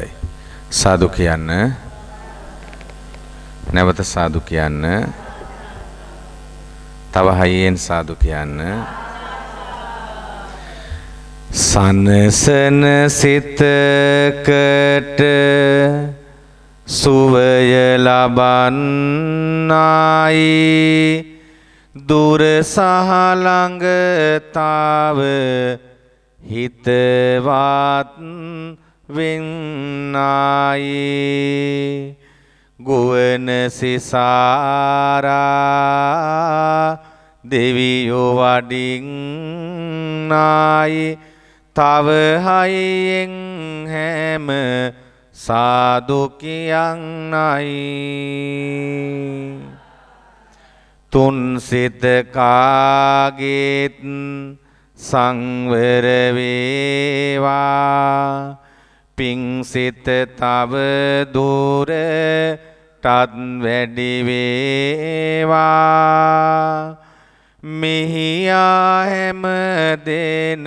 හොඳයි. සාදු කියන්න. නැවත සාදු කියන්න. තව හයියෙන් සාදු කියන්න. සනසන සිතකට සුවය ලබන්නයි දුර සහ ළඟතාව හිතවත් වෙන්නායේ ගුවන සිසාරා දෙවියෝ වඩින්නායි තව හයියෙන් හැම සාදුකියන්නයි තුන් සිතකාගේත් සංවර වේවා පිංසිත තව දුරටත් වැඩිවේවා මෙහියා හැම දෙන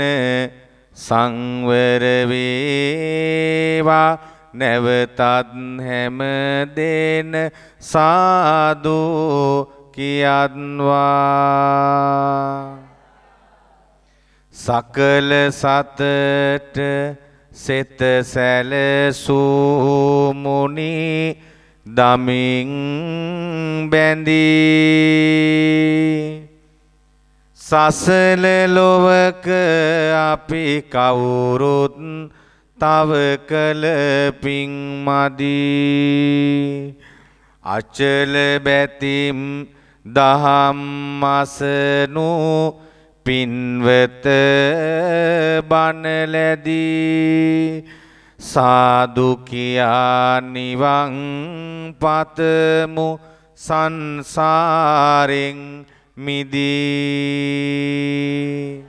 සංවරවේවා නැවතත් හැම දෙන සාදු කියත්වා සකල සතට සෙත සැලසූමුණි දමින් බැඳී සසල ලොවක අපි කවුරුත් තව කල පිං මදී අචල බැතිම් දහම් අසනු පින්වත බනලැදී සාදු කියා නිවන් පතමු සංසාරෙන් මිදී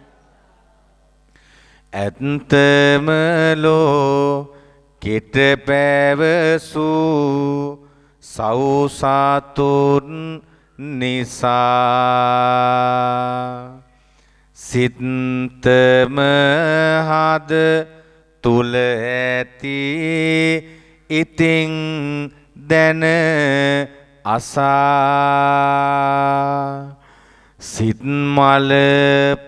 ඇත්තම ලෝ කෙට පැවසූ සෞසාතුන් නිසා සිත්තම හද තුල ඇති ඉතිං දැන අසා සිත්මල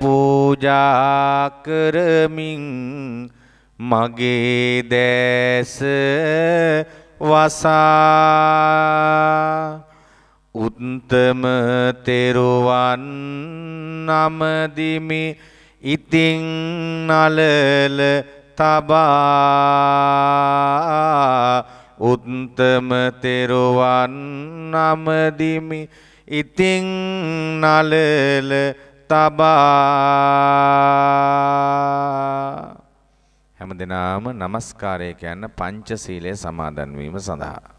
පූජා කරමින් මගේ දැස වසා උත්තම තෙරුවන් නමදිමි ඉතිං නලල තබා උත්තම තෙරුවන් නමදිමි ඉතිං නලල තබා හැම දෙනාම নমස්කාරය කියන්න පංචශීලයේ සමාදන් වීම සඳහා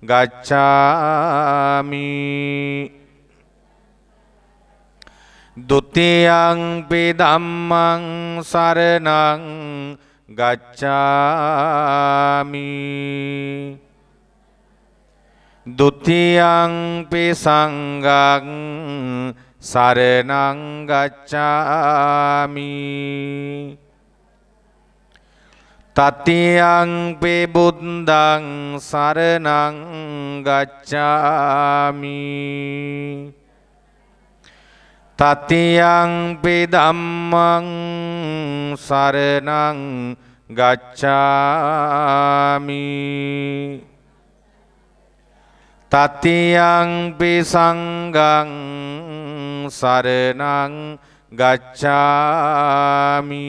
ගච්ඡාමි දුතියං පිදම්මං සරණං ගච්ඡාමි දුතියං පිසංගං සරණං ගච්ඡාමි තතියංපි බුද්දං සරණං ගච්ඡාමි තතියංපි ධම්මං සරණං ගච්ඡාමි තතියංපි සංඝං සරණං ගච්ඡාමි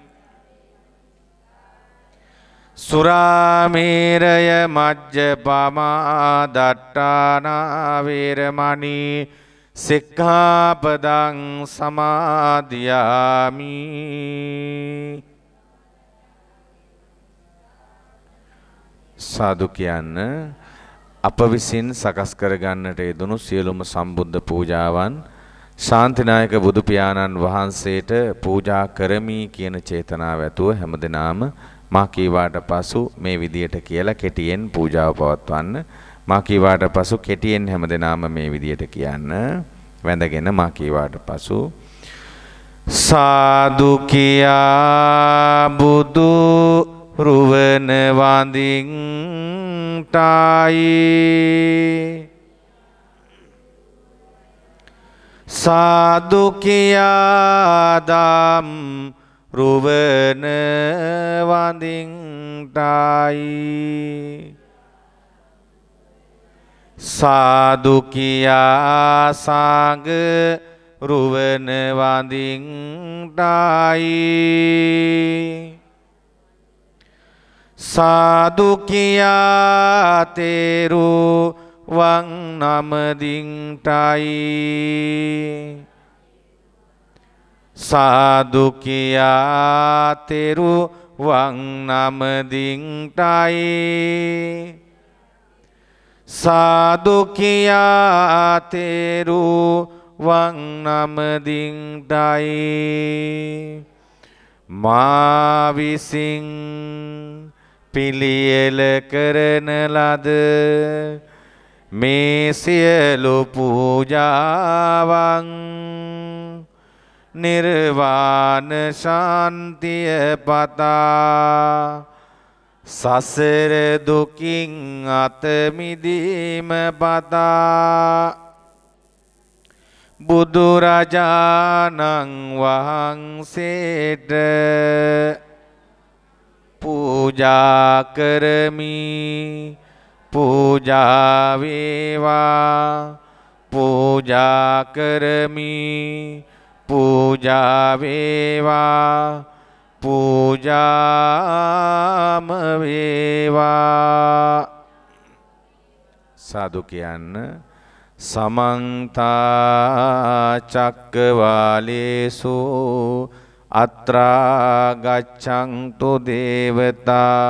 සුරාමේරය මජ්ජ පමා දට්ටානාවේරමනී සික්ඛාපදං සමාධයාමි සාදු කියන්න අප විසින් සකස් කරගන්නට යෙදුණු සියලුම සම්බුද්ධ පූජාවන් ශාන්තිනායක බුදුපියාණන් වහන්සේට පූජා කරමී කියන චේතනාව ඇතුව හැමදෙනාම මා කීවාට පසු මේ විදියට කියලා කෙටියෙන් පූජාව පවත්වන්න මා කීවාට පසු කෙටියෙන් හැමදෙනාම මේ විදියට කියන්න වැඳගෙන මා කීවාට පසු සාදු කියා බුදු රුවන වඳින් ටයි සාදු කියා දම් රුවන වඳින්ටයි සාදුකියා සාග රුවන වඳින්ටයි සාදුකියා තේරු වං නමදින්ටයි සාදු කියා තෙරුවන් නමදින්ටයි සාදු කියා තෙරුවන් නමදින්ටයි මා විසින් පිළියෙල කරන ලද මේ සියලු පූජාවන් නිර්වාණ ශාන්තිය පතා සසර දුකින් අත මිදීම පතා බුදුරජාණන් වහන්සේට පූජා කරමි පූජා වේවා පූජා කරමි පූජා වේවා පූජාම වේවා සාදු කියන්න සමන්ත චක්කවාලේසු අත්‍රා ගච්ඡන්තු දේවතා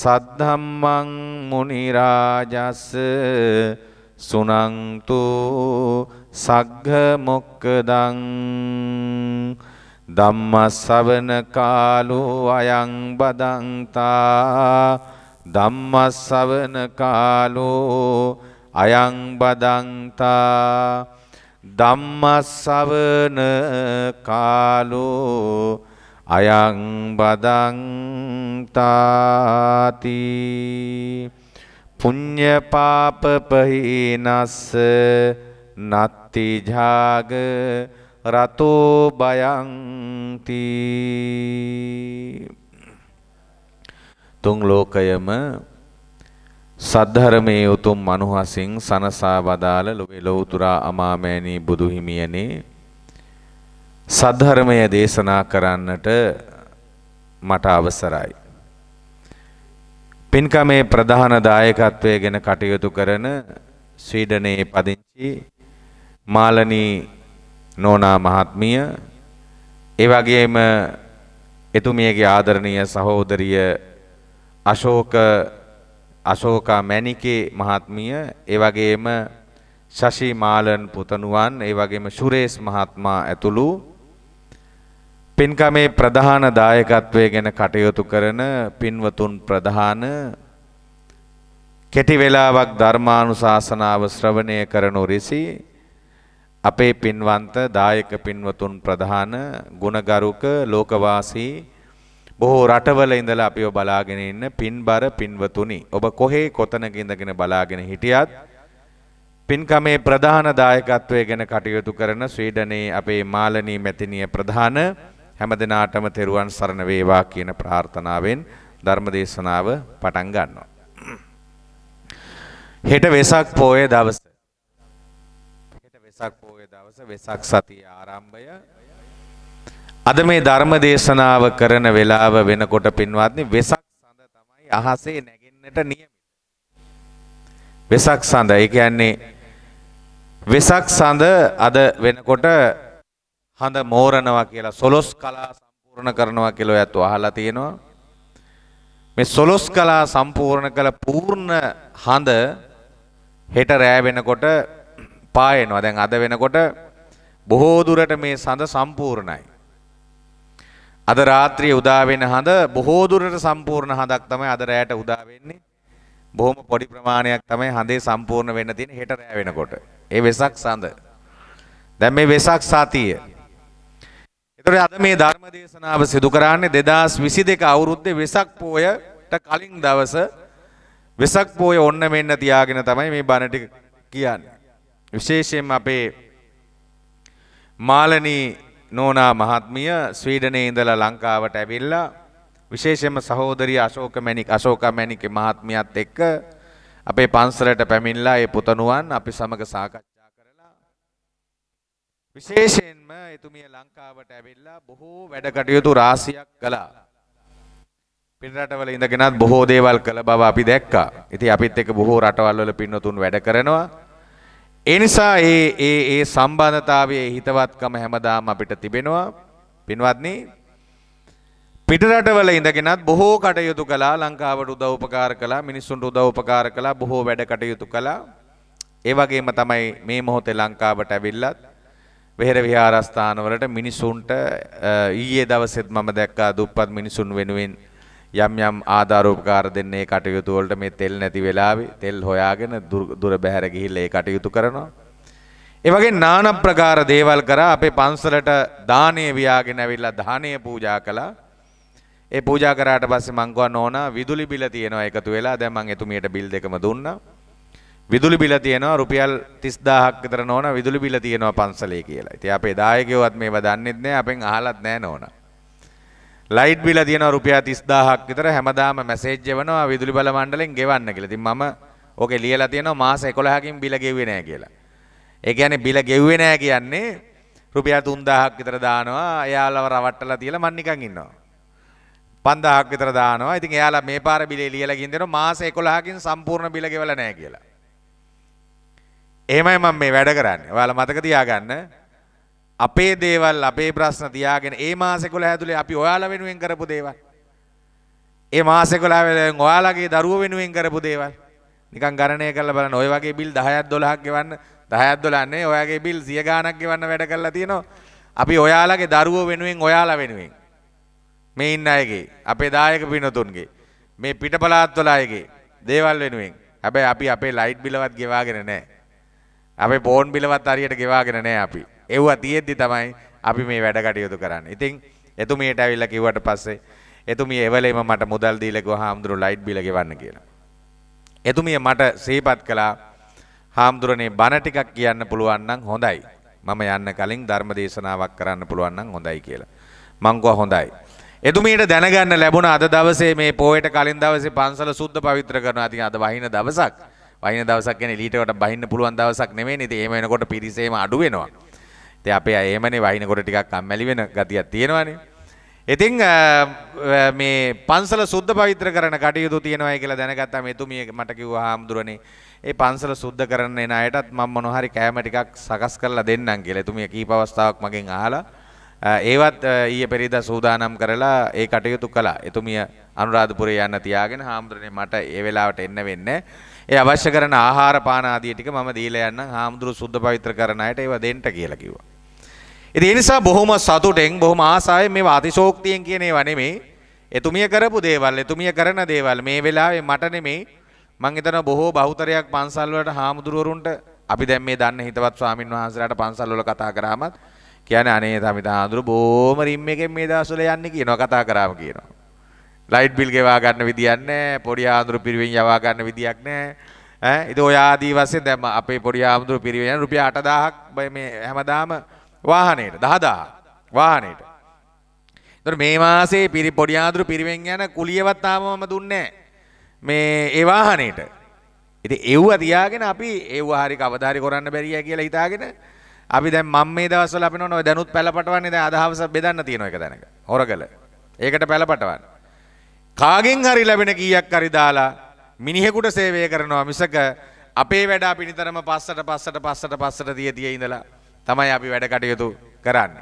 සද්ධම්මං මුනි රාජස් සුනන්තු සග්ග මොක්කදං ධම්මස්සවන කාලෝ අයං බදන්තා ධම්මස්සවන කාලෝ අයං බදන්තා ධම්මස්සවන කාලෝ අයං බදන්තාති පුඤ්ඤ පාප පහිනස්ස නත්තිජාග රතෝ බයංති තුන් ලෝකයම සද්ධර්මයේ උතුම් මනුහසින් සනසා වදාළ ලොවේ ලෞතුරා අමාමෑණී බුදු හිමියනේ සද්ධර්මය දේශනා කරන්නට මට අවසරයි. පින්කමේ ප්‍රධාන දායකත්වය ගැන කටයුතු කරන ස්වීඩනයේ පදිංචි මාලනී නෝනා මහත්මිය ඒ වගේම එතුමියගේ ආදරණීය සහෝදරිය අශෝක අශෝකා මැණිකේ මහත්මිය ඒ වගේම ශෂි මාලන් පුතණුවන් ඒ වගේම සුරේස් මහත්මයා ඇතුළු පින්කමේ ප්‍රධාන දායකත්වය ගැන කටයුතු කරන පින්වතුන් ප්‍රධාන කෙටි වේලාවක් ධර්මානුශාසනාව ශ්‍රවණය කරනු රිසී අපේ පින්වන්ත දායක පින්වතුන් ප්‍රධාන ගුණගරුක ලෝකවාසී බොහෝ රටවල ඉඳලා අපිව බලාගෙන ඉන්න පින්බර පින්වතුනි ඔබ කොහේ කොතනක ඉඳගෙන බලාගෙන හිටියත් පින්කමේ ප්‍රධාන දායකත්වය ගැන කටයුතු කරන ස්වීඩනයේ අපේ මාලනී මැතිණිය ප්‍රධාන හැමදෙනාටම තෙරුවන් සරණ වේවා කියන ප්‍රාර්ථනාවෙන් ධර්ම දේශනාව පටන් ගන්නවා. හෙට වෙසක් පෝය දවසේ වෙසක් සතිය ආරම්භය අද මේ ධර්ම දේශනාව කරන වෙලාව වෙනකොට පින්වත්නි වෙසක් සඳ තමයි අහසේ නැගෙන්නට නියමිත. වෙසක් සඳ ඒ කියන්නේ වෙසක් සඳ අද වෙනකොට හඳ මෝරනවා කියලා සොලොස් කලා සම්පූර්ණ කරනවා කියලා ඔයත් අහලා තියෙනවා. මේ සොලොස් කලා සම්පූර්ණ කළ පූර්ණ හඳ හෙට රෑ වෙනකොට පායනවා. දැන් අද වෙනකොට බොහෝ දුරට මේ සඳ සම්පූර්ණයි. අද රාත්‍රියේ උදා වෙන හඳ බොහෝ දුරට සම්පූර්ණ හඳක් තමයි අද රැයට උදා වෙන්නේ. බොහොම පොඩි ප්‍රමාණයක් තමයි හඳේ සම්පූර්ණ වෙන්න තියෙන්නේ හෙට රැ වෙනකොට. ඒ වෙසක් සඳ. දැන් මේ වෙසක් සතිය. ඒතර අද මේ ධර්ම දේශනාව සිදු කරන්නේ 2022 අවුරුද්දේ වෙසක් පෝයට කලින් දවස වෙසක් පෝය ඔන්න මෙන්න තියාගෙන තමයි මේ බණ ටික කියන්නේ. විශේෂයෙන්ම අපේ මාලනී නෝනා මහත්මිය ස්වීඩනයේ ඉඳලා ලංකාවට ඇවිල්ලා විශේෂයෙන්ම සහෝදරිය අශෝක මැණික් අශෝක මැණික් මහත්මියත් එක්ක අපේ පන්සලට පැමිණලා ඒ පුතණුවන් අපි සමග සාකච්ඡා කරලා විශේෂයෙන්ම එතුමිය ලංකාවට ඇවිල්ලා බොහෝ වැඩ කටයුතු රාශියක් කළා. පිට රටවල ඉඳගෙනත් බොහෝ දේවල් කළ බව අපි දැක්කා. ඉතින් අපිත් එක්ක බොහෝ රටවල් වල පින්නතුන් වැඩ කරනවා. ඒ නිසා ඒ ඒ ඒ සම්බන්ධතාවයේ හිතවත්කම හැමදාම අපිට තිබෙනවා. පින්වත්නි පිටරටවල ඉඳගෙනත් බොහෝ කටයුතු කළා ලංකාවට උදව් උපකාර කළා මිනිස්සුන්ට උදව් උපකාර කළා බොහෝ වැඩ කටයුතු කළා. ඒ වගේම තමයි මේ මොහොතේ ලංකාවට ඇවිල්ලත් වෙහෙර විහාරස්ථානවලට මිනිසුන්ට ඊයේ දවසෙත් මම දැක්කා දුප්පත් මිනිසුන් වෙනුවෙන් යම් යම් ආධාරෝපකාර දෙන්නේ මේ කටයුතු වලට මේ තෙල් නැති වෙලාවේ තෙල් හොයාගෙන දුර බැහැර ගිහිල්ලා ඒ කටයුතු කරනවා. ඒ වගේ নানা ප්‍රකාර දේවල් කරා අපේ පන්සලට දානේ වියාගෙන ඇවිල්ලා දානේ පූජා කළා. ඒ පූජා කරාට පස්සේ මං ගොන ඕනා විදුලි බිල තියෙනවා එකතු වෙලා දැන් මං එතුමියට බිල් දෙකම දුන්නා. විදුලි බිල තියෙනවා රුපියල් 30000ක් විතර නෝනා විදුලි බිල තියෙනවා පන්සලේ කියලා. ඉතින් අපේ දායකයෝවත් මේවා දන්නේ නැහැ අපෙන් අහලත් නැහැ නෝනා. ලයිට් බිල තියෙන රුපියල් 30000ක් විතර හැමදාම මැසේජ් එවනවා විදුලි බල මණ්ඩලෙන් ගෙවන්න කියලා. ඉතින් මම ඕකේ ලියලා තියෙනවා මාස 11කින් බිල ගෙව්වේ නැහැ කියලා. ඒ කියන්නේ බිල ගෙව්වේ නැහැ කියන්නේ රුපියල් 3000ක් විතර දානවා. එයාලව රවට්ටලා තියලා මං නිකන් ඉන්නවා. 5000ක් විතර දානවා. ඉතින් එයාලා මේ පාර බිලේ ලියලා ගින් දෙනවා මාස 11කින් සම්පූර්ණ බිල ගෙවලා නැහැ කියලා. එහෙමයි මම මේ වැඩ කරන්නේ. ඔයාලා මතක තියාගන්න. අපේ දේවල් අපේ ප්‍රශ්න තියාගෙන ඒ මාස 11 ඇතුලේ අපි ඔයාලා වෙනුවෙන් කරපු දේවල් ඒ මාස 11 වෙනුවෙන් ඔයාලගේ දරුවෝ වෙනුවෙන් කරපු දේවල් නිකන් ගණනය කරලා බලන්න ඔය වගේ බිල් 10ක් 12ක් ගෙවන්න 10ක් 12ක් නෙවෙයි ඔයාගේ බිල් 100 ගාණක් ගෙවන්න වැඩ කරලා තියෙනවා අපි ඔයාලගේ දරුවෝ වෙනුවෙන් ඔයාලා වෙනුවෙන් මේ ඉන්න අයගේ අපේ දායක පිනතුන්ගේ මේ පිටපලාත්වල අයගේ දේවල් වෙනුවෙන් හැබැයි අපි අපේ ලයිට් බිලවත් ගෙවාගෙන නැහැ අපේ ෆෝන් බිලවත් හරියට ගෙවාගෙන නැහැ අපි එව්වා තියෙද්දි තමයි අපි මේ වැඩ කටයුතු කරන්නේ. ඉතින් එතුමියට ඇවිල්ලා කිව්වට පස්සේ එතුමිය එවලේම මට මුදල් දීලා ගියා හාමුදුරුවෝ ලයිට් බිල ගෙවන්න කියලා. එතුමිය මට සිහිපත් කළා හාමුදුරනේ බණ ටිකක් කියන්න පුළුවන් නම් හොඳයි. මම යන්න කලින් ධර්ම දේශනාවක් කරන්න පුළුවන් නම් හොඳයි කියලා. මං ගියා හොඳයි. එතුමියට දැනගන්න ලැබුණ අද දවසේ මේ පොයට කලින් දවසේ පන්සල සුද්ධ පවිත්‍ර කරනවා. ඉතින් අද වහින දවසක්. වහින දවසක් කියන්නේ ලීටවට බහින්න පුළුවන් දවසක් නෙමෙයි. ඉතින් එහෙම වෙනකොට පිරිසේම අඩු වෙනවා. තේ අපේ අය එහෙමනේ වහිනකොට ටිකක් අම්මැලි වෙන ගතියක් තියෙනවානේ. ඉතින් මේ පන්සල සුද්ධ පවිත්‍ර කරන කටයුතු තියෙනවා කියලා දැනගත්තා මෙතුමිය මට කිව්වා හාමුදුරනේ ඒ පන්සල සුද්ධ කරන එන අයටත් මම මොන හරි කෑම ටිකක් සකස් කරලා දෙන්නම් කියලා එතුමිය කීප අවස්ථාවක් මගෙන් අහලා ඒවත් ඊයේ පෙරේදා සූදානම් කරලා ඒ කටයුතු කළා. එතුමිය අනුරාධපුරේ යන්න තියාගෙන හාමුදුරනේ මට ඒ වෙලාවට එන්න වෙන්නේ. ඒ අවශ්‍ය කරන ආහාර පාන ආදී ටික මම දීලා යන්නම්. හාමුදුරු සුද්ධ පවිත්‍ර කරන අයට ඒවා දෙන්න කියලා කිව්වා. ඉතින් ඒ නිසා බොහොම සතුටෙන් බොහොම ආසාවෙන් මේ අතිශෝක්තියෙන් කියන ඒවා නෙමෙයි. එතුමිය කරපු දේවල්, එතුමිය කරන දේවල් මේ වෙලාවේ මට නෙමෙයි මං හිතනවා බොහෝ බහුතරයක් පන්සල් වලට හාමුදුරුවරුන්ට අපි දැන් මේ දන්න හිතවත් ස්වාමින් වහන්සේලාට පන්සල් වල කතා කරාමත් කියන්නේ අනේ තමයි තාඳුරු බොහොම රිම් එකෙන් මේ දවස්වල යන්නේ කියනවා කතා කරාම කියනවා. ලයිට් බිල් ගෙවා ගන්න විදියක් නැහැ, පොඩි ආඳුරු පිරිවෙන් යවා ගන්න විදියක් නැහැ. ඈ ඉතින් ඔය ආදී වශයෙන් දැන් අපේ පොඩි ආඳුරු පිරිවෙන් රුපියල් 8000ක් මේ හැමදාම වාහනයට දහදා වාහනයට. දොර මේ මාසේ පිරි පොඩියාදුරු පිරිවෙන් යන කුලියවත් ආමම දුන්නේ මේ ඒ වාහනයට. ඉතින් එව්ව තියාගෙන අපි එව්ව හරි කවදාරි කරන්න බැරිය කියලා හිතාගෙන අපි දැන් මම මේ දවස්වල අපි නෝන ඔය දැනුත් පැලපටවන්නේ දැන් අදහවස බෙදන්න තියෙන එක දැනක. හොරගල. ඒකට පැලපටවන්න. කාගෙන් හරි ලැබෙන කීයක් හරි දාලා මිනිහෙකුට සේවය කරනවා මිසක අපේ වැඩ අපි නිතරම පස්සට පස්සට පස්සට පස්සට දිය දිය ඉඳලා තමයි අපි වැඩ කටයුතු කරන්න.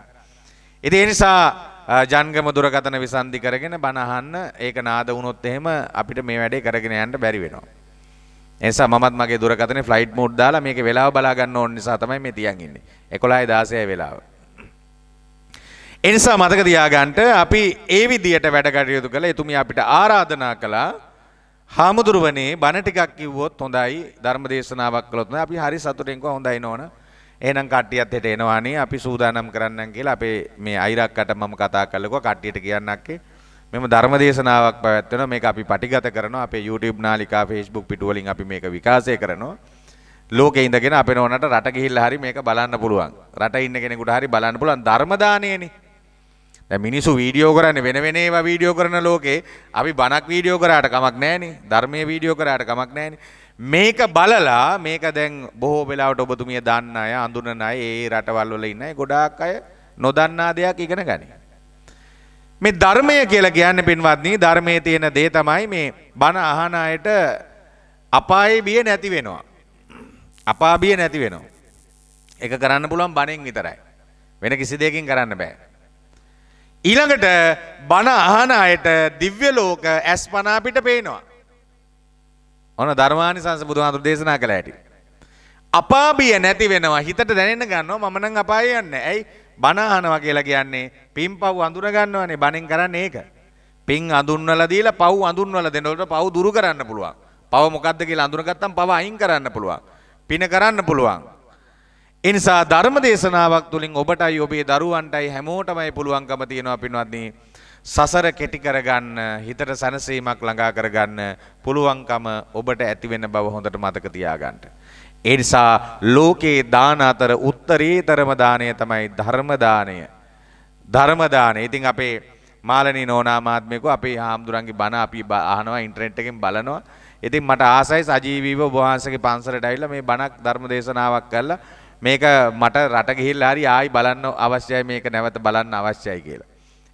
ඉති එනිසා ජංගම දුරකතන විසන්ධි කරගෙන බණහන්න ඒක නාද වුණොත් එහෙම අපිට මේ වැඩේ කරගෙන යන්න බැරි වෙනවා. එනිසා මමත් මගේ දුරකතනේ ෆ්ලයිට් මෝඩ් දාලා මේකේ වෙලාව බලා ගන්න ඕන නිසා තමයි මේ තියන් ඉන්නේ. 11:16 වෙලාව. එනිසා මතක තියාගන්න අපි ඒ විදියට වැඩ කටයුතු කළා. එතුමිය අපිට ආරාධනා කළා හාමුදුරුවනේ බණ ටිකක් කිව්වොත් හොඳයි ධර්ම දේශනාවක් කළොත් අපි හරි සතුටින් කොහොඳයි නෝනා එහෙනම් කට්ටියත් හෙට එනවානේ අපි සූදානම් කරන්නම් කියලා අපේ මේ අයිරක්කට මම කතා කළකෝ කට්ටියට කියන්නක්කේ මෙම ධර්ම දේශනාවක් පැවැත්වෙනවා මේක අපි පටිගත කරනවා අපේ YouTube නාලිකා Facebook පිටු වලින් අපි මේක විකාශය කරනවා ලෝකේ ඉඳගෙන අපේ නෝනට රට ගිහිල්ලා හරි මේක බලන්න පුළුවන් රට ඉන්න කෙනෙකුට හරි බලන්න පුළුවන් ධර්ම දාණයනේ දැන් මිනිස්සු වීඩියෝ කරන්නේ වෙන වෙන ඒවා වීඩියෝ කරන ලෝකේ අපි බණක් වීඩියෝ කරාට කමක් නැහැනේ ධර්මයේ වීඩියෝ කරාට කමක් නැහැනේ මේක බලලා මේක දැන් බොහෝ වෙලාවට ඔබතුමිය දන්න අය අඳුනන අය ඒ රටවල් වල ඉන්න අය ගොඩාක් අය නොදන්නා දෙයක් ඉගෙන ගනී. මේ ධර්මය කියලා කියන්නේ පින්වත්නි ධර්මයේ තියෙන දේ තමයි මේ බණ අහන අයට අපායේ බිය නැති වෙනවා. අපා බිය නැති වෙනවා. ඒක කරන්න පුළුවන් බණෙන් විතරයි. වෙන කිසි දෙයකින් කරන්න බෑ. ඊළඟට බණ අහන අයට දිව්‍ය ලෝක ඇස් පනා පිට පේනවා. ඔන්න ධර්මානිසංස බුදුහාඳුර දේශනා කළ හැටි. අපාබිය නැති වෙනවා හිතට දැනෙන්න ගන්නවා මම නම් අපායේ යන්නේ. ඇයි? බණ අහනවා කියලා කියන්නේ පින්පව් අඳුර ගන්නවනේ බණෙන් කරන්නේ ඒක. පින් අඳුන්වලා දීලා පව් අඳුන්වලා දෙනකොට පව් දුරු කරන්න පුළුවන්. පව මොකද්ද කියලා අඳුනගත්තම් පව අයින් කරන්න පුළුවන්. පින කරන්න පුළුවන්. ඒ නිසා ධර්ම දේශනාවක් තුලින් ඔබටයි ඔබේ දරුවන්ටයි හැමෝටමයි පුළුවන්කම තියෙනවා පින්වත්නි. සසර කෙටි කරගන්න හිතට සැනසීමක් ළඟා කරගන්න පුළුවන්කම ඔබට ඇතිවෙන බව හොඳට මතක තියාගන්න. ඒ නිසා ලෝකේ දාන අතර උත්තරීතරම දාණය තමයි ධර්ම දාණය. ධර්ම දාණය. ඉතින් අපේ මාළනී නෝනා මහත්මියකෝ අපේ හාමුදුරන්ගේ බණ අපි අහනවා ඉන්ටර්නෙට් එකෙන් බලනවා. ඉතින් මට ආසයි සජීවීව ඔබ වහන්සේගේ පන්සලට ඇවිල්ලා මේ බණක් ධර්ම දේශනාවක් කළා. මේක මට රට ගිහිල්ලා හරි ආයි බලන්න අවශ්‍යයි මේක නැවත බලන්න අවශ්‍යයි කියලා.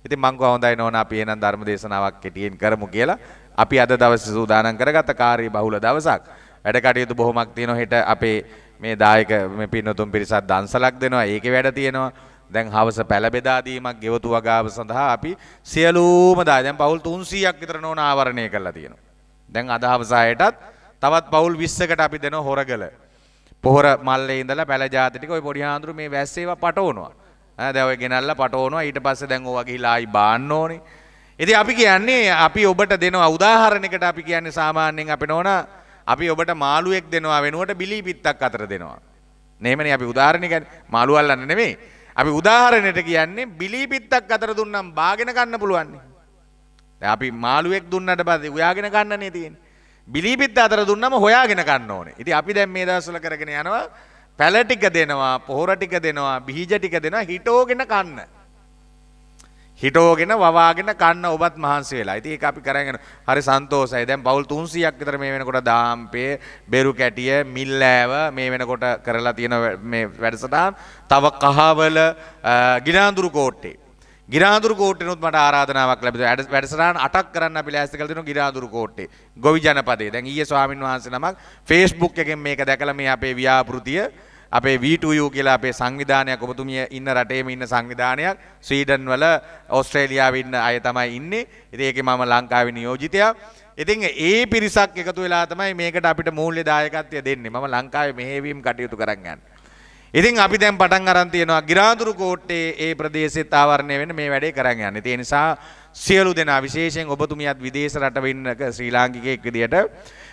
ඉතින් මං කව හොඳයි නෝනා අපි එහෙනම් ධර්ම දේශනාවක් කෙටියෙන් කරමු කියලා. අපි අද දවසේ සූදානම් කරගත කාර්ය බහුල දවසක්. වැඩ කටයුතු බොහොමක් තියෙනවා හෙට අපේ මේ දායක මේ පින්නතුන් පිරිසක් දන්සලක් දෙනවා. ඒකේ වැඩ තියෙනවා. දැන් හවස පැළ බෙදා දීමක් ගෙවතු වගාව සඳහා අපි සියලුම දා දැන් පවුල් 300ක් විතර නෝන ආවරණය කරලා තියෙනවා. දැන් අද හවස ආයටත් තවත් පවුල් 20කට අපි දෙනවා හොරගල. පොහොර මල්ලේ ඉඳලා පැළ ජාති ටික ওই පොඩි හාඳුරු මේ වැස්සේව පටවනවා. දැව ගෙනල්ල පටෝනවා ඊට පස්ස දැන් ඕවා ගිහිලායි බාන්න ඕනේ. ඉතින් අපි කියන්නේ අපි ඔබට දෙනවා උදාහරණයකට අපි කියන්නේ සාමාන්‍යයෙන් අපේ නෝනා අපි ඔබට මාළුවෙක් දෙනවා වෙනුවට බිලී පිත්තක් අතර දෙනවා. නේමනේ අපි උදාහරණයක් මාළු අල්ලන්න නෙමෙයි. අපි උදාහරණයට කියන්නේ බිලී පිත්තක් අතර දුන්නම් බාගෙන ගන්න පුළුවන්. දැන් අපි මාළුවෙක් දුන්නට පස්සේ උයාගෙන ගන්නනේ තියෙන්නේ. බිලී පිත්ත අතර දුන්නම හොයාගෙන ගන්න ඕනේ. ඉතින් අපි දැන් මේ දවස්වල කරගෙන යනවා පැල ටික දෙනවා පොහොර ටික දෙනවා බීජ ටික දෙනවා හිටෝගෙන කන්න. හිටෝගෙන වවාගෙන කන්න ඔබත් මහන්සි වෙලා. ඉතින් ඒක අපි කරගෙන හරි සන්තෝෂයි. දැන් පවුල් 300ක් විතර මේ වෙනකොට දාම්පේ, බෙරු කැටිය, මිල්ලෑව මේ වෙනකොට කරලා තියෙන මේ වැඩසටහන්. තව කහවල ගිනාඳුරු කෝට්ටේ. ගිරාදුරු කෝට්ටේනොත් මට ආරාධනාවක් ලැබිලා වැඩසටහන් 8ක් කරන්න අපි ලෑස්ති කරලා තිනවා ගිරාදුරු කෝට්ටේ. ගොවි ජනපදයේ. දැන් ඊයේ ස්වාමින්වහන්සේ නමක් Facebook එකෙන් මේක දැකලා මේ අපේ ව්‍යාපෘතිය අපේ V2U කියලා අපේ සංවිධානයක් ඔබතුමිය ඉන්න රටේම ඉන්න සංවිධානයක් ස්වීඩන් වල ඔස්ට්‍රේලියාවේ ඉන්න අය තමයි ඉන්නේ. ඉතින් ඒකේ මම ලංකාවේ නියෝජිතයා. ඉතින් ඒ පිරිසක් එකතු වෙලා තමයි මේකට අපිට මූල්‍ය දායකත්වය දෙන්නේ. මම ලංකාවේ මෙහෙවීම් කටයුතු කරන් යන්නේ. ඉතින් අපි දැන් පටන් අරන් තියෙනවා ගිරාදුරු කෝට්ටේ ඒ ප්‍රදේශෙත් ආවරණය වෙන මේ වැඩේ කරන් යන්නේ. ඒ නිසා සියලු දෙනා විශේෂයෙන් ඔබතුමියත් විදේශ රටවල ඉන්න ශ්‍රී ලාංකිකයෙක් විදියට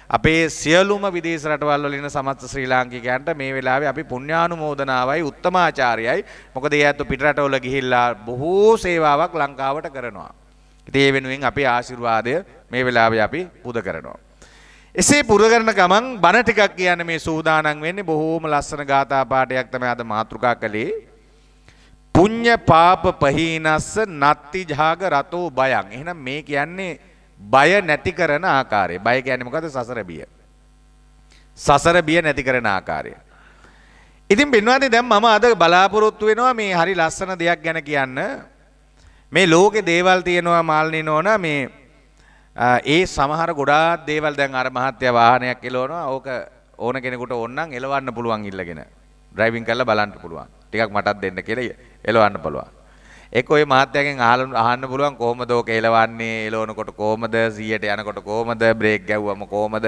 අපේ සියලුම විදේශ රටවල් වල ඉන්න සමස්ත ශ්‍රී ලාංකිකයන්ට මේ වෙලාවේ අපි පුණ්‍යානුමෝදනාවයි උත්තමාචාර්යයි මොකද ඒ ඇත්තෝ පිට රටවල ගිහිල්ලා බොහෝ සේවාවක් ලංකාවට කරනවා. ඉතින් ඒ වෙනුවෙන් අපේ ආශිර්වාදය මේ වෙලාවේ අපි පුද කරනවා. එසේ පුරගරන ගමන් බණ ටිකක් කියන මේ සූදානම් වෙන්නේ බොහෝම ලස්සන ගාථා පාඩයක් තමයි අද මාතෘකා කළේ. පුඤ්ඤ පාප පහීනස්ස නත්ති ජාග රතෝ බයං. එහෙනම් මේ කියන්නේ බය නැති කරන ආකාරය. බය කියන්නේ මොකද්ද? සසර බිය. සසර බිය නැති කරන ආකාරය. ඉතින් පින්වත්නි දැන් මම අද බලාපොරොත්තු වෙනවා මේ හරි ලස්සන දෙයක් ගැන කියන්න. මේ ලෝකේ දේවල් තියෙනවා මාල්නින ඕන මේ ඒ සමහර ගොඩාක් දේවල් දැන් අර මහත්ය වාහනයක් එලවනවා. ඕක ඕන කෙනෙකුට ඕනනම් එලවන්න පුළුවන් ඉල්ලගෙන. ඩ්‍රයිවිං කරලා බලන්න පුළුවන්. ටිකක් මටත් දෙන්න කියලා එලවන්න පුළුවන්. එක ඔය මහත්තයාගෙන් අහලා අහන්න පුළුවන් කොහොමද ඔක එලවන්නේ එලවනකොට කොහොමද 100ට යනකොට කොහොමද බ්‍රේක් ගැව්වම කොහොමද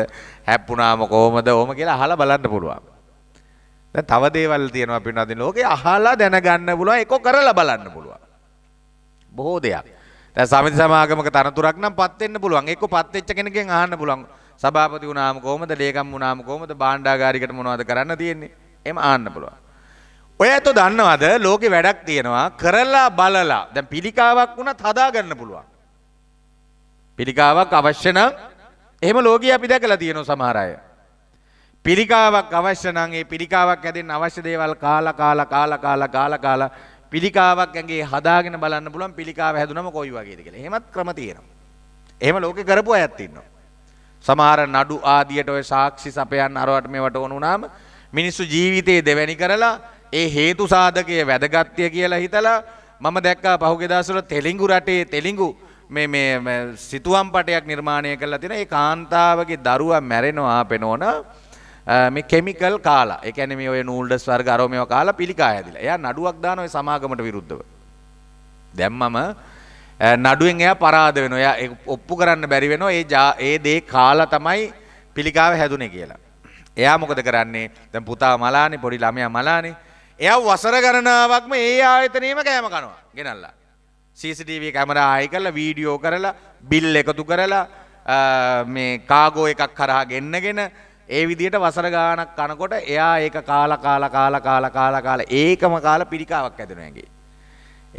හැප්පුණාම කොහොමද ඕම කියලා අහලා බලන්න පුළුවන්. දැන් තව දේවල් තියෙනවා පින්වත්නි ලෝකේ අහලා දැනගන්න පුළුවන් ඒක කරලා බලන්න පුළුවන්. බොහෝ දෙයක්. දැන් සමිති සමාගමක තනතුරක් නම් පත් වෙන්න පුළුවන්. ඒක පත් වෙච්ච කෙනකින් අහන්න පුළුවන්. සභාපති වුණාම කොහොමද, ලේකම් වුණාම කොහොමද, භාණ්ඩාගාරිකට මොනවද කරන්න තියෙන්නේ? එහෙම අහන්න පුළුවන්. ඔය ඇත දන්නවාද ලෝකෙ වැඩක් තියෙනවා කරලා බලලා දැන් පිළිකාවක් වුණත් හදාගන්න පුළුවන්. පිළිකාවක් අවශ්‍ය නම් එහෙම ලෝකෙ අපි දැකලා තියෙනවා සමහර අය. පිළිකාවක් අවශ්‍ය නම් ඒ පිළිකාවක් හැදෙන්න අවශ්‍ය දේවල් කාලා කාලා කාලා කාලා කාලා කාලා පිළිකාවක් ඇඟේ හදාගෙන බලන්න පුළුවන් පිළිකාව හැදුනම කොයි වගේද කියලා. එහෙමත් ක්‍රම තියෙනවා. එහෙම ලෝකෙ කරපු අයත් ඉන්නවා. සමහර නඩු ආදියට ඔය සාක්ෂි සපයන්න අරවට මේවට ඕන වුණාම මිනිස්සු ජීවිතේ දෙවැනි කරලා ඒ හේතු සාධකය වැදගත්ය කියලා හිතලා මම දැක්කා පහුගිය දවස්වල තෙලිඟු රටේ තෙලිඟු මේ මේ සිතුවම් පටයක් නිර්මාණය කරලා තියෙන ඒ කාන්තාවගේ දරුවා මැරෙනවා පෙනවන මේ කෙමිකල් කාලා. ඒ කියන්නේ මේ ඔය නූල්ඩස් වර්ග අරෝ මේවා කාලා පිළිකා හැදිලා. එයා නඩුවක් දාන ඔය සමාගමට විරුද්ධව. දැම්මම නඩුවෙන් එයා පරාද වෙනවා. එයා ඔප්පු කරන්න බැරි වෙනවා. ඒ ඒ දේ කාලා තමයි පිළිකාව හැදුනේ කියලා. එයා මොකද කරන්නේ? දැන් පුතා මලානේ, පොඩි ළමයා මලානේ. එය වසර ගණනාවක්ම ඒ ආයතනයම කෑම කනවා ගෙනල්ලා. CCTV කැමරා ආයි කරලා වීඩියෝ කරලා බිල් එකතු කරලා මේ කාගෝ එකක් කරා ගෙන්නගෙන ඒ විදිහට වසර ගාණක් කනකොට එයා ඒක කාලා කාලා කාලා කාලා කාලා කාලා ඒකම කාලා පිළිකාවක් හැදෙනවා ඇඟේ.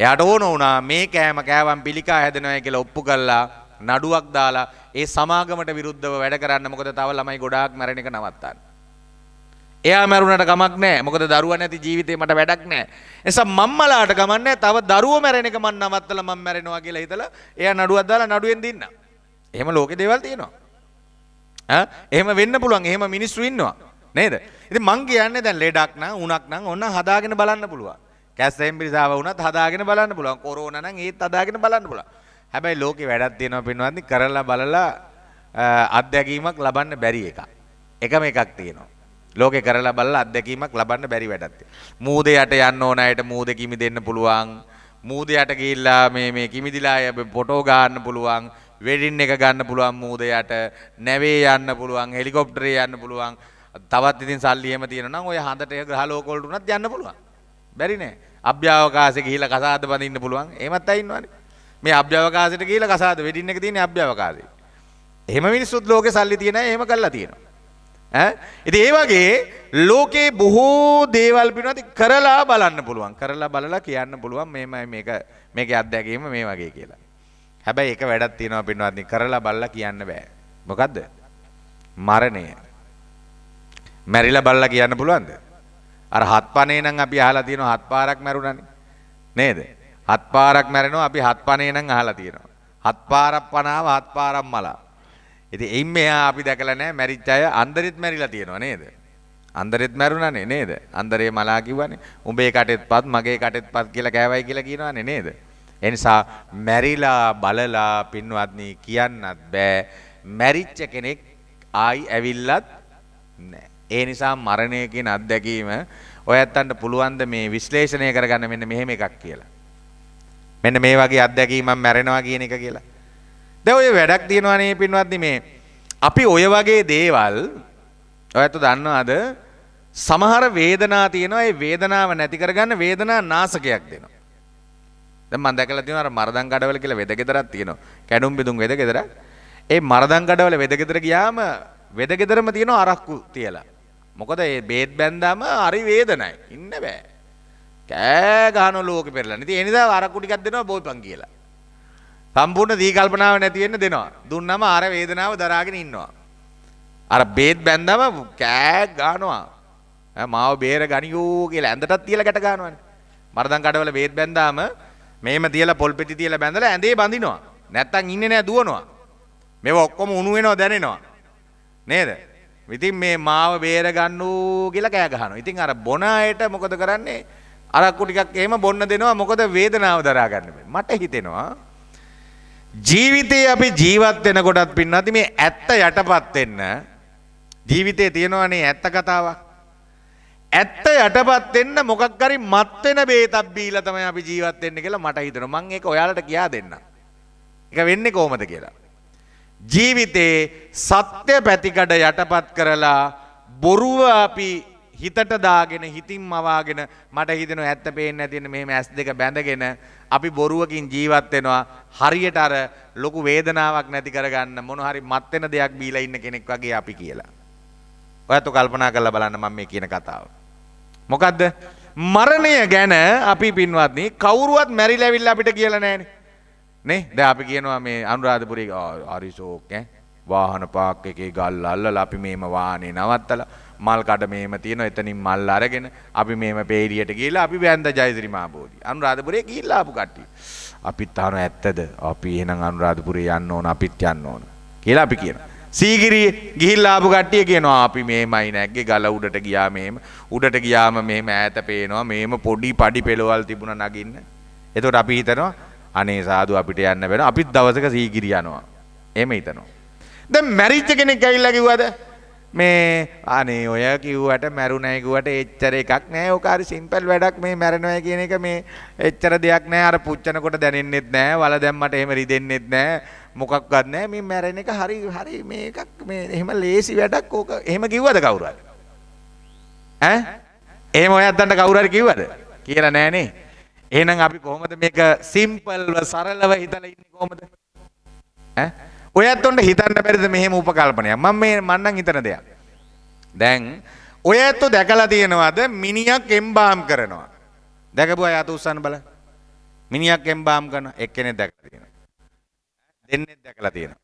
එයාට ඕන වුණා මේ කෑම කෑවන් පිළිකා හැදෙනවා කියලා ඔප්පු කළා නඩුවක් දාලා ඒ සමාගමට විරුද්ධව වැඩ කරන්න මොකද තව ළමයි ගොඩාක් මැරෙන එක නවත්තන්න. එයා මැරුණට ගමක් නෑ මොකද දරුවා නැති ජීවිතේ මට වැඩක් නෑ. එනිසා මම්මලාට ගමන් නෑ තව දරුවෝ මැරෙන එක මන් නවත්තලා මම මැරෙනවා කියලා හිතලා එයා නඩුවක් දාලා නඩුවෙන් දින්න. එහෙම ලෝකේ දේවල් තියෙනවා. ඈ එහෙම වෙන්න පුළුවන්. එහෙම මිනිස්සු ඉන්නවා. නේද? ඉතින් මං කියන්නේ දැන් ලෙඩක් නම් උණක් නම් ඔන්න හදාගෙන බලන්න පුළුවන්. කැස්සෙන් පිළිසාව වුණත් හදාගෙන බලන්න පුළුවන්. කොරෝනා නම් ඒත් හදාගෙන බලන්න පුළුවන්. හැබැයි ලෝකේ වැඩක් තියෙනවා පින්වත්නි කරලා බලලා අත්දැකීමක් ලබන්න බැරි එකක්. එකම එකක් තියෙනවා. ලෝකේ කරලා බලලා අත්දැකීමක් ලබන්න බැරි වැඩක්. මූදේ යට යන්න ඕන අයට මූදේ කිමි දෙන්න පුළුවන්. මූදේ යට ගිහිල්ලා මේ මේ කිමිදිලා ෆොටෝ ගන්න පුළුවන්. වෙඩින් එක ගන්න පුළුවන් මූදේ යට. නැවේ යන්න පුළුවන්. හෙලිකොප්ටරේ යන්න පුළුවන්. තවත් ඉතින් සල්ලි එහෙම තියෙනවා නම් ඔය හඳට ඒ ග්‍රහලෝක වලට උනත් යන්න පුළුවන්. බැරි නෑ. අභ්‍යවකාශේ ගිහිල්ලා කසාද බඳින්න පුළුවන්. එහෙමත් අය ඉන්නවනේ. මේ අභ්‍යවකාශයට ගිහිල්ලා කසාද වෙඩින් එක තියෙන අභ්‍යවකාශේ. එහෙම මිනිස්සුත් ලෝකේ සල්ලි තියෙන අය එහෙම කරලා තියෙනවා. ඉති ඒ වගේ ලෝකේ බොහෝ දේවල් පිනති කරලා බලන්න පුළුවන් කරලා බලලා කියන්න පුළුවන් මෙමයි මේක මේක අත්දැකීම මේ වගේ කියලා. හැබැයි එක වැඩක් තියෙනවා පින්වත්නි කරලා බලලා කියන්න බෑ. මොකද්ද? මරණය. මැරිලා බලලා කියන්න පුළුවන්ද? අර හත්පනේ නම් අපි අහලා තියෙනවා හත් පාරක් මැරුණානේ. නේද? හත් පාරක් මැරෙනවා අපි හත් පනේ නම් අහලා තියෙනවා. හත් පාරක් පනාව හත් පාරක් මලා. ඉතින් එයින් මෙහා අපි දැකලා නැහැ මැරිච්ච අය අන්දරෙත් මැරිලා තියෙනවා නේද? අන්දරෙත් මැරුණානේ නේද? අන්දරේ මලා කිව්වනේ. උඹේ කටෙත්පත් මගේ කටෙත්පත් කියලා කෑවයි කියලා කියනවානේ නේද? ඒ නිසා මැරිලා බලලා පින්වත්නි කියන්නත් බෑ. මැරිච්ච කෙනෙක් ආයි ඇවිල්ලත් නැහැ. ඒ නිසා මරණය කියන අත්දැකීම ඔයත්තන්ට පුළුවන් ද මේ විශ්ලේෂණය කරගන්න මෙන්න මෙහෙම එකක් කියලා. මෙන්න මේ වගේ අත්දැකීමක් මැරෙනවා කියන එක කියලා. දැන් ඔය වැඩක් තියෙනවනේ පින්වත්නි මේ අපි ඔය වගේ දේවල් ඔයත් දන්නවද සමහර වේදනා තියෙනවා ඒ වේදනාව නැති කරගන්න වේදනා නාශකයක් දෙනවා දැන් මම දැකලා තියෙනවා අර මරදන් කඩවල කියලා වෙද ගෙදරක් තියෙනවා කැඩුම් බිදුම් වෙද ගෙදර ඒ මරදන් කඩවල වෙද ගෙදර ගියාම වෙද ගෙදරම තියෙනවා අරක්කු තියලා මොකද ඒ බේත් බැන්දාම හරි වේදනයි ඉන්න බෑ කෑ ගහන ලෝකෙ පෙරලා. ඉතින් ඒ නිසා අරක්කු ටිකක් දෙනවා බොයිපන් කියලා. සම්පූර්ණ දී කල්පනාව නැති වෙන්න දෙනවා. දුන්නම අර වේදනාව දරාගෙන ඉන්නවා. අර බේත් බැන්දම කෑක් ගානවා. මාව බේර ගනියෝ කියලා ඇඳටත් තියලා ගැට ගන්නවනේ. මරදන් කඩවල බේත් බැන්දාම මේම තියලා පොල් පෙති තියලා බැඳලා ඇඳේ බඳිනවා. නැත්තම් ඉන්නේ නැහැ දුවනවා. මේව ඔක්කොම උණු වෙනවා දැනෙනවා. නේද? ඉතින් මේ මාව බේර ගන්නෝ කියලා කෑ ගහනවා. ඉතින් අර බොන අයට මොකද කරන්නේ? අරක්කු ටිකක් එහෙම බොන්න දෙනවා මොකද වේදනාව දරා ගන්න බෑ. මට හිතෙනවා ජීවිතයේ අපි ජීවත් වෙන කොටත් පින්නත් මේ ඇත්ත යටපත් වෙන්න ජීවිතේ තියෙනවනේ ඇත්ත කතාවක් ඇත්ත යටපත් වෙන්න මොකක් හරි මත් වෙන බේතක් බීලා තමයි අපි ජීවත් වෙන්නේ කියලා මට හිතෙනවා මම ඒක ඔයාලට කියා දෙන්නම් ඒක වෙන්නේ කොහොමද කියලා ජීවිතේ සත්‍ය පැතිකඩ යටපත් කරලා බොරුව අපි හිතට දාගෙන හිතින් මවාගෙන මට හිතෙන ඇත්ත පේන්නේ නැතිනේ මෙහෙම ඇස් දෙක බැඳගෙන අපි බොරුවකින් ජීවත් වෙනවා හරියට අර ලොකු වේදනාවක් නැති කරගන්න මොන හරි මත් වෙන දෙයක් බීලා ඉන්න කෙනෙක් වගේ අපි කියලා. ඔයත් කල්පනා කරලා බලන්න මම මේ කියන කතාව. මොකද්ද? මරණය ගැන අපි පින්වත්නි කවුරුවත් මැරිලා ඇවිල්ලා අපිට කියලා නැහනේ. නේ? දැන් අපි කියනවා මේ අනුරාධපුරේ ආරිසෝක් ඈ වාහන පාක් එකේ ගල් අල්ලලා අපි මේම වාහනේ නවත්තලා මල් කඩ මෙහෙම තියෙනවා එතනින් මල් අරගෙන අපි මෙහෙම පේරියට ගිහලා අපි වැන්ද ජයසිරි මාබෝධි අනුරාධපුරේ ගිහිල්ලා ආපු කට්ටිය අපිත් අහන ඇත්තද අපි එහෙනම් අනුරාධපුරේ යන්න ඕන අපිත් යන්න ඕන කියලා අපි කියනවා සීගිරිය ගිහිල්ලා ආපු කට්ටිය කියනවා අපි මේමයි නැග්ගේ ගල උඩට ගියා මේම උඩට ගියාම මේම ඈත පේනවා මේම පොඩි පඩි පෙළවල් තිබුණා නගින්න එතකොට අපි හිතනවා අනේ සාදු අපිට යන්න වෙනවා අපිත් දවසක සීගිරිය යනවා එහෙම හිතනවා දැන් මැරිච්ච කෙනෙක් ඇවිල්ලා කිව්වද මේ අනේ ඔය කිව්වට මැරුණයි කිව්වට එච්චර එකක් නෑ ඕක හරි සිම්පල් වැඩක් මේ මැරෙනවා කියන එක මේ එච්චර දෙයක් නෑ අර පුච්චනකොට දැනෙන්නෙත් නෑ වල දැම්මට එහෙම රිදෙන්නෙත් නෑ මොකක්වත් නෑ මේ මැරෙන එක හරි හරි මේකක් මේ එහෙම ලේසි වැඩක් ඕක එහෙම කිව්වද කවුරු හරි ඈ එහෙම ඔය අද්දන්ට කවුරු හරි කිව්වද කියලා නෑනේ එහෙනම් අපි කොහොමද මේක සිම්පල්ව සරලව හිතලා ඉන්නේ කොහොමද ඈ ඔයත් ඔන්න හිතන්න බැරිද මෙහෙම උපකල්පනයක් මම මේ මන්නම් හිතන දෙයක් දැන් ඔය ඇත්තෝ දැකලා තියෙනවද මිනිහක් එම්බාම් කරනවා දැකපු අය අත උස්සන්න බලන්න මිනිහක් එම්බාම් කරන එක්කෙනෙක් දැකලා තියෙනවා දෙන්නෙක් දැකලා තියෙනවා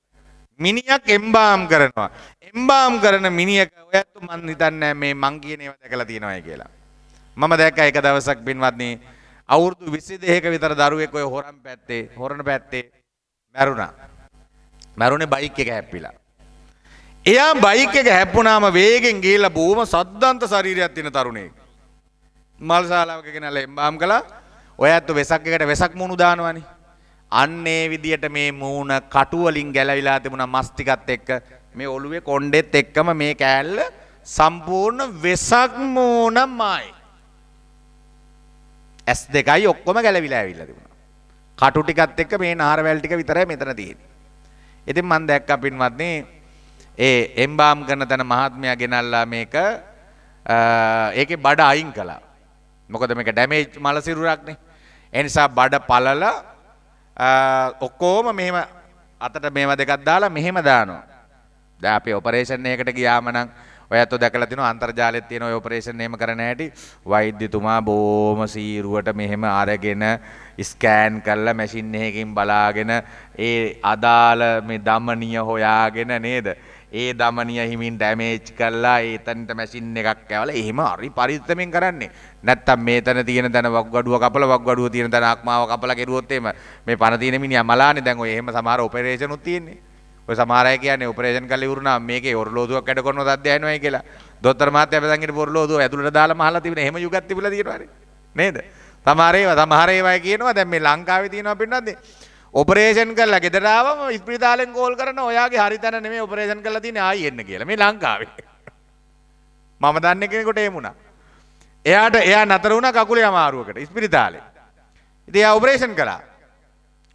මිනිහක් එම්බාම් කරනවා එම්බාම් කරන මිනිහක ඔය ඇත්තෝ මන් හිතන්නේ මේ මං කියන ඒවා දැකලා තියෙනවයි කියලා මම දැක්කා එක දවසක් පින්වත්නි අවුරුදු 22ක විතර දරුවෙක් ඔය හොරම් පැත්තේ හොරණ පැත්තේ මැරුණා මැරුණේ බයික් එක හැප්පිලා. එයා බයික් එක හැප්පුණාම වේගෙන් ගිහිල්ලා බොහොම සද්දන්ත ශරීරයක් තියෙන තරුණයෙක්. මල් ශාලාවක ගෙනල්ලා එම්බාම් කළා. ඔය ඇත්ත වෙසක් එකට වෙසක් මූණු දානවනේ. අන්න ඒ විදියට මේ මූණ කටු වලින් ගැලවිලා තිබුණා මස් ටිකත් එක්ක මේ ඔළුවේ කොණ්ඩෙත් එක්කම මේ කෑල්ල සම්පූර්ණ වෙසක් මූණමයි. ඇස් දෙකයි ඔක්කොම ගැලවිලා ඇවිල්ලා තිබුණා. කටු ටිකත් එක්ක මේ නහරවැල් ටික විතරයි මෙතන තියෙන්නේ. ඉතින් මම දැක්කා පින්වත්නි ඒ එම්බාම් කරන තන මහත්මයා ගෙනල්ලා මේක ඒකේ බඩ අයින් කළා. මොකද මේක ඩැමේජ් මලසිරුරක්නේ. ඒ නිසා බඩ පළල ඔක්කොම මෙහෙම අතට මේවා දෙකක් දාලා මෙහෙම දානවා. දැන් අපි ඔපරේෂන් එකකට ගියාම නම් ඔයත් දැකලා තිනවා අන්තර්ජාලයේ තියෙන ඔය ඔපරේෂන් එහෙම කරන හැටි වෛද්‍යතුමා බොහොම සීරුවට මෙහෙම අරගෙන ස්කෑන් කරලා මැෂින් එකකින් බලාගෙන ඒ අදාළ මේ දමනිය හොයාගෙන නේද ඒ දමනිය හිමින් ඩැමේජ් කරලා ඒතනට මැෂින් එකක් ඇවල එහෙම හරි පරිස්සමෙන් කරන්නේ නැත්තම් මේතන තියෙන දන වක්ගඩුව කපල වක්ගඩුව තියෙන දන ආක්මාව කපලා කෙරුවොත් එහෙම මේ පණ තියෙන මිනිහා මලානේ දැන් ඔය එහෙම සමහර ඔපරේෂන් උත් තියෙන්නේ ඔය සමහරය කියන්නේ ඔපරේෂන් කරලා ඉවරුනා මේකේ ඔරලෝසුවක් වැඩ කරන තත්ත්වය එනවයි කියලා. දොස්තර මහත්තයා බෙදන් ඉන්න ඔරලෝසුව ඇතුළට දාලා මහලා තිබුණේ එහෙම යුගක් තිබිලා තියෙනවානේ. නේද? සමහරේව සමහර ඒවා කියනවා දැන් මේ ලංකාවේ තියෙනවා පින්නත් ඔපරේෂන් කරලා ගෙදර ආවම ඉස්පිරිතාලෙන් කෝල් කරන ඔයාගේ හරි තැන නෙමෙයි ඔපරේෂන් කරලා තියෙන්නේ ආයි එන්න කියලා මේ ලංකාවේ මම දන්නේ කෙනෙකුට එහෙම වුණා එයාට එයා නතර වුණ කකුලේ අමාරුවකට ඉස්පිරිතාලේ. ඉතින් එයා ඔපරේෂන් කළා.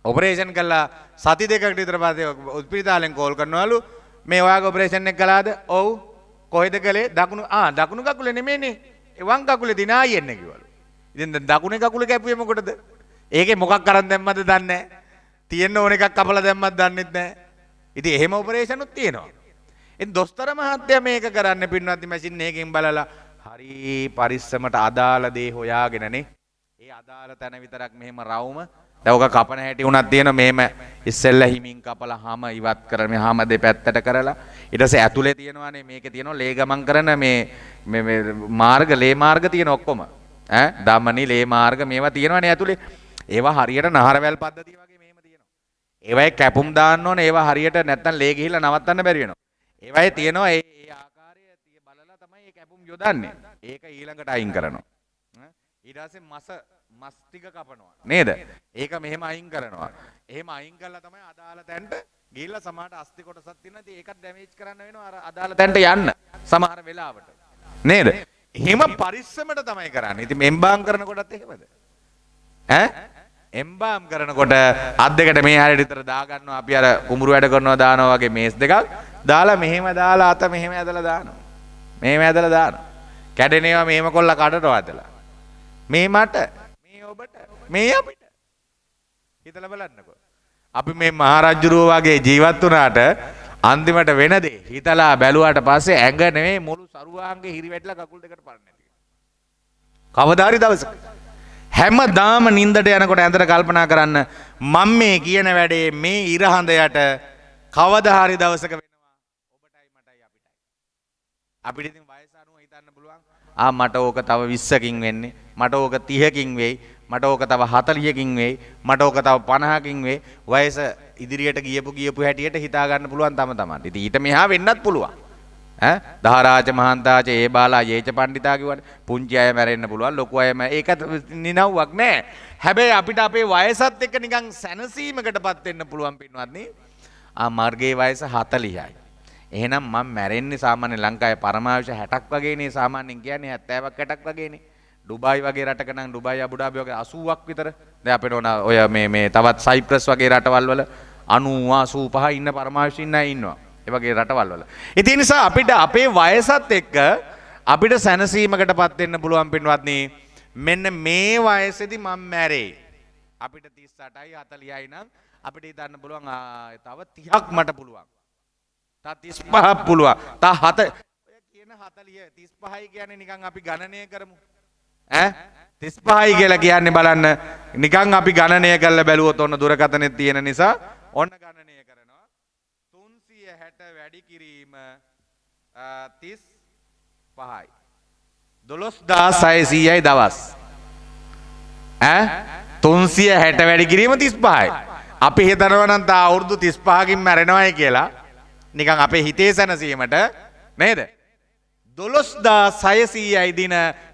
ඔපරේෂන් කළා සති දෙකකට විතර පස්සේ ඉස්පිරිතාලෙන් කෝල් කරනවලු මේ ඔයාගේ ඔපරේෂන් එක කළාද? ඔව්. කොහෙද කළේ? දකුණු ආ දකුණු කකුලේ නෙමෙයිනේ. වම් කකුලේ දිනායි එන්න කිව්වලු. ඉතින් දකුණේ කකුල කැපුවේ මොකටද? ඒකේ මොකක් කරන් දැම්මද දන්නේ නැහැ. තියෙන්න ඕන එකක් කපලා දැම්මත් දන්නෙත් නැහැ. ඉතින් එහෙම ඔපරේෂන් උත් තියෙනවා. ඉතින් දොස්තර මහත්තයා මේක කරන්න පින්වත්නි මැෂින් එකකින් බලලා හරි පරිස්සමට අදාළ දේ හොයාගෙනනේ. ඒ අදාළ තැන විතරක් මෙහෙම රවුම දවක කපන හැටි උනත් තියෙන මෙහෙම ඉස්සෙල්ල හිමින් කපලා හැම ඉවත් කරන මේ හැම දෙපැත්තට කරලා ඊට පස්සේ ඇතුලේ තියෙනවානේ මේකේ තියෙනවා ලේ ගමන් කරන මේ මේ මාර්ග ලේ මාර්ග තියෙන ඔක්කොම ඈ ධම්මනී ලේ මාර්ග මේවා තියෙනවනේ ඇතුලේ. ඒවා හරියට නහරවැල් පද්ධතිය වගේ මෙහෙම තියෙනවා. ඒවයි කැපුම් දාන්න ඕනේ. ඒවා හරියට නැත්තම් ලේ ගිහිල්ලා නවත්තන්න බැරි වෙනවා. ඒවයි තියෙනවා ඒ ඒ ආකාරය බලලා තමයි මේ කැපුම් යොදන්නේ. ඒක ඊළඟට අයින් කරනවා. ඊට පස්සේ මස මස් ටික කපනවා. නේද? ඒක මෙහෙම අයින් කරනවා. එහෙම අයින් කළා තමයි අදාළ තැනට ගිහිල්ලා සමහරට අස්ති කොටසක් තියෙනවා. ඉතින් ඒකත් ඩැමේජ් කරන්න වෙනවා අර අදාළ තැනට යන්න. සමහර වෙලාවට. නේද? එහෙම පරිස්සමට තමයි කරන්නේ. ඉතින් මෙම්බාම් කරනකොටත් එහෙමද? ඈ? එම්බාම් කරනකොට අත් දෙකට මේ හැරෙට විතර දාගන්නවා අපි අර කුඹුරු වැඩ කරනවා දානවා වගේ මේස් දෙකක් දාලා මෙහෙම දාලා අත මෙහෙම ඇදලා දානවා. මෙහෙම ඇදලා දානවා. කැඩෙන ඒවා මෙහෙම කොල්ලා කඩට වදලා. මේ මට, මේ ඔබට, මේ අපිට. හිතලා බලන්නකෝ. අපි මේ මහරජුරුව වගේ ජීවත් වුණාට අන්තිමට වෙන දේ හිතලා බැලුවාට පස්සේ ඇඟ නෙමෙයි මුළු සරුවාංගේ හිරිවැටලා කකුල් දෙකට පරණ නැති. කවදා හරි දවසක හැමදාම නින්දට යනකොට ඇඳට කල්පනා කරන්න මම මේ කියන වැඩේ මේ ඉරහඳයට කවදා හරි දවසක වෙනවා ඔබටයි මටයි අපිටයි. අපිට ඉතින් වයස අනුව හිතන්න පුළුවන්. ආ මට ඕක තව 20කින් වෙන්නේ. මට ඕක 30කින් වෙයි. මට ඕක තව 40කින් වෙයි. මට ඕක තව 50කින් වෙයි. වයස ඉදිරියට ගියපු ගියපු හැටියට හිතාගන්න පුළුවන් තම තමන්ට. ඉතින් ඊට මෙහා වෙන්නත් පුළුවන්. ඈ දහරාජ මහන්තාජ ඒ බාලා යේච පණ්ඩිතා කිව්වට පුංචි අය මැරෙන්න පුළුවන් ලොකු අය මැ ඒක නිනව්වක් නෑ. හැබැයි අපිට අපේ වයසත් එක්ක නිකන් සැනසීමකටපත් වෙන්න පුළුවන් පින්වත්නි. ආ මාර්ගයේ වයස 40යි. එහෙනම් මම මැරෙන්නේ සාමාන්‍ය ලංකාවේ පරමාවශ 60ක් වගේනේ සාමාන්‍යයෙන් කියන්නේ 70ක් 60ක් වගේනේ. ඩුබායි වගේ රටක නම් ඩුබායි අබුඩාබි වගේ 80ක් විතර. දැන් අපිට ඕන ඔය මේ මේ තවත් සයිප්‍රස් වගේ රටවල් වල අනුවා සූපහ ඉන්න පරමාශින්න ඉන්නවා. එවගේ රටවල් වල. ඉතින් නිසා අපිට අපේ වයසත් එක්ක අපිට සැනසීමකට පත් වෙන්න පුළුවන් පින්වත්නි. මෙන්න මේ වයසේදී මම මැරෙයි. අපිට 38යි 40යි නම් අපිට හිතන්න පුළුවන් තව 30ක් මට පුළුවන්. තව 35ක් පුළුවන්. තව 7 ඔය කියන 40 35යි කියන්නේ නිකන් අපි ගණනය කරමු. ඈ 35යි කියලා කියන්නේ බලන්න නිකන් අපි ගණනය කරලා බැලුවොත් ඔන්න දුරකතනෙත් තියෙන නිසා ඔන්න ගණනය කරනවා. තුන්සිය හැට වැඩි කිරීම තිස් පහයි. දොළොස් දා සයසීයයි දවස්. තුන්සිය හැට වැඩි කිරීම තිස් පහයි. අපි හිතනවනන්ත අවුරුදු තිස් පහකින් මැරෙනවයි කියලා නිකං අපේ හිතේ සැනසීමට නේද. දොළොස්දා සයසීයයි දින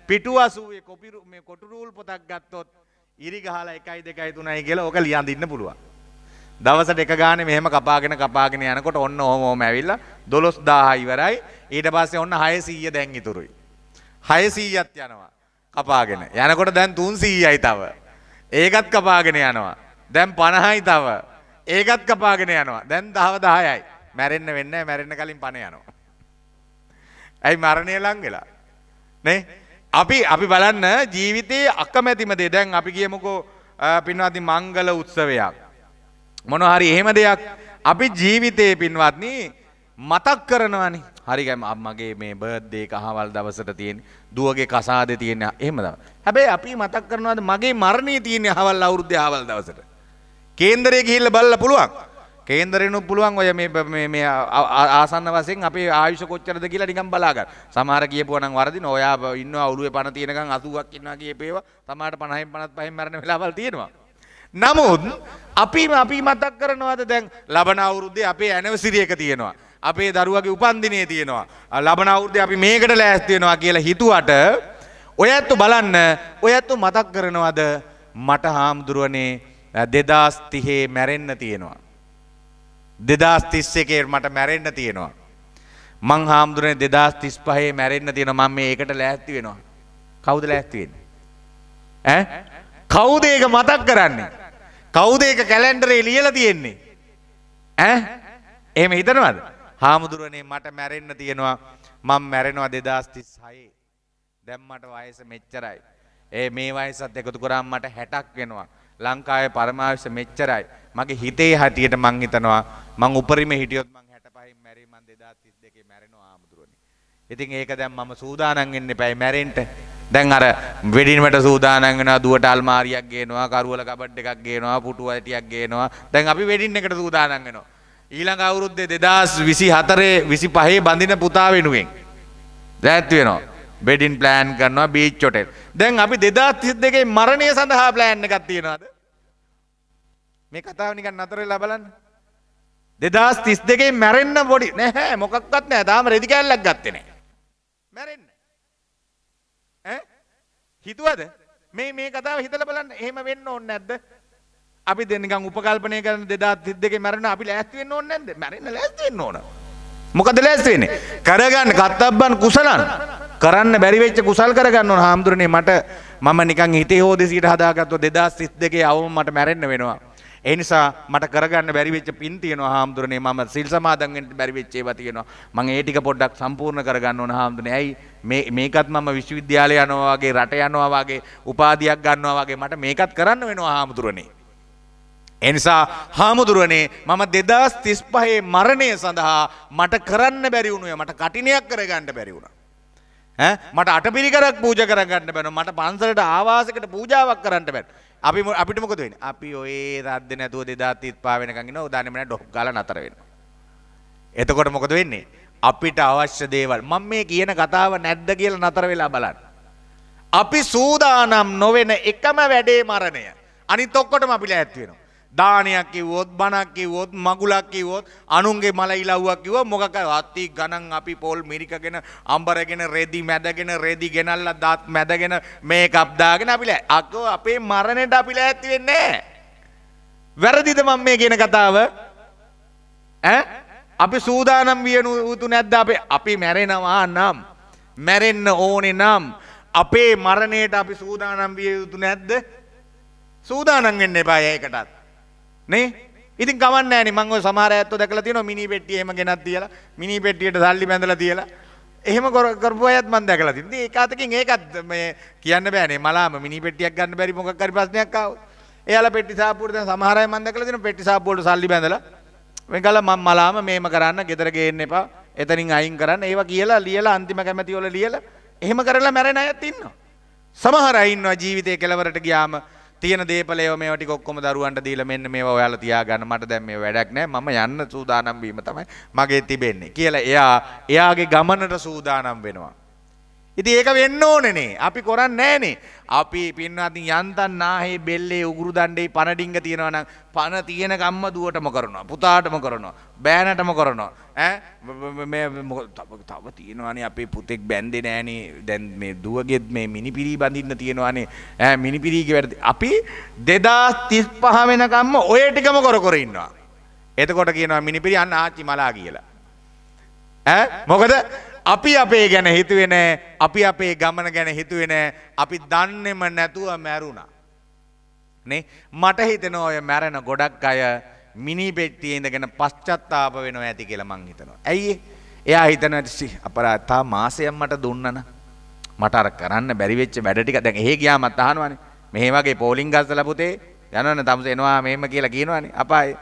පිටුවසූේ කොපිරු කොටුරුල් පොතක් ගත්තොත් ඉරිගහලා එකයි දෙකයි තුනයි කියලා ඕක ලියන් දෙන්න පුළුවන්. දවසට එක ගානේ මෙහෙම කපාගෙන කපාගෙන යනකොට ඔන්න ඔහම ඔහම ඇවිල්ලා 12000 ඉවරයි. ඊට පස්සේ ඔන්න 600 දැන් ඉතුරුයි. 600ක් යනවා කපාගෙන. යනකොට දැන් 300යි තව. ඒකත් කපාගෙන යනවා. දැන් 50යි තව. ඒකත් කපාගෙන යනවා. දැන් තව 10යි. මැරෙන්න වෙන්නේ මැරෙන්න කලින් පණ යනවා. ඇයි මරණය ලං වෙලා? නේ? අපි අපි බලන්න ජීවිතයේ අකමැතිම දේ දැන් අපි කියමුකෝ පින්වත්නි මංගල උත්සවයක්. මොන හරි එහෙම දෙයක් අපි ජීවිතේ පින්වත්නි මතක් කරනවානේ. හරි මගේ මේ බර්ත්ඩේ කහවල් දවසට තියෙන දුවගේ කසාදේ තියෙන එහෙම තමයි. හැබැයි අපි මතක් කරනවාද මගේ මරණේ තියෙන අහවල් අවුරුද්දේ අහවල් දවසට. කේන්දරේ ගිහිල්ලා බලලා පුළුවන්. කේන්දරෙනුත් පුළුවන් ඔය මේ මේ ආසන්න වශයෙන් අපේ ආයුෂ කොච්චරද කියලා නිකන් බලා ගන්න. සමහර කියපුවා නම් වරදින. ඔයා ඉන්නවා ඔළුවේ පණ තියෙනකන් 80ක් ඉන්නවා කියපේවා. සමහරට 50න් 55න් මැරෙන වෙලාවල් තියෙනවා. නමුත් අපි අපි මතක් කරනවාද දැන් ලබන අවුරුද්දේ අපේ ඇනවසිරියක තියෙනවා. අපේ දරුවගේ උපන්දිනේ තියෙනවා. ලබන අවුරුද්දේ අපි මේකට ලෑස්ති වෙනවා කියලා හිතුවට ඔය ඇත්තු බලන්න ඔය ඇත්තු මතක් කරනවාද මට හාමුදුරුවනේ 2030 මැරෙන්න තියෙනවා. 2031 මට මැරෙන්න තියෙනවා. මං හාමුදුරනේ 2035 මැරෙන්න තියෙනවා මම මේකට ලෑස්ති වෙනවා. කවුද ලෑස්ති වෙන්නේ? ඈ? කවුද ඒක මතක් කරන්නේ? කවුද ඒක කැලෙන්ඩරේ ලියලා තියෙන්නේ? ඈ? එහෙම හිතනවද? හාමුදුරනේ මට මැරෙන්න තියෙනවා. මම මැරෙනවා 2036. දැන් මට වයස මෙච්චරයි. ඒ මේ වයසත් එකතු කරාම මට 60ක් වෙනවා. ලංකාවේ පරමාවශ්‍ය මෙච්චරයි. මගේ හිතේ හැටියට මං හිතනවා මං උපරිම හිටියොත් මං 65න් මැරෙයි මං 2032 මැරෙනවා ආමුදුරනේ. ඉතින් ඒක දැන් මම සූදානම් වෙන්න එපායි මැරෙන්න. දැන් අර වෙඩින්මට සූදානම් වෙනවා දුවට අල්මාරියක් ගේනවා කරුවල කබඩ් එකක් ගේනවා පුටු ඇටියක් ගේනවා දැන් අපි වෙඩින් එකට සූදානම් වෙනවා ඊළඟ අවුරුද්දේ 2024 25 බඳින පුතා වෙනුවෙන් දැත් වෙනවා බෙඩින් ප්ලෑන් කරනවා බීච් හොටෙල් දැන් අපි 2032 මරණය සඳහා ප්ලෑන් එකක් තියනවාද මේ කතාව නිකන් නතර වෙලා බලන්න දෙදස් තිස් දෙකේ මැරෙන්න පොඩි නැහැ මොකක්වත් නෑ තාම රෙදි කැල්ලක් ගත්තේ නෑ මැරෙන්න හිතුවද මේ මේ කතාව හිතලා බලන්න එහෙම වෙන්න ඕනේ නැද්ද අපි දෙන්නකම් උපකල්පනය කරන 2032 මැරෙන අපි ලෑස්ති වෙන්න ඕනේ නැද්ද මැරෙන්න ලෑස්ති වෙන්න ඕන මොකද ලෑස්ති වෙන්නේ කරගන්න කත්තබ්බන් කුසලන් කරන්න බැරි වෙච්ච කුසල් කරගන්න ඕන හාමුදුරනේ මට මම නිකන් හිතේ හෝදෙසියට හදාගත්තොත් 2032 අවම මට මැරෙන්න වෙනවා ඒ නිසා මට කරගන්න බැරි වෙච්ච පින් තියෙනවා හාමුදුරනේ මම සිල් සමාදන් වෙන්න බැරි වෙච්ච ඒවා තියෙනවා මම ඒ ටික පොඩ්ඩක් සම්පූර්ණ කරගන්න ඕන හාමුදුරනේ ඇයි මේ මේකත් මම විශ්වවිද්‍යාලය යනවා වගේ රට යනවා වගේ උපාධියක් ගන්නවා වගේ මට මේකත් කරන්න වෙනවා හාමුදුරනේ එනිසා හාමුදුරුවනේ මම දෙදස් තිස්පහේ මරණය සඳහා මට කරන්න බැරිවුණුය මට කටිනයක් කරගන්න බැරිවුණ. මට අට පිරිකරක් පූජ කරගන්න බැන මට පන්සලට ආවාසකට පූජාවක් කරන්න බැට අපි අපිට මොකද වෙන්නේ? අපි ඔය රද්ද නැතුව 2035 වෙනකන් ඉනවා. උදාහරණයක් නෑ ඩොක් ගාලා නතර වෙනවා. එතකොට මොකද වෙන්නේ? අපිට අවශ්‍ය දේවල් මම මේ කියන කතාව නැද්ද කියලා නතර වෙලා බලන්න. අපි සූදානම් නොවන එකම වැඩේ මරණය. අනිත් ඔක්කොටම අපි ලෑත් වෙනවා. දානයක් කිව්වොත් බණක් කිව්වොත් මගුලක් කිව්වොත් අනුන්ගේ මල ඉලව්වක් කිව්වොත් මොකක් අත්ති ගණන් අපි පොල් මිරිකගෙන අඹරගෙන රෙදි මැදගෙන රෙදි ගෙනල්ලා දාත් මැදගෙන මේකප් දාගෙන අපිලා අකෝ අපේ මරණයට අපිලා ඇති වෙන්නේ නැහැ. වැරදිද මම මේ කියන කතාව? ඈ අපි සූදානම් විය යුතු නැද්ද අපි අපි මැරෙනවා නම් මැරෙන්න ඕනේ නම් අපේ මරණයට අපි සූදානම් විය යුතු නැද්ද? සූදානම් වෙන්න එපා ඒකටත්. නේ ඉතින් කමන්න නෑනේ මම ඔය සමහර ඇත්තෝ දැකලා තියෙනවා මිනි පෙට්ටිය එහෙම ගෙනත් තියලා මිනි පෙට්ටියට සල්ලි බැඳලා තියලා එහෙම කරපු අයත් මම දැකලා තියෙනවා. ඉතින් ඒක අතකින් ඒකත් මේ කියන්න බෑනේ මලාම මිනි පෙට්ටියක් ගන්න බැරි මොකක් හරි ප්‍රශ්නයක් ආවොත්. එයාලා පෙට්ටි සාප්පුවට දැන් සමහර අය මම දැකලා තියෙනවා පෙට්ටි සාප්පුවට සල්ලි බැඳලා වෙගලා මම මලාම මේම කරන්න ගෙදර ගේන්න එපා. එතනින් අයින් කරන්න ඒවා කියලා ලියලා අන්තිම කැමැති වල ලියලා එහෙම කරලා මැරෙන අයත් ඉන්නවා. සමහර අය ඉන්නවා ජීවිතේ කෙලවරට ගියාම තියෙන දේපල ඒවා මේවා ටික ඔක්කොම දරුවන්ට දීලා මෙන්න මේවා ඔයාලා තියාගන්න මට දැන් මේ වැඩක් නැහැ මම යන්න සූදානම් වීම තමයි මගේ තිබෙන්නේ කියලා එයා එයාගේ ගමනට සූදානම් වෙනවා ඉති ඒක වෙන්න ඕනනේ අපි කොරන්න නෑනේ අපි පින්වති යන්තන් නාහේ බෙල්ලේ උගුරු දණ්ඩේ පණඩිංග තියෙනවා නම් පණ තියෙන කම්ම දුවටම කරනවා පුතාටම කරනවා බෑනටම කරනවා ඈ මේ තව තියෙනවානේ අපේ පුතෙක් බැන්දේ නෑනේ දැන් මේ දුවගෙත් මේ මිනිපිරි බඳින්න තියෙනවානේ ඈ මිනිපිරිගේ වැඩ අපි 2035 වෙනකම්ම ඔය ටිකම කර කර ඉන්නවා එතකොට කියනවා මිනිපිරි අන්න ආච්චි මලා කියලා ඈ මොකද අපි අපේ ගැන හිතුවේ නෑ අපි අපේ ගමන ගැන හිතුවේ නෑ අපි දන්නෙම නැතුව මැරුණා නේ මට හිතෙනවා ඔය මැරෙන ගොඩක් අය මිනි පෙට්ටියේ ඉඳගෙන පශ්චත්තාප වෙනවා ඇති කියලා මං හිතනවා ඇයි එයා හිතන අපරාධ තා මාසයක් මට දුන්නන මට අර කරන්න බැරි වෙච්ච වැඩ ටික දැන් එහෙ ගියාමත් අහනවනේ මෙහෙ වගේ පෝලිං ගස්වල පුතේ යනවනේ තමුසේ එනවා මෙහෙම කියලා කියනවනේ අපායේ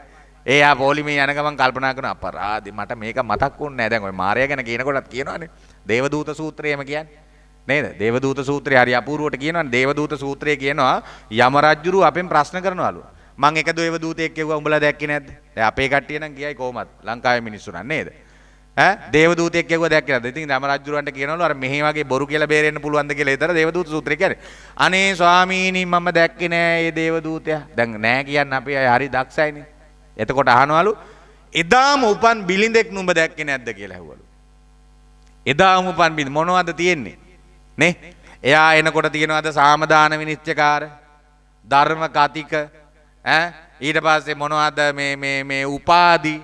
ඒයා පොලිමේ යනකමන් කල්පනා කරන අපරාදි මට මේක මතක් වුන්නේ නැහැ දැන් ඔය මාර්යා ගැන කියනකොටත් කියනවනේ දේවදූත සූත්‍රයම කියන්නේ නේද දේවදූත සූත්‍රය හරි අපූර්වට කියනවනේ දේවදූත සූත්‍රය කියනවා යම රජුරු අපෙන් ප්‍රශ්න කරනවලු මං එක දේවදූතයෙක් කිව්වා උඹලා දැක්කේ නැද්ද දැන් අපේ කට්ටිය නම් කියයි කොහොමද ලංකාවේ මිනිස්සු නම් නේද ඈ දේවදූතයෙක් කිව්වා දැක්කේ නැද්ද ඉතින් යම රජුරන්ට කියනවලු අර මෙහි වගේ බොරු කියලා බේරෙන්න පුළුවන්ද කියලා ඒතර දේවදූත සූත්‍රය කියන්නේ අනේ ස්වාමීනි මම දැක්කේ නෑ මේ දේවදූතයා දැන් නෑ කියන්න අපි අය හරි දක්ෂයිනේ එතකොට අහනවලු එදාම උපන් බිලිඳෙක් නුඹ දැක්කේ නැද්ද කියලා ඇහුවලු. එදාම උපන් බිලිඳ මොනවද තියෙන්නේ? නේ? එයා එනකොට තියෙනවද සාමදාන විනිශ්චයකාර ධර්ම කතික ඈ ඊට පස්සේ මොනවද මේ මේ මේ උපාදි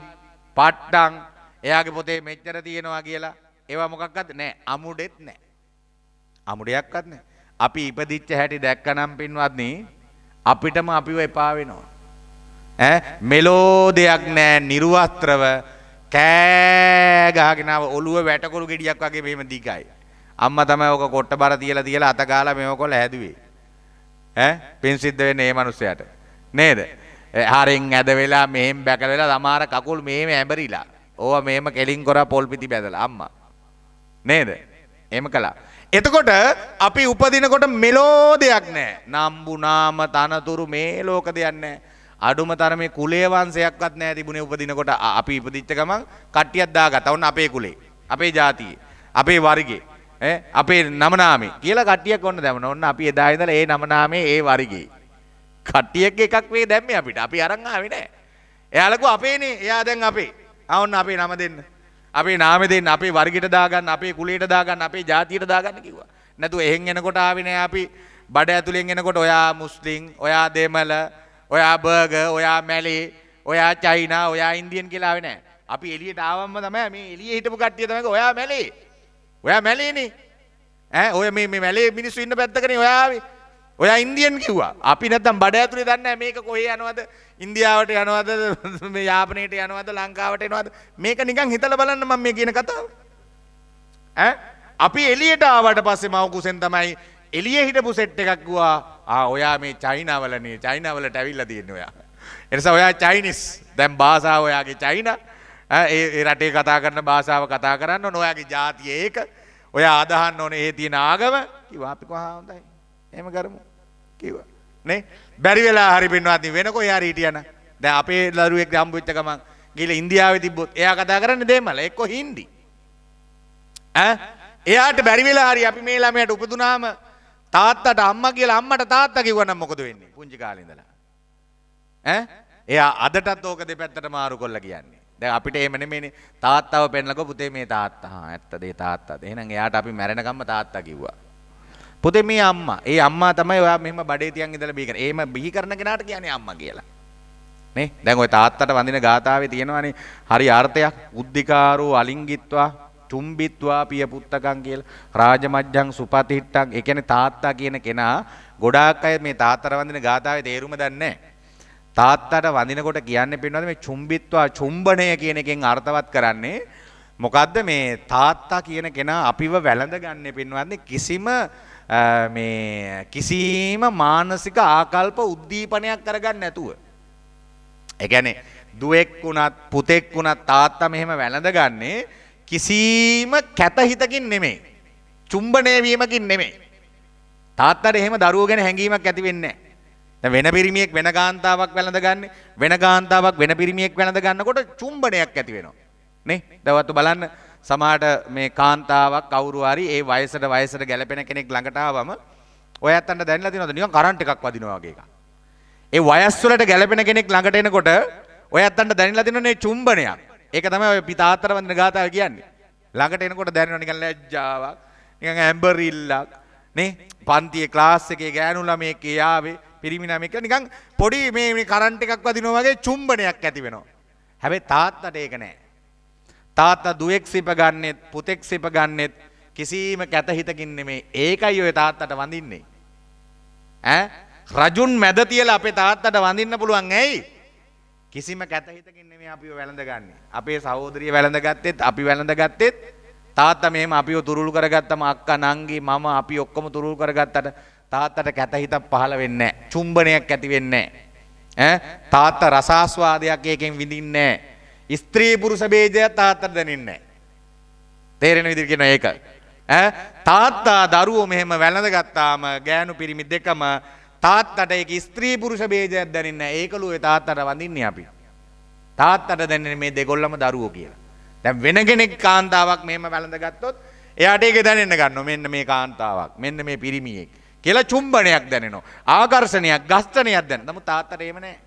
පට්ටම් එයාගේ පොතේ මෙච්චර තියෙනවා කියලා ඒවා මොකක්වත් නැහැ අමුඩෙත් නැහැ අමුඩයක්වත් නැහැ අපි ඉපදිච්ච හැටි දැක්කනම් පින්වත්නි අපිටම අපිව එපා වෙනවා මෙලෝ දෙයක් නෑ නිර්වස්ත්‍රව කෑ ගහගෙනාව ඔළුව වැටකොළු ගෙඩියක් වගේ මෙහෙම දිගයි. අම්මා තමයි ඕක කොට්ට බර තියලා තියලා අත ගාලා මේවකොල්ල හැදුවේ. ඈ පින් සිද්ධ වෙන්නේ මේ මිනිස්සයාට. නේද? හරෙන් ඇද වෙලා මෙහෙන් බැක වෙලා සමහර කකුල් මෙහෙම ඇඹරිලා. ඕවා මෙහෙම කෙලින් කරා පොල්පිති බැදලා අම්මා. නේද? එහෙම කළා. එතකොට අපි උපදිනකොට මෙලෝ දෙයක් නැහැ. නම්බුනාම තනතුරු මේ ලෝක දෙයක් නැහැ. අඩුම තරමේ කුලේ වංශයක්වත් නැහැ තිබුණේ උපදිනකොට අපි ඉපදිච්ච ගමන් කට්ටියක් දාගත්තා. ඔන්න අපේ කුලේ, අපේ ජාතියේ, අපේ වර්ගයේ, ඈ අපේ නම නාමේ කියලා කට්ටියක් ඔන්න දැමුණා. ඔන්න අපි එදා ඉඳලා ඒ නම නාමේ ඒ වර්ගයේ. කට්ටියක් එකක් වේ දැම්මේ අපිට. අපි අරන් ආවේ නැහැ. එයාලකෝ අපේනේ. එයා දැන් අපේ. ආ ඔන්න අපේ නම දෙන්න. අපේ නාම දෙන්න අපේ වර්ගයට දාගන්න අපේ කුලයට දාගන්න අපේ ජාතියට දාගන්න කිව්වා. නැතුව එහෙන් එනකොට ආවේ නෑ අපි බඩ ඇතුලෙන් එනකොට ඔයා මුස්ලිම් ඔයා දෙමළ ඔයා බර්ග ඔයා මැලේ ඔයා චයිනා ඔයා ඉන්දියන් කියලාව නෑ අපි එලියට ආවම්ම තමයි මේ එළිය හිටපු කට්ටිය තමයි ඔයා මැලේ ඔයා මැලේනේ ඈ ඔය මේ මේ මැලේ මිනිස්සු ඉන්න පැත්තකනේ ඔයාවේ ඔයා ඉන්දියන් කිව්වා අපි නැත්තම් බඩ ඇතුලේ දන්නේ මේක කොහේ යනවද ඉන්දියාවට යනවද මේ යාපනයට යනවද ලංකාවට එනවද මේක නිකන් හිතලා බලන්න මම මේ කියන කතාව ඈ අපි එළියට ආවට පස්සේ මව කුසෙන් තමයි එලිය හිටපු සෙට් එකක් වවා ආ ඔයා මේ චයිනවලනේ චයිනවලට ඇවිල්ල තියෙන ඔයා. එනිසා ඔයා චයිනිස් දැම් බාසාාව ඔයාගේ චයින ඒ රටේ කතා කරන භාෂාව කතා කරන්න නොයාගේ ජාතිය ඒක ඔය අදහන්න ඕන ඒ තියෙන ආගම කිවාපික හාවදයි එම කරමු කිව නේ බැරිවෙලා හරි පෙන්වාති වෙනකො යා රීටියන දැ අපේ ලරුවෙක් දම්පුච්චකමක් ගිල ඉන්දියාව තිබොත් එයා කතා කරන්න දෙමල එක්කො හින්දි. එයාට බැරිවෙලා හරි අපි මේ ළමයට උපදුනාම තාත්තට අම්මා කියලා අම්මට තාත්තා කිව්වනම් මොකද වෙන්නේ? පුංචි කාලේ ඉඳලා. ඈ? එයා අදටත් ඕක දෙපැත්තට මාරු කරලා කියන්නේ. දැන් අපිට එහෙම නෙමෙයිනේ තාත්තාව පෙන්නලකෝ පුතේ මේ තාත්තා හා ඇත්තද ඒ තාත්තාද එහෙනම් එයාට අපි මැරෙනකම්ම තාත්තා කිව්වා පුතේ මේ අම්මා ඒ අම්මා තමයි ඔයා මෙහෙම බඩේ තියන් ඉඳලා බිහි කරන්නේ එහෙම බිහි කරන කෙනාට කියන්නේ අම්මා කියලා නේ දැන් ওই තාත්තට වඳින ගාතාවේ තියෙනවානේ හරි අර්ථයක් උද්දිකාරෝ අලිංගිත්වා චුම්බිත්වා පිය පුත්තකම් කියලා රාජමජ්ජං සුපතිට්ටං ඒ කියන්නේ තාත්තා කියන කෙනා ගොඩාක් අය මේ තාත්තර වඳින ගාතාවේ තේරුම දන්නේ තාත්තට වඳිනකොට කියන්නේ පින්නවද මේ චුම්බිත්වා චුම්බණය කියන එකෙන් අර්ථවත් කරන්නේ මොකද්ද මේ තාත්තා කියන කෙනා අපිව වැළඳ ගන්න පින්නවන්නේ කිසිම මේ කිසිම මානසික ආකල්ප උද්දීපනයක් කරගන්න නැතුව ඒ කියන්නේ දුවෙක් වුණත් පුතෙක් වුණත් තාත්තා මෙහෙම වැළඳ ගන්නේ කිසිීම කැතහිතකින් නෙමේ. චුම්බනය වීමකින් නෙමේ. තාත්තට එහෙම දරුව ගැන හැඟීමක් ඇති වෙන්නේ නැහැ. වෙන පිරිමියෙක් වෙන කාන්තාවක් වැළඳ ගන්න, වෙන කාන්තාවක් වෙන පිරිමියෙක් වැළඳ ගන්නකොට චුම්බනයක් ඇති වෙනවා. නේ? දවතු බලන්න සමහරට මේ කාන්තාවක් කවුරු හරි ඒ වයසට වයසට ගැලපෙන කෙනෙක් ළඟට ආවම ඔය ඇත්තන්ට දැනලා තියෙනවද නිකන් කරන්ට් එකක් වදිනවා වගේ එකක්. ඒ වයස් වලට ගැලපෙන කෙනෙක් ළඟට එනකොට ඔය ඇත්තන්ට දැනලා තියෙනනේ චුම්බනයක්. ඒක තමයි ඔය පිතාත්තර වන්දන ගාථාව කියන්නේ. ළඟට එනකොට දැනෙනවා නිකන් ලැජ්ජාවක්, නිකන් ඇම්බරිල්ලක්. නේ? පන්තියේ ක්ලාස් එකේ ගෑනු ළමයෙක් එයාවේ පිරිමි ළමයෙක් නිකන් පොඩි මේ මේ කරන්ට් එකක් වදිනවා වගේ චුම්බනයක් ඇති වෙනවා. හැබැයි තාත්තට ඒක නෑ. තාත්තා දුවෙක් සිප ගන්නෙත් පුතෙක් සිප ගන්නෙත් කිසිම කැතහිතකින් නෙමේ. ඒකයි ඔය තාත්තට වඳින්නේ. ඈ රජුන් මැද තියලා අපේ තාත්තට වඳින්න පුළුවන් ඇයි? කිසිම කැතහිතකින් නෙමෙයි අපිව වැළඳගන්නේ. අපේ සහෝදරිය වැළඳගත්තෙත් අපි වැළඳගත්තෙත් තාත්තා මෙහෙම අපිව තුරුළු කරගත්තම අක්කා නංගි මම අපි ඔක්කොම තුරුළු කරගත්තට තාත්තට කැත හිතක් පහළ වෙන්නේ නැහැ. චුම්බනයක් ඇති වෙන්නේ නැහැ. ඈ තාත්තා රසාස්වාදයක් එකෙන් විඳින්නේ නැහැ. ස්ත්‍රී පුරුෂ ભેදය තාත්තට දැනෙන්නේ නැහැ. තේරෙන විදිහට කියනවා ඒක. ඈ තාත්තා දරුවෝ මෙහෙම වැළඳගත්තාම ගෑනු පිරිමි දෙකම තාත්තට ඒක ස්ත්‍රී පුරුෂ ભેදයක් දැනෙන්නේ නැහැ. ඒකලුවේ තාත්තට වඳින්නේ අපි. තාත්තට දැනෙන මේ දෙගොල්ලම දරුවෝ කියලා. දැන් වෙන කෙනෙක් කාන්තාවක් මෙහෙම වැළඳගත්තොත් එයාට ඒක දැනෙන්න ගන්නවා. මෙන්න මේ කාන්තාවක්. මෙන්න මේ පිරිමියෙක් කියලා චුම්බනයක් දැනෙනවා. ආකර්ෂණයක්, ගස්තනයක් දැනෙන. නමුත් තාත්තට එහෙම නැහැ.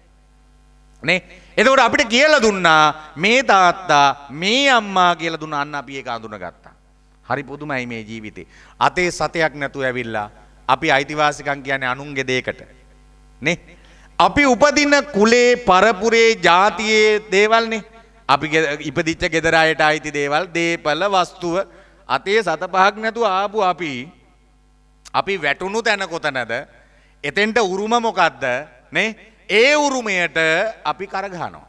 නේ? එතකොට අපිට කියලා දුන්නා මේ තාත්තා, මේ අම්මා කියලා දුන්නා අන්න අපි ඒක අඳුනගත්තා. හරි පුදුමයි මේ ජීවිතේ. අතේ සතයක් නැතුව ඇවිල්ලා අපි අයිතිවාසිකම් කියන්නේ අනුන්ගේ දෙයකට. නේ? අපි උපදින කුලේ පරපුරේ ජාතියේ දේවල්නේ අපි ඉපදිච්ච ගෙදරයට අයිති දේවල් දේපල වස්තුව අතේ සත පහක් නැතුව ආපු අපි අපි වැටුණු තැන කොතනද එතෙන්ට උරුම මොකක්ද නේ ඒ උරුමයට අපි කරගහනවා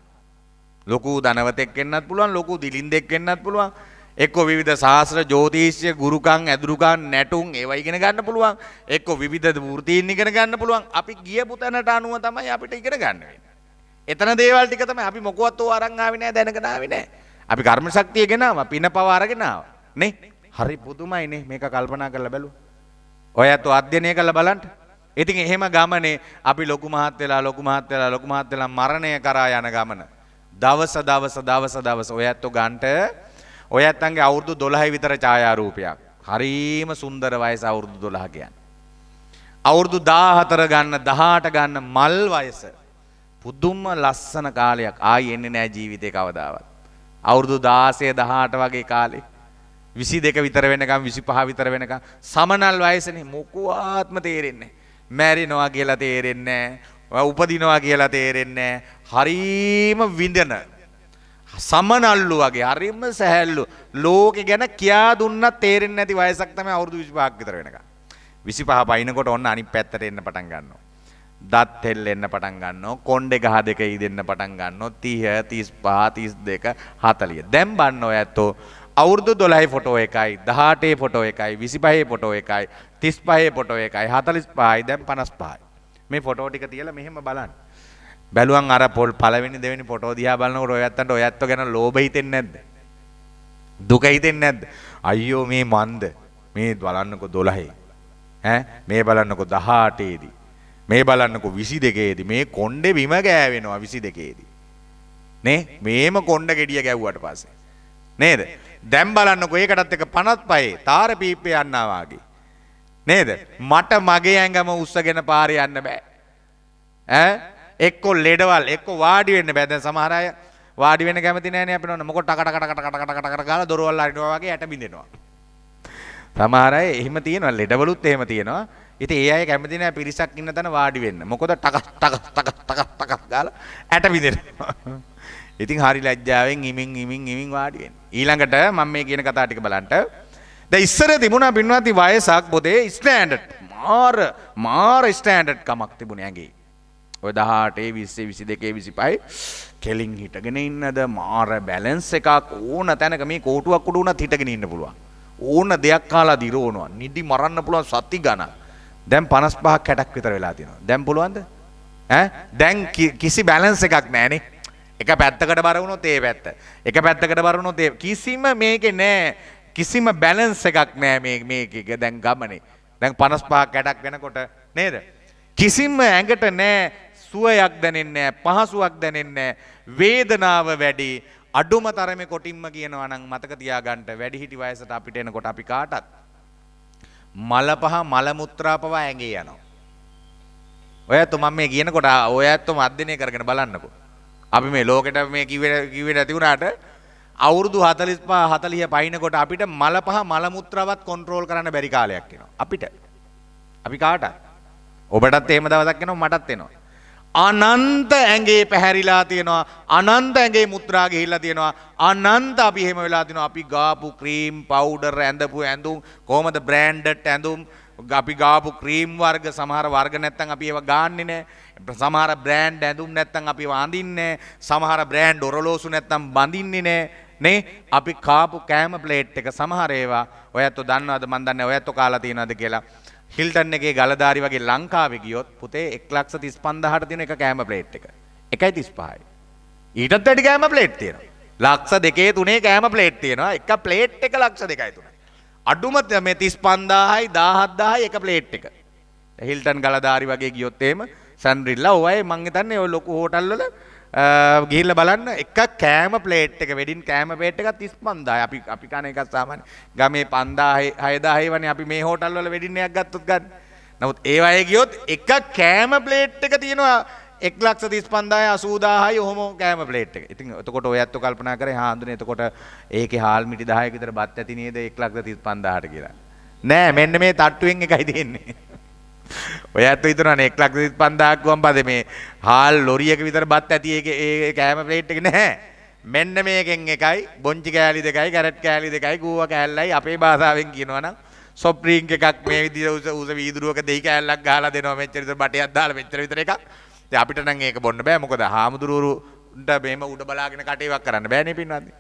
ලොකු දනවතෙක් වෙන්නත් පුළුවන් ලොකු දිලින්දෙක් වෙන්නත් පුළුවන් එක්කෝ විවිධ ශාස්ත්‍ර ජෝතිෂ්‍ය ගුරුකම් ඇදුරුකම් නැටුම් ඒවා ඉගෙන ගන්න පුළුවන් එක්කෝ විවිධ වෘත්තීන් ඉගෙන ගන්න පුළුවන් අපි ගියපු තැනට අනුව තමයි අපිට ඉගෙන ගන්න වෙන්නේ එතන දේවල් ටික තමයි අපි මොකවත් ඕව අරන් ආවේ නැහැ දැනගෙන ආවේ නැහැ අපි කර්ම ශක්තිය ගෙනාවා පින පව අරගෙන ආවා නේ හරි පුදුමයි නේ මේක කල්පනා කරලා බලුවා ඔයත් අධ්‍යයනය කරලා බලන්න ඉතින් එහෙම ගමනේ අපි ලොකු මහත් වෙලා ලොකු මහත් වෙලා ලොකු මහත් වෙලා මරණය කරා යන ගමන දවස දවස දවස දවස ඔයත් ගන්ට ඔය ඇත්තන්ගේ අවුරුදු 12 විතර ඡායාරූපයක්. හරීම සුන්දර වයස අවුරුදු 12 කියන්නේ. අවුරුදු 14 ගන්න 18 ගන්න මල් වයස. පුදුම ලස්සන කාලයක්. ආයි එන්නේ නැහැ ජීවිතේ කවදාවත්. අවුරුදු 16 18 වගේ කාලේ 22 විතර වෙනකම් 25 විතර වෙනකම් සමනල් වයසනේ මොකුවාත්ම තේරෙන්නේ මැරෙනවා කියලා තේරෙන්නේ උපදිනවා කියලා තේරෙන්නේ හරීම විඳන සමනල්ලු වගේ හරිම සැහැල්ලු ලෝකෙ ගැන කියා දුන්නත් තේරෙන්නේ නැති වයසක් තමයි අවුරුදු 25ක් විතර වෙනකම්. 25 පයින්නකොට ඔන්න අනිත් පැත්තට එන්න පටන් ගන්නවා. දත් හෙල්ලෙන්න පටන් ගන්නවා. කොණ්ඩේ ගහ දෙක ඉදෙන්න පටන් ගන්නවා. 30 35 32 40. දැන් බන්න ඔය ඇත්තෝ අවුරුදු 12 ෆොටෝ එකයි 18 ෆොටෝ එකයි 25 ෆොටෝ එකයි 35 ෆොටෝ එකයි 45යි දැන් 55යි. මේ ෆොටෝ ටික තියලා මෙහෙම බලන්න. බැලුවන් අර පොල් පළවෙනි දෙවෙනි ෆොටෝ දිහා බලනකොට ඔයත්තන්ට ඔයත්ත ගැන ලෝභ හිතෙන්නේ නැද්ද? දුක හිතෙන්නේ නැද්ද? අයියෝ මේ මන්ද මේ බලන්නකො 12 ඈ මේ බලන්නකො 18 ේදී මේ බලන්නකො 22 ේදී මේ කොණ්ඩේ බිම ගෑවෙනවා 22 ේදී නේ මේම කොණ්ඩ ගෙඩිය ගැව්වට පස්සේ නේද දැන් බලන්නකො ඒකටත් එක 55 තාර පීප්පේ යන්නා වාගේ නේද මට මගේ ඇඟම උස්සගෙන පාරේ යන්න බෑ ඈ එක්කො ලෙඩවල් එක්ක වාඩි වෙන්න බෑ දැන් සමහර අය වාඩි වෙන්න කැමති නෑනේ අපි නෝන මොකෝ ටක ටක ටක ටක ටක ටක ගාලා දොරවල් අරිනවා වගේ යට බින්දෙනවා සමහර අය එහෙම තියෙනවා ලෙඩවලුත් එහෙම තියෙනවා ඉතින් ඒ අය කැමති නෑ පිරිසක් ඉන්න තැන වාඩි වෙන්න මොකද ටක ටක ටක ටක ටක ගාලා ඇට බින්දෙනවා ඉතින් හරි ලැජ්ජාවෙන් ඉමින් ඉමින් ඉමින් වාඩි වෙන්න ඊළඟට මම මේ කියන කතා ටික බලන්න දැන් ඉස්සර තිබුණා පින්වත්නි වයසක් පොතේ ස්ටෑන්ඩඩ් මාර මාර ස්ටෑන්ඩඩ් කමක් තිබුණේ ඇඟේ ඔය 18 20 22 25 කෙලින් හිටගෙන ඉන්නද මාර බැලන්ස් එකක් ඕන තැනක මේ කෝටුවක් උඩ උනත් හිටගෙන ඉන්න පුළුවන් ඕන දෙයක් කාලා දිරවනවා නිදි මරන්න පුළුවන් සති ගණන් දැන් 55ක් 60ක් විතර වෙලා තියෙනවා දැන් පුළුවන්ද ඈ දැන් කිසි බැලන්ස් එකක් නැහනේ එක පැත්තකට බර වුණොත් ඒ පැත්ත එක පැත්තකට බර වුණොත් ඒ කිසිම මේකේ නෑ කිසිම බැලන්ස් එකක් නෑ මේ මේකේ දැන් ගමනේ දැන් 55ක් 60ක් වෙනකොට නේද කිසිම ඇඟට නෑ සුවයක් දැනෙන්නේ පහසුවක් දැනෙන්නේ වේදනාව වැඩි අඩුම තරමේ කොටින්ම කියනවා නම් මතක තියාගන්න වැඩිහිටි වයසට අපිට එනකොට අපි කාටත් මල පහ මල මුත්‍රා පව ඇඟේ යනවා. ඔයත් මම මේ කියනකොට ඔයත් මද්දිනේ කරගෙන බලන්නකෝ. අපි මේ ලෝකෙට මේ කිව්වේ කිව්වේ නැති වුණාට අවුරුදු 45 40 පයින්නකොට අපිට මල පහ මල මුත්‍රාවත් කන්ට්‍රෝල් කරන්න බැරි කාලයක් එනවා. අපිට. අපි කාටත්. ඔබටත් එහෙම දවසක් එනවා මටත් එනවා. අනන්ත ඇගේ පැහැරිලා තියෙනවා අනන්ත ඇගේ මුත්‍රා ගිහිල්ලා තියෙනවා අනන්ත අපි එහෙම වෙලා තිනවා අපි ගාපු ක්‍රීම් පවුඩර් ඇඳපු ඇඳුම් කොහමද බ්‍රෑන්ඩඩ් ඇඳුම් අපි ගාපු ක්‍රීම් වර්ග සමහර වර්ග නැත්තම් අපි ඒවා ගන්නෙ නෑ සමහර බ්‍රෑන්ඩ් ඇඳුම් නැත්තම් අපි වඳින්නේ සමහර බ්‍රෑන්ඩ් ඔරලෝසු නැත්තම් බඳින්නේ නෑ නේ අපි කාපු කෑම ප්ලේට් එක සමහර ඒවා ඔයත් දන්නවද මන් දන්නේ ඔයත් කාලා තියනවද කියලා හිල්ටන් එකේ ගලධාරි වගේ ලංකාවේ ගියොත් පුතේ 1,35,000ට තියෙන එක කෑම ප්ලේට් එක. 1.35යි. ඊටත් වැඩි කෑම ප්ලේට් තියෙනවා. ලක්ෂ දෙකේ තුනේ කෑම ප්ලේට් තියෙනවා. එක ප්ලේට් එක ලක්ෂ දෙකයි තුනයි. අඩුම මේ 35000යි 17000යි එක ප්ලේට් එක. හිල්ටන් ගලධාරි වගේ ගියොත් එහෙම සන්රිල්ලා ඔය මං හිතන්නේ ඔය ලොකු හෝටල් වල ගිල්ල බලන්න එක කෑම පලේට් එක වෙඩින් කෑම පේට් එකත් තිස් පන්දා අපි අපි කන එකත් සාමන් ගමේ පන්දාහය හයදාහහි වන අපි මේ හෝටල්වල වැඩින්නයක් ගත්තුත් ගන්න නමුත් ඒ අය ගියොත් එක කෑම පලේට් එක තියෙනවා එක් ලක්ෂ තිස් පන්දාය අසූදාහයි හොම කෑම පලේට් එක ඉතින් එතකොට ඔයත්තු කල්පනා කරේ හාඳුන එතකොට ඒක හාල් මිටි දායකතර බත් ඇති නේද එක් ලක්ෂ තිස් පන්දාහට කියලා නෑ මෙන්න මේ තට්ටුවෙන් එකයි තියෙන්නේ ඔයත් විතරන එක් ලක් දෙත් පන්දාක්ුවම් පද මේ හාල් ලොරියක විතර බත් ඇති ඒ කෑම පලේට් එක නැහැ මෙන්න මේකෙන් එකයි බොංචි කෑලි දෙකයි කැරට් කෑලි දෙකයි ගුව කෑල්ලයි අපේ භාෂාවෙන් කියනවනම් සොප්‍රීංක එකක් මේ විදිර උස උස වීදුරුවක දෙයි කෑල්ලක් ගහලා දෙනවා මෙච්චර විතර බටයක් දාලා මෙච්චර විතර එකක් ඉතින් අපිට නම් ඒක බොන්න බෑ මොකද හාමුදුරුවන්ට මේම උඩ බලාගෙන කටේවක් කරන්න බෑනේ පින්වත්නි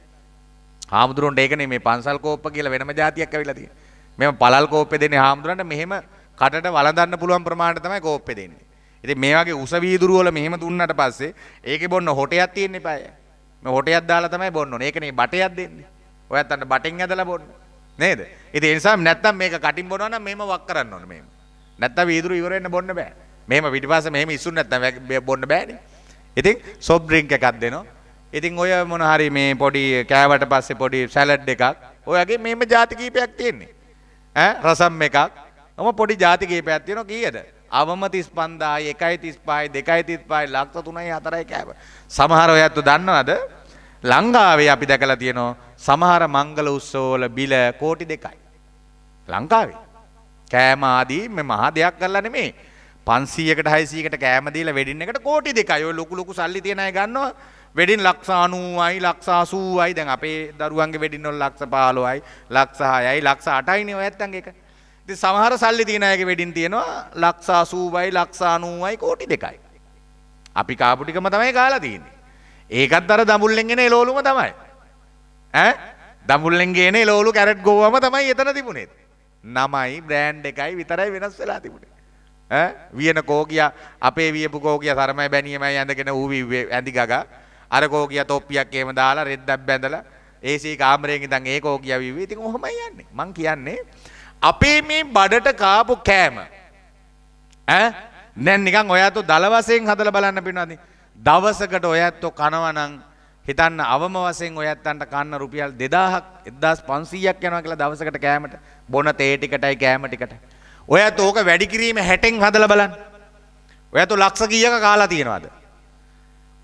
හාමුදුරුවන්ට ඒකනේ මේ පන්සල් කෝප්ප කියලා වෙනම જાතියක් ඇවිල්ලා තියෙන්නේ. මෙහෙම පළල් කෝප්පේ දෙන්නේ හාමුදුරන්ට මෙහෙම කටට වලඳන්න පුළුවන් ප්‍රමාණයට තමයි කෝප්පේ දෙන්නේ. ඉතින් මේ වගේ උස වීදුරු වල මෙහෙම දුන්නට පස්සේ ඒකේ බොන්න හොටයක් තියෙන්න එපාය. මේ හොටයක් දාලා තමයි බොන්න ඕනේ. ඒකනේ බටයක් දෙන්නේ. ඔයත් අන්න බටෙන් ඇදලා බොන්න. නේද? ඉතින් ඒ නිසා නැත්තම් මේක කටින් බොනවා නම් මෙහෙම වක් කරන්න ඕනේ මෙහෙම. නැත්තම් වීදුරු ඉවර වෙන්න බොන්න බෑ. මෙහෙම පිටිපස්ස මෙහෙම ඉස්සුන් නැත්තම් බොන්න බෑනේ. ඉතින් සොබ් ඩ්‍රින්ක් එකක් දෙනවා. ඉතින් ඔය මොන හරි මේ පොඩි කෑවට පස්සේ පොඩි සැලඩ් එකක්. ඔයගේ මෙහෙම ಜಾති කීපයක් තියෙන්නේ. ඈ රසම් එකක්. ම පොඩි ජාතිකයේ පැත්තියන කියද. අවම තිස්පන්දායි එකයි තිස්පායි දෙකයි තිස්පායි ලක්ත තුනයි හතරයි කෑව. සමහරව ඇත්තු දන්නවද ලංකාවේ අපි දැකලා තියනවා සමහර මංගල උත්සෝල බිල කෝටි දෙකයි. ලංකාවේ. කෑමාදී මෙ මහා දෙයක් කරලා නෙමේ පන්සීකට හයිසීකට කෑමදීල වැඩින්න එකට කෝටි දෙකයි ඔය ලොකු ලොකු සල්ලි තියෙනයි ගන්නවා වෙඩින් ලක්ෂානුවයි ලක්ෂාසූයි දැන් අපේ දරුවන්ගේ වෙඩින් ඔල් ලක්ෂ 15යි ලක්ෂ 6යි ලක්ෂ 8යි නේ ඔයත් එක ඉතින් සමහර සල්ලි තියෙන අයගේ වෙඩින් තියෙනවා ලක්ෂ 80යි ලක්ෂ 90යි කෝටි දෙකයි. අපි කාපු ටිකම තමයි කාලා තියෙන්නේ. ඒකත් අර දඹුල්ලෙන් එන එළවලුම තමයි. ඈ දඹුල්ලෙන් ගේන එළවලු කැරට් ගෝවම තමයි එතන තිබුණේ. නමයි බ්‍රෑන්ඩ් එකයි විතරයි වෙනස් වෙලා තිබුණේ. ඈ වියන කෝකියා අපේ වියපු කෝකියා සරමයි බැනියමයි ඇඳගෙන ඌ ඇඳි ගගා අර කෝකියා තොප්පියක් එහෙම දාලා රෙද්දක් බැඳලා ඒසී කාමරයෙන් ඉඳන් ඒ කෝකියා විවි. ඉතින් කොහොමයි යන්නේ? මං කියන්නේ අපේ මේ බඩට කාපු කෑම දැන් නිකන් ඔයත් දල වශයෙන් හදලා බලන්න පිනවද දවසකට ඔයත් කනවනම් හිතන්න අවම වශයෙන් ඔයත්තන්ට කන්න රුපියල් 2000ක් 1500ක් යනවා කියලා දවසකට කෑමට බොන තේ ටිකටයි කෑම ටිකට ඔයත් ඕක වැඩි කිරීම 60න් හදලා බලන්න ඔයත් ලක්ෂ කීයක කාලා තියනවාද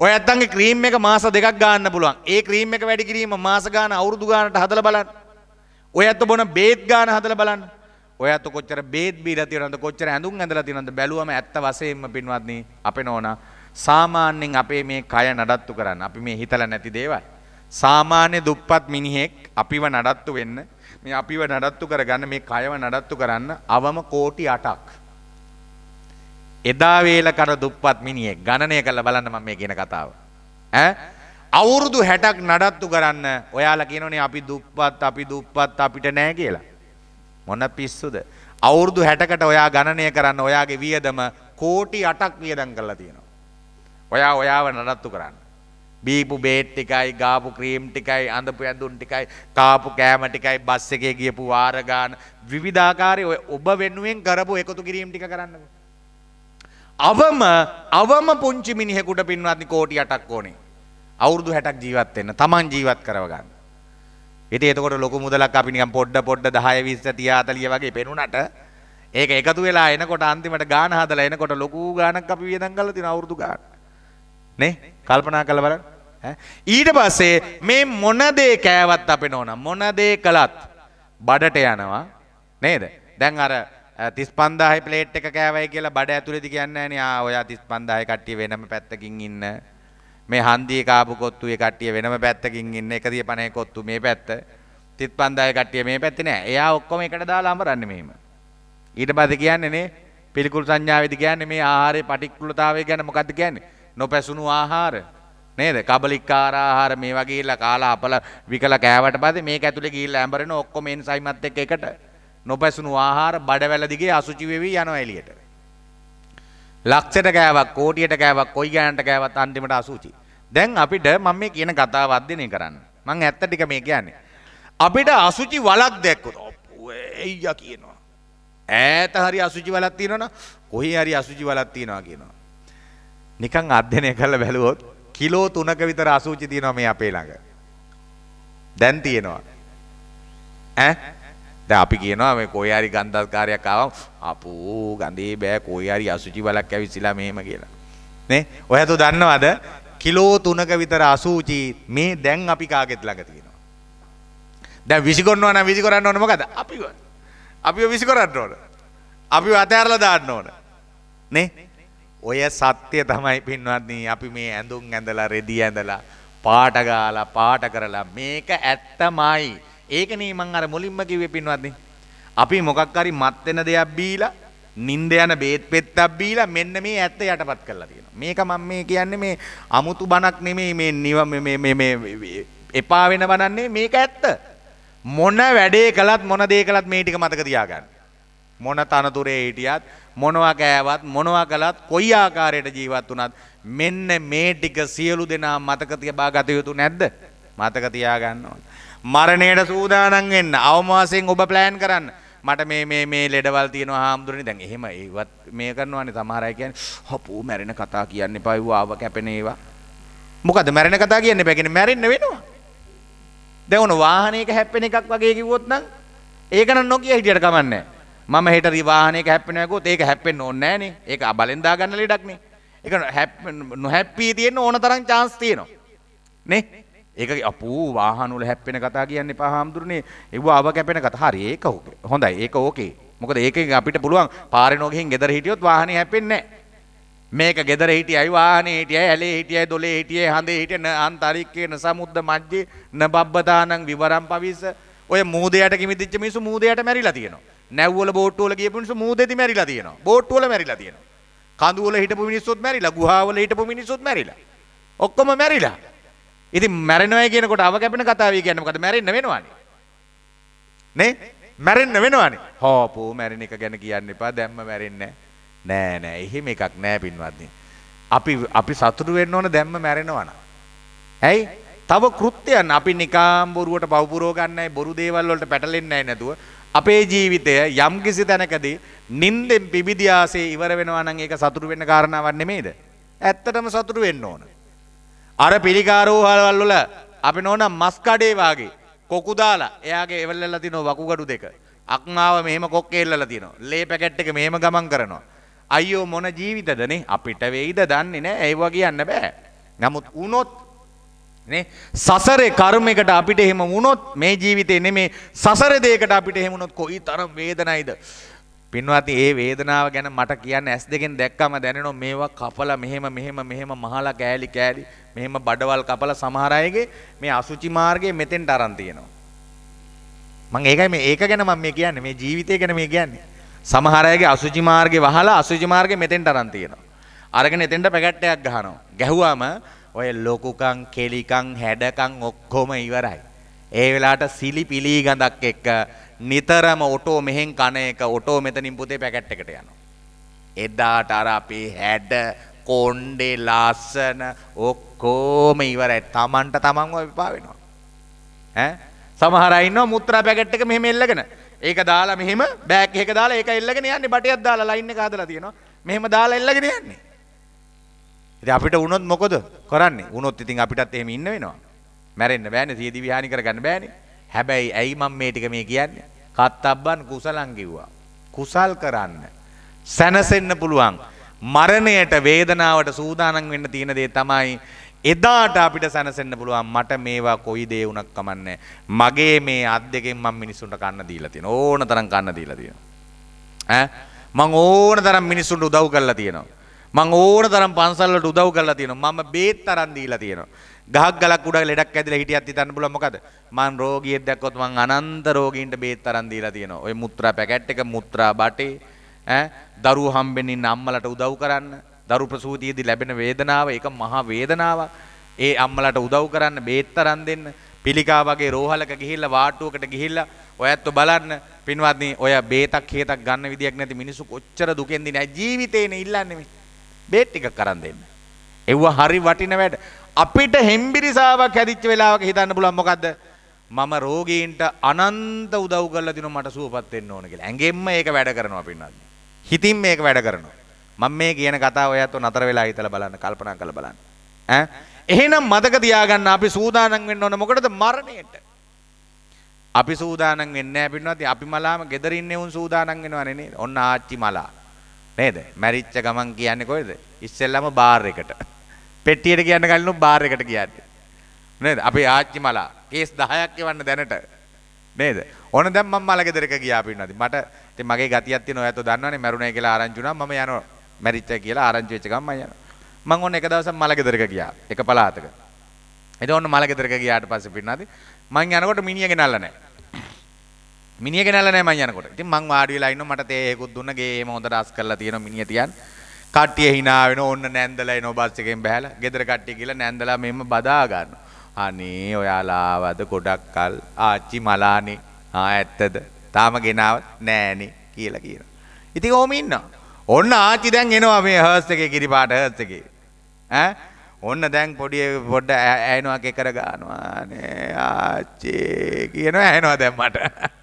ඔය ඇත්තන්ගේ ක්‍රීම් එක මාස දෙකක් ගන්න පුළුවන් ඒ ක්‍රීම් එක වැඩි කිරීම මාස ගාන අවුරුදු ගානට හදලා බලන්න ඔය ඇත බොන බේත් ගාන හදල බලන්න ඔය ඇත කොච්චර බේත් බීලා තියෙනවද කොච්චර ඇඳුම් ඇඳලා තියෙනවද බැලුවම ඇත්ත වශයෙන්ම පින්වත්නි අපේ නෝනා සාමාන්‍යයෙන් අපේ මේ කය නඩත්තු කරන්න අපි මේ හිතලා නැති දේවල් සාමාන්‍ය දුප්පත් මිනිහෙක් අපිව නඩත්තු වෙන්න මේ අපිව නඩත්තු කරගන්න මේ කයව නඩත්තු කරන්න අවම කෝටි 8ක් එදා වේල කර දුප්පත් මිනිහෙක් ගණනය කරලා බලන්න මම මේ කියන කතාව ඈ අවුරුදු හැටක් නඩත්තු කරන්න ඔයාල කියනනේ අපි දුප්පත් අපි දුප්පත් අපිට නෑ කියලා. මොන්න පිස්සුද. අවුරුදු හැටකට ඔයා ගණනය කරන්න ඔයාගේ වියදම කෝටි අටක් වියදන් කරලා තියෙනවා. ඔයා ඔයාව නඩත්තු කරන්න. බීපු බේට් ටිකයි ගාපු ක්‍රීම් ටිකයි අඳපු ඇඳුම් ටිකයි කාපු කෑම ටිකයි බස් එකේ ගියපු වාර ගාන විවිධාකාරයේ ඔය ඔබ වෙනුවෙන් කරපු එකතු කිරීම් ටික කරන්නකෝ. අවම අවම පුංචි මිනිහෙකුට පින්වත්නි කෝටි 8ක් ඕනේ. අවුරුදු 60ක් ජීවත් වෙන්න Taman ජීවත් කරව ගන්න. ඉතින් එතකොට ලොකු මුදලක් අපි නිකන් පොඩ පොඩ 10 20 30 40 වගේ පෙනුනට ඒක එකතු වෙලා එනකොට අන්තිමට ගාන හදලා එනකොට ලොකු ගානක් අපි වියදම් කරලා තියෙන අවුරුදු ගාන. නේ? කල්පනා කරලා බලන්න. ඊට පස්සේ මේ මොන දේ කෑවත් අපේ නෝන මොන දේ කළත් බඩට යනවා නේද? දැන් අර 35000 ප්ලේට් එක කෑවයි කියලා බඩ ඇතුලේදී කියන්නේ නෑනේ ආ ඔයා 35000 කට්ටිය වෙනම පැත්තකින් ඉන්න මේ හන්දිය කාපු කොත්තුේ කට්ටිය වෙනම පැත්තකින් ඉන්න එක දිය පනේ කොත්තු මේ පැත්ත තිත් පන්දාය කට්ටිය මේ පැත්තේ නෑ. එයා ඔක්කොම එකට දාලා අඹරන්නේ මෙහෙම. ඊට පස්සේ කියන්නේ නේ පිළිකුල් සංඥාවේදී කියන්නේ මේ ආහාරයේ පටික්කුලතාවය ගැන මොකද්ද කියන්නේ? නොපැසුණු ආහාර නේද? කබලිකාර ආහාර මේ වගේ ඉලා කාලා අපල විකලා කෑවට පස්සේ මේක ඇතුලේ ගිහිල්ලා ඇඹරෙන ඔක්කොම එන්සයිමත් එක්ක එකට නොපැසුණු ආහාර බඩවැල දිගේ අසුචි වෙවි යනවා එළියට. ලක්ෂයට කෑවක් කෝටියට කෑවක් කොයි ගෑනට කෑවත් අන්තිමට අසුචි. දැන් අපිට මම මේ කියන කතාව අධ්‍යයනය කරන්න. මම ඇත්ත ටික මේ කියන්නේ. අපිට අසුචි වලක් දැක්කොත් එయ్యා කියනවා. ඈත හරි අසුචි වලක් තියෙනවනම් කොහේ හරි අසුචි වලක් තියෙනවා කියනවා. නිකන් අධ්‍යයනය කරලා බැලුවොත් කිලෝ 3ක විතර අසුචි තියෙනවා මේ අපේ ළඟ. දැන් තියෙනවා. ඈ දැන් අපි කියනවා මේ කොහේ හරි ගන්ධස්කාරයක් ආවම අපෝ ගඳේ බෑ කොහේ හරි අසුචි වලක් ඇවිස්සලා මෙහෙම කියලා. නේ? ඔයතු දන්නවද? කිලෝ 3ක විතර අසුචි මේ දැන් අපි කාගෙත් ළඟ තියෙනවා. දැන් විසිකරනවා නම් විසිකරන්න ඕන මොකද? අපිව. අපිව විසිකරන්න ඕන. අපිව අතහැරලා දාන්න ඕන. නේ? ඔය සත්‍ය තමයි පින්වත්නි අපි මේ ඇඳුම් ඇඳලා රෙදි ඇඳලා පාට ගාලා පාට කරලා මේක ඇත්තමයි ඒකනේ මං අර මුලින්ම කිව්වේ පින්වත්නි. අපි මොකක් හරි මත් වෙන දෙයක් බීලා, නිින්ද යන බේත් පෙත්තක් බීලා මෙන්න මේ ඇත්ත යටපත් කරලා තියෙනවා. මේක මම මේ කියන්නේ මේ අමුතු බණක් නෙමෙයි මේ නිව මේ මේ මේ එපා වෙන බණන්නේ මේක ඇත්ත. මොන වැඩේ කළත් මොන දේ කළත් මේ ටික මතක තියාගන්න. මොන තනතුරේ හිටියත් මොනවා කෑවත් මොනවා කළත් කොයි ආකාරයට ජීවත් වුණත් මෙන්න මේ ටික සියලු දෙනා මතක තියා ගත යුතු නැද්ද? මතක තියාගන්න ඕනේ. මරණයට සූදානම් වෙන්න අවමාසයෙන් ඔබ ප්ලෑන් කරන්න. මට මේ මේ මේ ලෙඩවල් තියෙනවා හාමුදුරනේ දැන් එහෙම ඒවත් මේ කරනවානේ සමහර අය කියන්නේ හපෝ මැරෙන කතා කියන්න එපා ඒවා ආව කැපෙන ඒවා. මොකද මැරෙන කතා කියන්න එපා කියන්නේ මැරෙන්න වෙනවා. දැන් උන වාහනයක හැප්පෙන එකක් වගේ කිව්වොත් නම් ඒක නම් නොකිය හිටියට කමන්නේ මම හෙට වාහනයක හැප්පෙනවා කිව්වොත් ඒක හැප්පෙන්න ඕනේ නැහනේ. ඒක බලෙන් දාගන්න ලෙඩක් නේ. ඒක නොහැප්පී තියෙන්න ඕන තරම් chance තියෙනවා. නේ? ඒක අපූ වාහන වල හැප්පෙන කතා කියන්න එපා හාමුදුරනේ. ඒව අව කැපෙන කතා. හරි ඒක හොඳයි. ඒක ඕකේ. මොකද ඒකෙන් අපිට පුළුවන් පාරේ නොගිහින් ගෙදර හිටියොත් වාහනේ හැප්පෙන්නේ නැහැ. මේක ගෙදර හිටියයි වාහනේ හිටියයි ඇලේ හිටියයි දොලේ හිටියයි හඳේ හිටිය න අන්තරික්කේ න සමුද්ද මජ්ජේ න බබ්බතානං විවරම් පවිස ඔය මූදයට කිමිදිච්ච මිනිස්සු මූදයට මැරිලා තියෙනවා. නැව්වල බෝට්ටුවල ගියපු මිනිස්සු මූදෙදි මැරිලා තියෙනවා. බෝට්ටුවල මැරිලා තියෙනවා. කඳුවල හිටපු මිනිස්සුත් මැරිලා ගුහාවල හිටපු මිනිස්සුත් මැරිලා. ඔක්කොම මැරිලා. ඉතින් මැරෙනවා කියනකොට අව කැපෙන කතාවයි කියන්නේ මොකද මැරෙන්න වෙනවනේ. නේ? මැරෙන්න වෙනවනේ. හෝපෝ මැරෙන එක ගැන කියන්න එපා. දැම්ම මැරෙන්නේ නෑ නෑ. එහෙම එකක් නෑ පින්වත්නි. අපි අපි සතුටු වෙන්න ඕන දැම්ම මැරෙනවා නම්. ඇයි? තව කෘත්‍යයන් අපි නිකාම් බොරුවට පව පුරව ගන්නයි බොරු දේවල් වලට පැටලෙන්නේ නැතුව අපේ ජීවිතය යම් කිසි තැනකදී නින්දෙන් පිබිදියාසේ ඉවර වෙනවා නම් ඒක සතුටු වෙන්න කාරණාවක් නෙමෙයිද? ඇත්තටම සතුටු වෙන්න ඕන. අර පිළිකාරෝහල්වල් වල අපි නෝන මස්කඩේ වගේ කොකු දාලා එයාගේ එවල්ලලා තිනවා වකුගඩු දෙක. අක්මාව මෙහෙම කොක්කේ එල්ලලා තිනවා. ලේ පැකට් එක මෙහෙම ගමන් කරනවා. අයියෝ මොන ජීවිතද නේ අපිට වෙයිද දන්නේ නැහැ. ඒවා කියන්න බෑ. නමුත් වුණොත් නේ සසරේ කර්මයකට අපිට එහෙම වුණොත් මේ ජීවිතේ නෙමේ සසර දෙයකට අපිට එහෙම වුණොත් කොයි තරම් වේදනයිද පින්වත්නි ඒ වේදනාව ගැන මට කියන්න ඇස් දෙකෙන් දැක්කම දැනෙනවා මේවා කපලා මෙහෙම මෙහෙම මෙහෙම මහලා කෑලි කෑලි මෙහෙම බඩවල් කපලා සමහර අයගේ මේ අසුචි මාර්ගයේ මෙතෙන්ට aran තියෙනවා මම ඒකයි මේ ඒක ගැන මම මේ කියන්නේ මේ ජීවිතය ගැන මේ කියන්නේ සමහර අයගේ අසුචි මාර්ගේ වහලා අසුචි මාර්ගේ මෙතෙන්ට aran තියෙනවා අරගෙන එතෙන්ට පැකට් එකක් ගහනවා ගැහුවාම ඔය ලොකුකම් කෙලිකම් හැඩකම් ඔක්කොම ඉවරයි ඒ වෙලාවට සිලි පිලී ගඳක් එක්ක නිතරම ඔටෝ මෙහෙන් කන එක ඔටෝ මෙතනින් පුතේ පැකට් එකට යනවා. එදාට අර අපේ හැඩ කොණ්ඩේ ලස්සන ඔක්කොම ඉවරයි. Tamanට Tamanව විපා වෙනවා. ඈ සමහර අය ඉන්නවා මුත්‍රා පැකට් එක මෙහෙම එල්ලගෙන. ඒක දාලා මෙහෙම බෑග් එකක දාලා ඒක එල්ලගෙන යන්නේ බටයක් දාලා ලයින් එක හදලා තියෙනවා. මෙහෙම දාලා එල්ලගෙන යන්නේ. ඉතින් අපිට වුණොත් මොකද කරන්නේ? වුණොත් ඉතින් අපිටත් එහෙම ඉන්න වෙනවා. මැරෙන්න බෑනේ සියදිවි හානි කරගන්න බෑනේ. හැබැයි ඇයි මම මේ ටික මේ කියන්නේ? කත්තබ්බන් කුසලං කිව්වා. කුසල් කරන්න. සැනසෙන්න පුළුවන්. මරණයට වේදනාවට සූදානම් වෙන්න තියෙන දේ තමයි එදාට අපිට සැනසෙන්න පුළුවන් මට මේවා කොයි දේ වුණත් කමන්නේ මගේ මේ අත් දෙකෙන් මම මිනිස්සුන්ට කන්න දීලා තියෙනවා ඕන තරම් කන්න දීලා තියෙනවා ඈ මං ඕන තරම් මිනිස්සුන්ට උදව් කරලා තියෙනවා මං ඕන තරම් පන්සල්වලට උදව් කරලා තියෙනවා මම බේත් තරම් දීලා තියෙනවා ගහක් ගලක් උඩ ලෙඩක් ඇදලා හිටියත් හිතන්න පුළුවන් මොකද? මං රෝගියෙක් දැක්කොත් මං අනන්ත රෝගීන්ට බේත් තරම් දීලා තියෙනවා. ওই මුත්‍රා පැකට් එක, මුත්‍රා බටේ ඈ දරුවෝ හම්බෙන්න ඉන්න අම්මලට උදව් කරන්න, දරු ප්‍රසූතියේදී ලැබෙන වේදනාව ඒක මහා වේදනාවක්. ඒ අම්මලට උදව් කරන්න බේත් තරම් දෙන්න. පිළිකා වගේ රෝහලක ගිහිල්ලා වාටුවකට ගිහිල්ලා ඔයත්ව බලන්න පින්වත්නි ඔය බේතක් හේතක් ගන්න විදියක් නැති මිනිස්සු කොච්චර දුකෙන් දිනයි ජීවිතේනේ ඉල්ලන්නේ මේ බේත් ටිකක් කරන් දෙන්න. ඒව හරි වටින වැඩ. අපිට හෙම්බිරිසාවක් හැදිච්ච වෙලාවක හිතන්න පුළුවන් මොකද්ද? මම රෝගීන්ට අනන්ත උදව් කරලා දිනු මට සුවපත් වෙන්න ඕන කියලා. ඇඟෙන්ම මේක වැඩ කරනවා පින්නත්. හිතින් මේක වැඩ කරනවා. මම මේ කියන කතාව ඔයත් නතර වෙලා හිතලා බලන්න කල්පනා කරලා බලන්න. ඈ එහෙනම් මතක තියාගන්න අපි සූදානම් වෙන්න ඕන මොකටද මරණයට. අපි සූදානම් වෙන්නේ නැහැ පින්නත්. අපි මලාම ගෙදර ඉන්නේ උන් සූදානම් වෙනවනේ නේද? ඔන්න ආච්චි මලා. නේද? මැරිච්ච ගමන් කියන්නේ කොහෙද? ඉස්සෙල්ලාම බාර් එකට. පෙට්ටියට කියන්න කලින් බාර් එකට කියන්නේ. නේද? අපේ ආච්චි මලා කේස් 10ක් එවන්න දැනට. නේද? ඕන දැන් මම මල ගෙදරක ගියා පින්නදි. මට ඉතින් මගේ ගතියක් තියෙන ඔයත් දන්නවනේ මැරුණේ කියලා ආරංචි වුණා මම යනවා. මැරිච්ච කියලා ආරංචි වෙච්ච ගමන් මම යනවා. මම ඕන එක දවසක් මල ගෙදරක ගියා. එක පළාතක. එතකොට ඕන මල ගෙදරක ගියාට පස්සේ පින්නදි මං යනකොට මිනිහ ගෙනල්ලා නැහැ. මිනිහ ගෙනල්ලා නැහැ මං යනකොට. ඉතින් මං වාඩි වෙලා ඉන්නවා මට තේ ඒකුත් දුන්න ගේ එහෙම හොඳට අස් කරලා තියෙනවා මිනිහ තියන්. කට්ටිය හිනාවෙන ඔන්න නැන්දලයි නොබස් එකෙන් බැහැලා ගෙදර කට්ටිය කියලා නැන්දලා මෙහෙම බදා ගන්නවා. අනේ ඔයාලාවද ගොඩක් කල් ආච්චි මලානේ ආ ඇත්තද තාම ගෙනාවත් නෑනේ කියලා කියනවා. ඉතින් ඕම ඉන්නවා. ඔන්න ආච්චි දැන් එනවා මේ හර්ස් එකේ කිරිපාට හර්ස් එකේ. ඈ ඔන්න දැන් පොඩි පොඩ ඇහෙනවා කෙකර ගන්නවා නේ ආච්චි කියනවා ඇහෙනවා දැන් මට.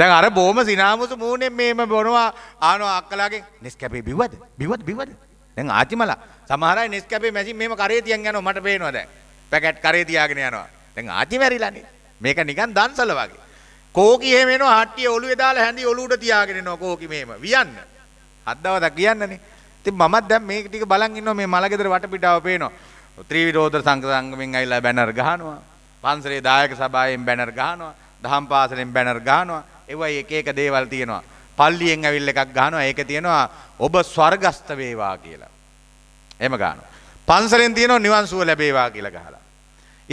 දැන් අර බොහොම සිනාමුසු මූණෙන් මේම බොනවා ආනෝ අක්කලාගෙන් නෙස්කැපේ බිව්වද? බිව්වද බිව්වද? දැන් ආච්චිමලා සමහර අය නෙස්කැපේ මැෂින් මේම කරේ තියන් යනවා මට පේනවා දැන්. පැකට් කරේ තියාගෙන යනවා. දැන් ආච්චි මැරිලානේ. මේක නිකන් දන්සල වගේ. කෝකි එහෙම එනවා හට්ටිය ඔළුවේ දාලා හැඳි ඔළුවට තියාගෙන එනවා කෝකි මේම. වියන්න. හත් දවසක් කියන්නනේ. ඉතින් මමත් දැන් මේක ටික බලන් ඉන්නවා මේ මලගෙදර වටපිටාව පේනවා. ත්‍රිවිධෝදර සංඝ සංගමෙන් ඇවිල්ලා බැනර් ගහනවා. පන්සලේ දායක සභාවෙන් බැනර් ගහනවා. දහම් පාසලෙන් බැනර් ගහනවා. ඒවයි එක එක දේවල් තියෙනවා. පල්ලියෙන් ඇවිල්ලා එකක් ගහනවා. ඒක තියෙනවා ඔබ ස්වර්ගස්ත වේවා කියලා. එහෙම ගන්නවා. පන්සලෙන් තියෙනවා නිවන් සුව ලැබේවා කියලා ගහලා.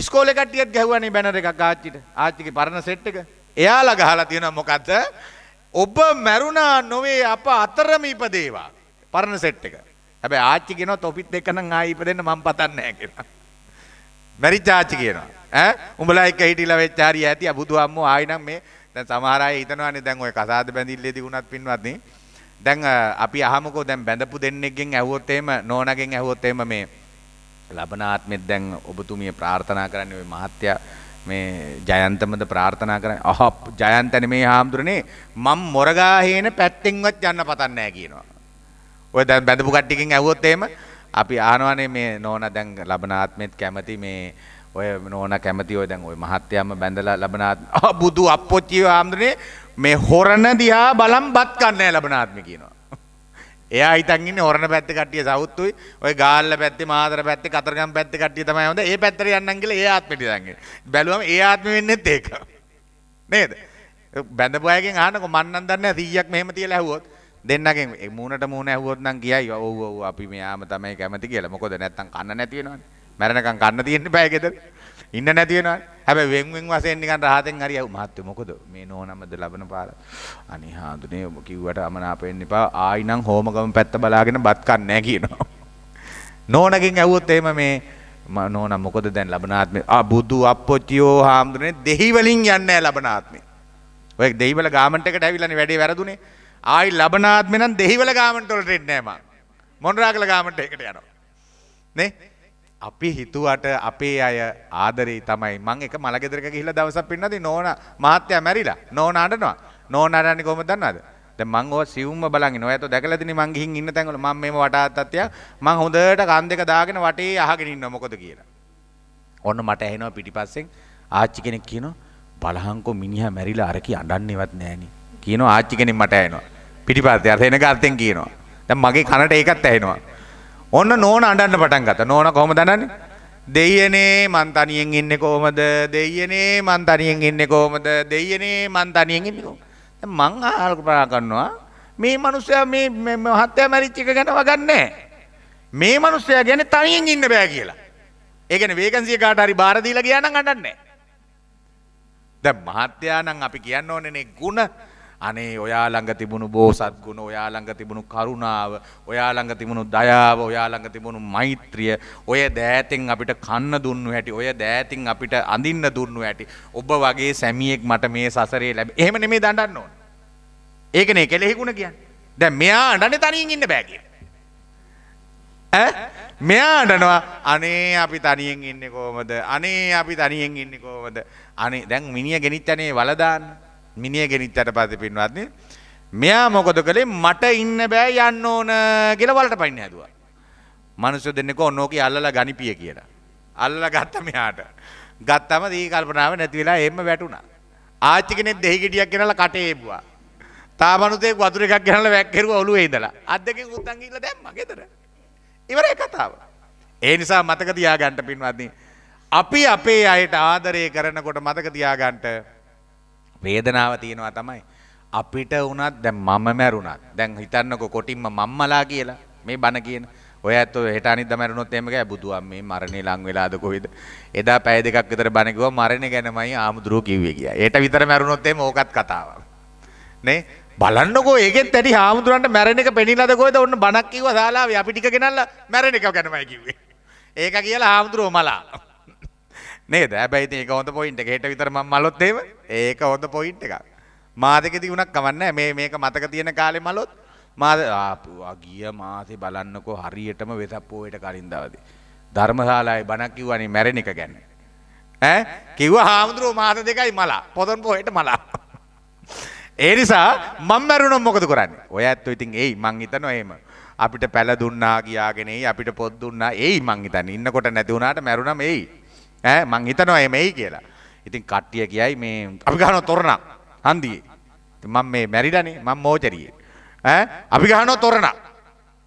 ඉස්කෝලේ කට්ටියත් ගැහුවානේ බැනර් එකක් ආච්චිට. ආච්චිගේ පරණ සෙට් එක. එයාලා ගහලා තියෙනවා මොකද්ද? ඔබ මැරුණා නොවේ අප අතරම ඉපදේවා. පරණ සෙට් එක. හැබැයි ආච්චි කියනවා තොපිත් එක්ක නම් ආයි ඉපදෙන්න මම පතන්නේ නැහැ කියලා. මැරිච්ච ආච්චි කියනවා. ඈ උඹලා එක හිටිලා වෙච්ච හරිය ඇති අබුදු අම්මෝ ආයි නම් මේ දැන් සමහර අය හිතනවානේ දැන් ওই කසාද බැඳිල්ලේ දිනුනත් පින්වත්නි දැන් අපි අහමුකෝ දැන් බැඳපු දෙන්නෙක්ගෙන් ඇහුවොත් එහෙම නෝනාගෙන් ඇහුවොත් එහෙම මේ ලබන ආත්මෙත් දැන් ඔබතුමිය ප්‍රාර්ථනා කරන්නේ ওই මහත්යා මේ ජයන්තමද ප්‍රාර්ථනා කරන්නේ අහ ජයන්තනේ මේ හාමුදුරනේ මම් මොරගාහේන පැත්තෙන්වත් යන්න පතන්නේ නැහැ කියනවා. ඔය දැන් බැඳපු කට්ටියකින් ඇහුවොත් එහෙම අපි ආනවනේ මේ නෝනා දැන් ලබන ආත්මෙත් කැමති මේ ඔය නෝන කැමති ඔය දැන් ඔය මහත්තයම බැඳලා ලබනාත් බුදු අපොච්චි ආම්දුනේ මේ හොරණ දිහා බලම් බත් කන්නේ ලබනාත්ම කියනවා. එයා හිතන් ඉන්නේ හොරණ පැත්තේ කට්ටිය සවුත්තුයි ඔය ගාල්ල පැත්තේ මාතර පැත්තේ කතරගම පැත්තේ කට්ටිය තමයි හොඳ. ඒ පැත්තට යන්නම් කියලා ඒ ආත්මෙට ඉඳන් ඉන්නේ. බැලුවම ඒ ආත්මෙ වෙන්නේත් ඒක. නේද? බැඳපු අයගෙන් අහනකො මන් නම් දන්නේ 100ක් මෙහෙම තියලා ඇහුවොත් දෙන්නගෙන් මූණට මූණ ඇහුවොත් නම් කියයි ඔව් ඔව් අපි මෙයාම තමයි කැමති කියලා. මොකද නැත්තම් කන්න නැති වෙනවනේ. මැරෙනකම් කන්න තියෙන්න බෑ ගෙදර. ඉන්න නැති වෙනවා. හැබැයි වෙන් වෙන් වශයෙන් නිකන් රහතෙන් හරි යව් මහත්තු මොකද මේ නෝනමද ලබන පාර. අනේ හාඳුනේ ඔබ කිව්වට අමනාප වෙන්න එපා. ආයි නම් හෝමගම පැත්ත බලාගෙන බත් කන්නේ නැහැ කියනවා. නෝනගෙන් ඇහුවොත් එහෙම මේ නෝන මොකද දැන් ලබන ආත්මේ ආ බුදු අප්පොච්චියෝ හාමුදුරනේ දෙහි වලින් යන්නේ නැහැ ලබන ආත්මේ. ඔය දෙහිවල ගාමන්ට් එකට ඇවිල්ලානේ වැඩේ වැරදුනේ. ආයි ලබන ආත්මේ නම් දෙහිවල ගාමන්ට් වලට එන්නේ නැහැ මං. මොනරාගල ගාමන්ට් එකට යනවා. නේ? අපි හිතුවට අපේ අය ආදරේ තමයි මං එක මළගෙදරක ගිහිල්ලා දවසක් පින්නදී නෝනා මහත්තයා මැරිලා නෝනා අඬනවා නෝනා අඬන්නේ කොහොමද දන්නවද දැන් මං ඔය සිවුම්ම බලන් ඉනවා එතකොට දැකලා තිනේ මං ගිහින් ඉන්න තැන්වල මම මේම වටාත් අත්තියා මං හොඳට කන් දෙක දාගෙන වටේ අහගෙන ඉන්නවා මොකද කියලා ඔන්න මට ඇහෙනවා පිටිපස්සෙන් ආච්චි කෙනෙක් කියනවා බලහන්කෝ මිනිහා මැරිලා අර කී අඬන්නේවත් නැහනේ කියනවා ආච්චි කෙනෙක් මට ඇහෙනවා පිටිපස්සේ අර එනක අතෙන් කියනවා දැන් මගේ කනට ඒකත් ඇහෙනවා ඔන්න නෝන අඩන්න පටන් ගත නෝන කොහොම දනන්නේ දෙයනේ මන් තනියෙන් ඉන්න කොහොමද දෙයනේ මන් තනියෙන් ඉන්න කොහොමද දෙයනේ මන් තනියෙන් ඉන්න කොහොමද මං ආල්පනා කරනවා මේ මිනිස්සයා මේ මහත්ය මැරිච්ච එක ගැන වගන්නේ මේ මිනිස්සයා කියන්නේ තනියෙන් ඉන්න බෑ කියලා ඒ කියන්නේ වේකන්සිය කාට හරි බාර දීලා ගියා නම් අඬන්නේ දැන් මහත්යා නම් අපි කියන්න ඕනේ නේ ಗುಣ අනේ ඔයා ළඟ තිබුණු බෝසත් ගුණ ඔයා ළඟ තිබුණු කරුණාව ඔයා ළඟ තිබුණු දයාව ඔයා ළඟ තිබුණු මෛත්‍රිය ඔය දෑතෙන් අපිට කන්න දුන්නු හැටි ඔය දෑතින් අපිට අඳින්න දුන්නු හැටි ඔබ වගේ සැමියෙක් මට මේ සසරේ ලැබ එහෙම නෙමේ දඬන්න ඕන ඒකනේ කෙලෙහි ගුණ කියන්නේ දැන් මෙයා අඬන්නේ තනියෙන් ඉන්න බෑ කියන ඈ මෙයා අඬනවා අනේ අපි තනියෙන් ඉන්නේ කොහමද අනේ අපි තනියෙන් ඉන්නේ කොහමද අනේ දැන් මිනිහ ගෙනිච්චනේ වලදාන්න මිනිය ගෙනිච්චට පස්සේ පින්වත්නි මෙයා මොකද කළේ මට ඉන්න බෑ යන්න ඕන කියලා වලට පයින් හැදුවා. මිනිස්සු දෙන්නෙක් ඕනෝකේ අල්ලලා ගනිපිය කියලා. අල්ලලා ගත්ත මෙයාට. ගත්තම දී කල්පනාව නැති වෙලා එහෙම වැටුණා. ආච්චි කෙනෙක් දෙහි ගෙඩියක් ගෙනලා කටේ එබුවා. තාමනුතෙක් වතුර එකක් ගෙනලා වැක්කිරුවා ඔළුවේ ඉඳලා. අත් දෙකෙන් උත්තන් ගිහිල්ලා දැම්මා ගෙදර. ඉවරයි කතාව. ඒ නිසා මතක තියාගන්න පින්වත්නි. අපි අපේ අයට ආදරය කරනකොට මතක තියාගන්න වේදනාව තියෙනවා තමයි. අපිට වුණත් දැන් මම මැරුණත් දැන් හිතන්නකෝ කොටින්ම මම්මලා කියලා මේ බණ කියන ඔය ඇත්තෝ හෙට අනිද්දා මැරුණොත් එහෙම ගෑ බුදුන් මේ මරණේ ලං වෙලාද කොහෙද එදා පැය දෙකක් විතර බණ කිව්වා මරණේ ගැනමයි ආමුදුරුව කිව්වේ කියලා. ඒට විතර මැරුණොත් එහෙම ඕකත් කතාවක්. නේ බලන්නකෝ ඒකෙත් ඇටි ආමුදුරන්ට මැරෙන එක පෙනිලාද කොහෙද ඔන්න බණක් කිව්වා ශාලාවේ අපි ටික ගෙනල්ලා මැරෙන එක ගැනමයි කිව්වේ. ඒක කියලා ආමුදුරුව මලා. නේද හැබැයි ඒක හොඳ පොයින්ට් එක හෙට විතර මම මලොත් එහෙම ඒක හොඳ පොයින්ට් එකක් මාදෙකදී වුණක් කවන්නේ මේ මේක මතක තියෙන කාලේ මලොත් මාද ආපුවා ගිය මාසේ බලන්නකෝ හරියටම වෙසක් පොයට කලින් දවසේ ධර්මශාලාවේ බණක් කිව්වනේ මැරෙන එක ගැන ඈ කිව්වා හාමුදුරුවෝ මාස දෙකයි මලා පොතන් පොහෙට මලා ඒ නිසා මම මැරුණොත් මොකද කරන්නේ ඔය ඇත්තෝ ඉතින් එයි මං හිතනවා එහෙම අපිට පැල දුන්නා කියාගෙන එයි අපිට පොත් දුන්නා එයි මං හිතන්නේ ඉන්නකොට නැති වුණාට මැරුණම එයි ඈ මං හිතනවා එමෙයි කියලා. ඉතින් කට්ටිය කියයි මේ අපි ගහනවා තොරණ හන්දියේ. මම මේ මැරිලානේ මම මෝචරියේ. ඈ අපි ගහනවා තොරණ.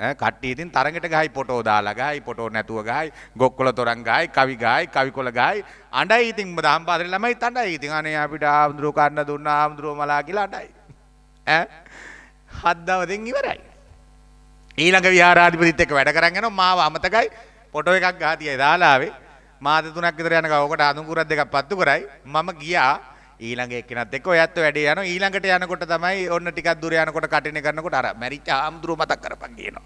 ඈ කට්ටිය ඉතින් තරඟට ගහයි ෆොටෝ දාලා ගහයි ෆොටෝ නැතුව ගහයි ගොක්කොල තොරන් ගහයි කවි ගහයි කවිකොල ගහයි අඬයි ඉතින් දහම් පාදේ ළමයි තණ්ඩයි ඉතින් අනේ අපිට ආම්ද්‍රෝ කන්න දුන්නා ආම්ද්‍රෝ මලා කියලා අඬයි. ඈ හත් දවසෙන් ඉවරයි. ඊළඟ විහාරාධිපතිත් එක්ක වැඩ කරන් යනවා මාව අමතකයි ෆොටෝ එකක් ගහතියි දාලාවේ මාස තුනක් විතර යනකම් ඔකට අඳුකුරක් දෙකක් පත්තු කරයි මම ගියා ඊළඟ එක්කෙනත් එක්ක ඔයත් වැඩේ යනවා ඊළඟට යනකොට තමයි ඔන්න ටිකක් දුර යනකොට කටින කරනකොට අර මැරිච්ච ආම්දුර මතක් කරපන් කියනවා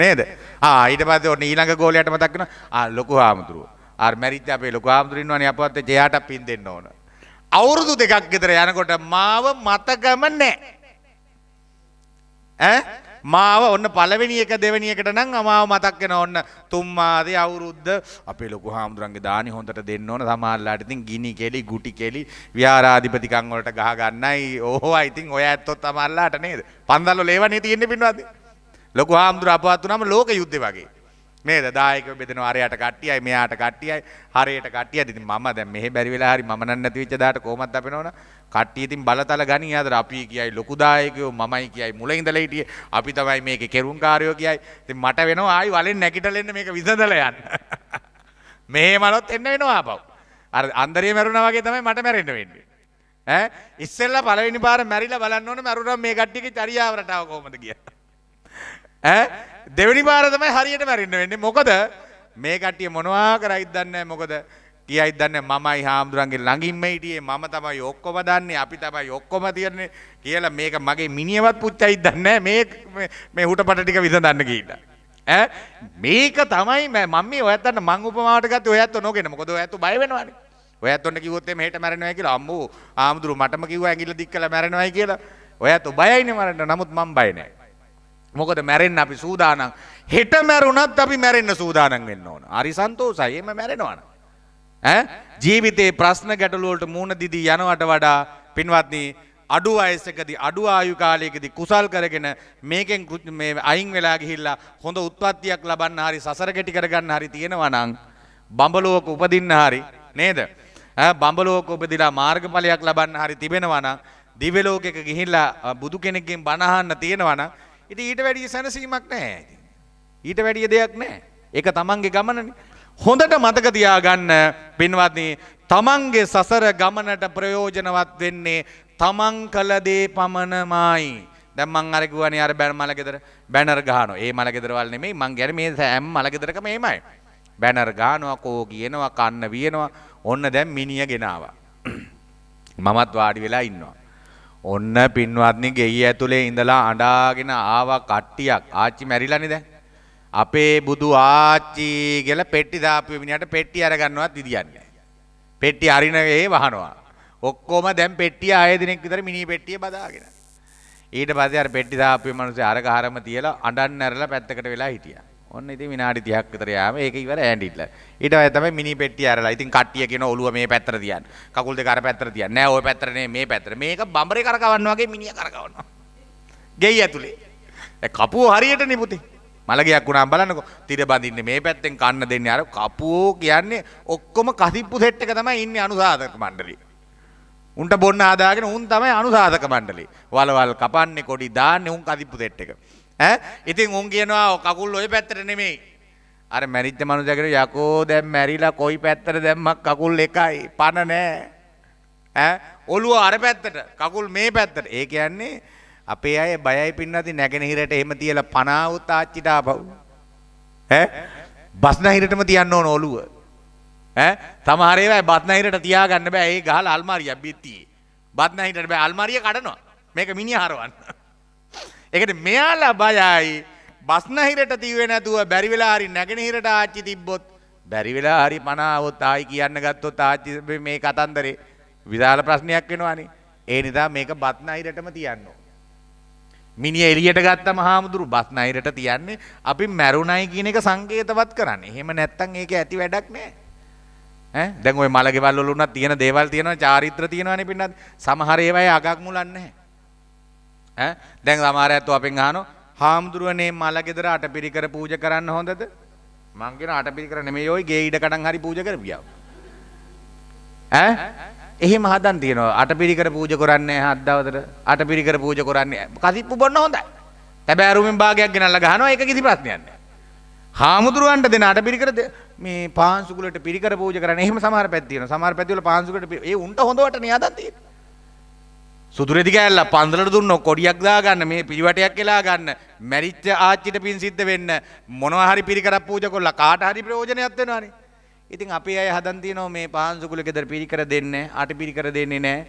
නේද ආ ඊට පස්සේ ඔන්න ඊළඟ ගෝලයට මතක් කරනවා ආ ලොකු ආම්දුර අර මැරිච්ච අපේ ලොකු ආම්දුර ඉන්නවනේ අපවත් ජයාට පින් දෙන්න ඕන අවුරුදු දෙකක් විතර යනකොට මාව මතකම නැහැ ඈ මාව ඔන්න පළවෙනි එක දෙවෙනි එකට නම් අමාව මතක් වෙන ඔන්න තුන් මාසේ අවුරුද්ද අපේ ලොකු හාමුදුරන්ගේ දානි හොඳට දෙන්න ඕන සමහරලාට ඉතින් ගිනි කෙලි ගුටි කෙලි විහාරාධිපතිකම් වලට ගහ ගන්නයි ඕවා ඉතින් ඔය ඇත්තොත් සමහරලාට නේද පන්දල් වල ඒවනේ තියෙන්නේ පින්වත්නි ලොකු හාමුදුර අපවත් වුණාම ලෝක යුද්ධේ වගේ නේද දායක බෙදෙනවා අරයට කට්ටියයි මෙයාට කට්ටියයි හරයට කට්ටියයි ඉතින් මම දැන් මෙහෙ බැරි වෙලා හරි මම නම් නැති වෙච්ච දාට කොහොමද අපේනවනේ කට්ටියතින් බලතල ගනි අදර අපි කියයි ලොකුදායකයෝ මයි කියයි මුල ඉඳල හිටිය අපි තමයි මේක කෙරුම් කාරයෝ කියයි ති මට වෙනවා ආයි වලෙන් නැකිටලෙන්න මේක විසඳලයන්න මේ මලොත් එන්න වෙනවා පව් අ අන්දරේ මැරුණ වගේ තමයි මට මැරෙන්න්න වෙන්නේ ඉස්සල්ල පලවිනි පාර මැරිල බලන්න ඕන මැරුණ මේ ගට්ටික චරියාවරටාව කෝමට කිය දෙවනි පාරතමයි හරියට මැරන්න වෙන්නේ මොකද මේ කට්ටිය මොනවා කරයිදන්න මොකද කියයි දන්න මමයි හාමුදුරන්ගේ ළඟින්ම හිටියේ මම තමයි ඔක්කොම දන්නේ අපි තමයි ඔක්කොම තියන්නේ කියලා මේක මගේ මිනියවත් පුච්චයි දන්නේ මේ මේ හුටපට ටික විසඳන්න ගිහිල්ලා ඈ මේක තමයි මම මේ ඔයත් අන්න මං උපමාවට ගත්තේ ඔයත් නොගෙන මොකද ඔයත් බය වෙනවනේ ඔයත් ඔන්න කිව්වොත් එමේ හෙට මැරෙනවා කියලා අම්මෝ ආමුදුරු මටම කිව්වා ඇඟිල්ල දික් කළා මැරෙනවායි කියලා ඔයත් බයයිනේ මරන්න නමුත් මං බය නැහැ මොකද මැරෙන්න අපි සූදානම් හෙට මැරුණත් අපි මැරෙන්න සූදානම් වෙන්න ඕන හරි සන්තෝසයි එහෙම මැරෙනවනේ ජීවිතේ ප්‍රශ්න ගැටලුවලට මූුණ දිදී යනවට වඩා පින්වත්න්නේ අඩු අයසකදී අඩු ආයු කාලයකදී කුසල් කරගෙන මේකෙන් මේ අයින් වෙලා ගිහිල්ලා හොඳ උත්පත්තියක් ලබන්න හරි සසර ගැටි කරගන්න හරි තියෙනවා නම් බඹලෝක උපදින්න හරි නේද? ඈ බඹලෝක උපදිලා මාර්ගඵලයක් ලබන්න හරි තිබෙනවා නම් දිව්‍ය ලෝකෙක ගිහිල්ලා බුදු කෙනෙක්ගෙන් බණ අහන්න තියෙනවා නම් ඉතින් ඊට වැඩිය සැනසීමක් නැහැ ඉතින්. ඊට වැඩිය දෙයක් නැහැ. ඒක තමන්ගේ ගමනනේ. හොඳට මතක තියාගන්න පින්වත්නි තමන්ගේ සසර ගමනට ප්‍රයෝජනවත් වෙන්නේ තමන් කළ දේ පමණමයි. දැන් මං අර කිව්වනේ අර බැන මලගෙදර බැනර් ගහනවා. ඒ මලගෙදර වල නෙමෙයි මං කියන්නේ මේ හැම මලගෙදරකම එහෙමයි. බැනර් ගහනවා කෝ කියනවා කන්න වියනවා. ඔන්න දැන් මිනිය ගෙනාවා. මමත් වාඩි වෙලා ඉන්නවා. ඔන්න පින්වත්නි ගෙයි ඇතුලේ ඉඳලා අඬාගෙන ආවා කට්ටියක්. ආච්චි මැරිලානේ දැන්. අපේ බුදු ආච්චි කියලා පෙට්ටි දාපු මිනිහට පෙට්ටි අරගන්නවත් විදියන්නේ පෙට්ටි අරින වේ වහනවා. ඔක්කොම දැන් පෙට්ටිය 6 දිනක් විතර මිනි පෙට්ටිය බදාගෙන. ඊට පස්සේ අර පෙට්ටි දාපු මිනිස්සු අරක හරම තියලා අඬන්න ඇරලා පැත්තකට වෙලා හිටියා. ඔන්න ඉතින් විනාඩි 30ක් විතර යාම ඒක ඉවර ඇඬිట్లా. ඊට පස්සේ තමයි මිනි පෙට්ටිය ඇරලා. ඉතින් කට්ටිය කියන ඔළුව මේ පැත්තට තියන්න. කකුල් දෙක අර පැත්තට තියන්න. නෑ ওই පැත්තට නෙමෙයි මේ පැත්තට. මේක බඹරේ කරකවන්න වගේ මිනිහා කරකවනවා. ගෙයි ඇතුලේ. ඒ කපුව හරියට නිපුතේ. මළගයක් වුණා බලන්නකො තිර බඳින්නේ මේ පැත්තෙන් කන්න දෙන්නේ අර කපුවෝ කියන්නේ ඔක්කොම කසිප්පු සෙට් එක තමයි ඉන්නේ අනුසාධක මණ්ඩලේ. උන්ට බොන්න ආදාගෙන උන් තමයි අනුසාධක මණ්ඩලේ. වලවල් කපන්නේ කොඩි දාන්නේ උන් කසිප්පු සෙට් එක. ඈ ඉතින් උන් කියනවා කකුල් ওই පැත්තට නෙමෙයි. අර මැරිච්ච මනුස්සයගෙන යකෝ දැන් මැරිලා කොයි පැත්තට දැම්මක් කකුල් එකයි පණ නෑ. ඈ ඔළුව අර පැත්තට කකුල් මේ පැත්තට. ඒ කියන්නේ අපේ අය බයයි පින්නති නැගෙනහිරට එහෙම තියලා පනාවුත් ආච්චිට ආපව්. ඈ බස්නහිරටම තියන්න ඕන ඔළුව. ඈ සමහර ඒවා බස්නහිරට තියාගන්න බෑ. ඒ ගහලා අල්මාරියක් බිත්තියේ. බස්නහිරට බෑ අල්මාරිය කඩනවා. මේක මිනිහ හරවන්න. ඒකට මෙයාලා බයයි. බස්නහිරට තියුවේ නැතුව බැරි වෙලා හරි නැගෙනහිරට ආච්චි තිබ්බොත් බැරි වෙලා හරි පනාවොත් ආයි කියන්න ගත්තොත් ආච්චි මේ කතන්දරේ විශාල ප්‍රශ්නයක් වෙනවානේ. ඒ නිසා මේක බස්නහිරටම තියන්න ඕන. මිනි එලියට ගත්තම හාමුදුරු බත් නයිරට තියන්නේ අපි මැරුණයි කියන එක සංකේතවත් කරන්න එහෙම නැත්තං ඒක ඇති වැඩක් නෑ දැන් ඔය මලගෙවල් වල උනත් තියෙන දේවල් තියෙනවා චාරිත්‍ර තියෙනවානේ පින්නත් සමහර ඒවායේ අගක් මුලක් නැහැ ඈ දැන් සමහර ඇත්තෝ අපෙන් අහනවා හාමුදුරුවනේ මලගෙදර අටපිරිකර පූජ කරන්න හොඳද මං කියන අටපිරිකර නෙමෙයි ඔය ගේ ඉඩ කඩන් හරි පූජ කරපියව ඈ එහෙම හදන් තියෙනවා අටපිරිකර පූජ කරන්නේ හත් දවසට අටපිරිකර පූජ කරන්නේ කසිප්පු බොන්න හොඳයි. හැබැයි අරුමින් භාගයක් ගෙනල්ලා ගහනවා ඒක කිසි ප්‍රශ්නයක් නෑ. හාමුදුරුවන්ට දෙන අටපිරිකර මේ පාන්සුකුලට පිරිකර පූජ කරන්නේ එහෙම සමහර පැති තියෙනවා. සමහර පැතිවල පාන්සුකුලට ඒ උන්ට හොඳවට නේ හදන් තියෙන්නේ. සුදුරෙදි කෑල්ල පන්දලට දුන්න කොඩියක් දාගන්න මේ පිළිවටයක් කියලා ගන්න මැරිච්ච ආච්චිට පින් සිද්ධ වෙන්න මොනවා හරි පිරිකරක් පූජ කරලා කාට හරි ප්‍රයෝජනයක් වෙනවානේ ඉතින් අපේ අය හදන් තියනවා මේ පහන් සුකුල ගෙදර පිරිකර දෙන්නේ අට පිරිකර දෙන්නේ නැහැ.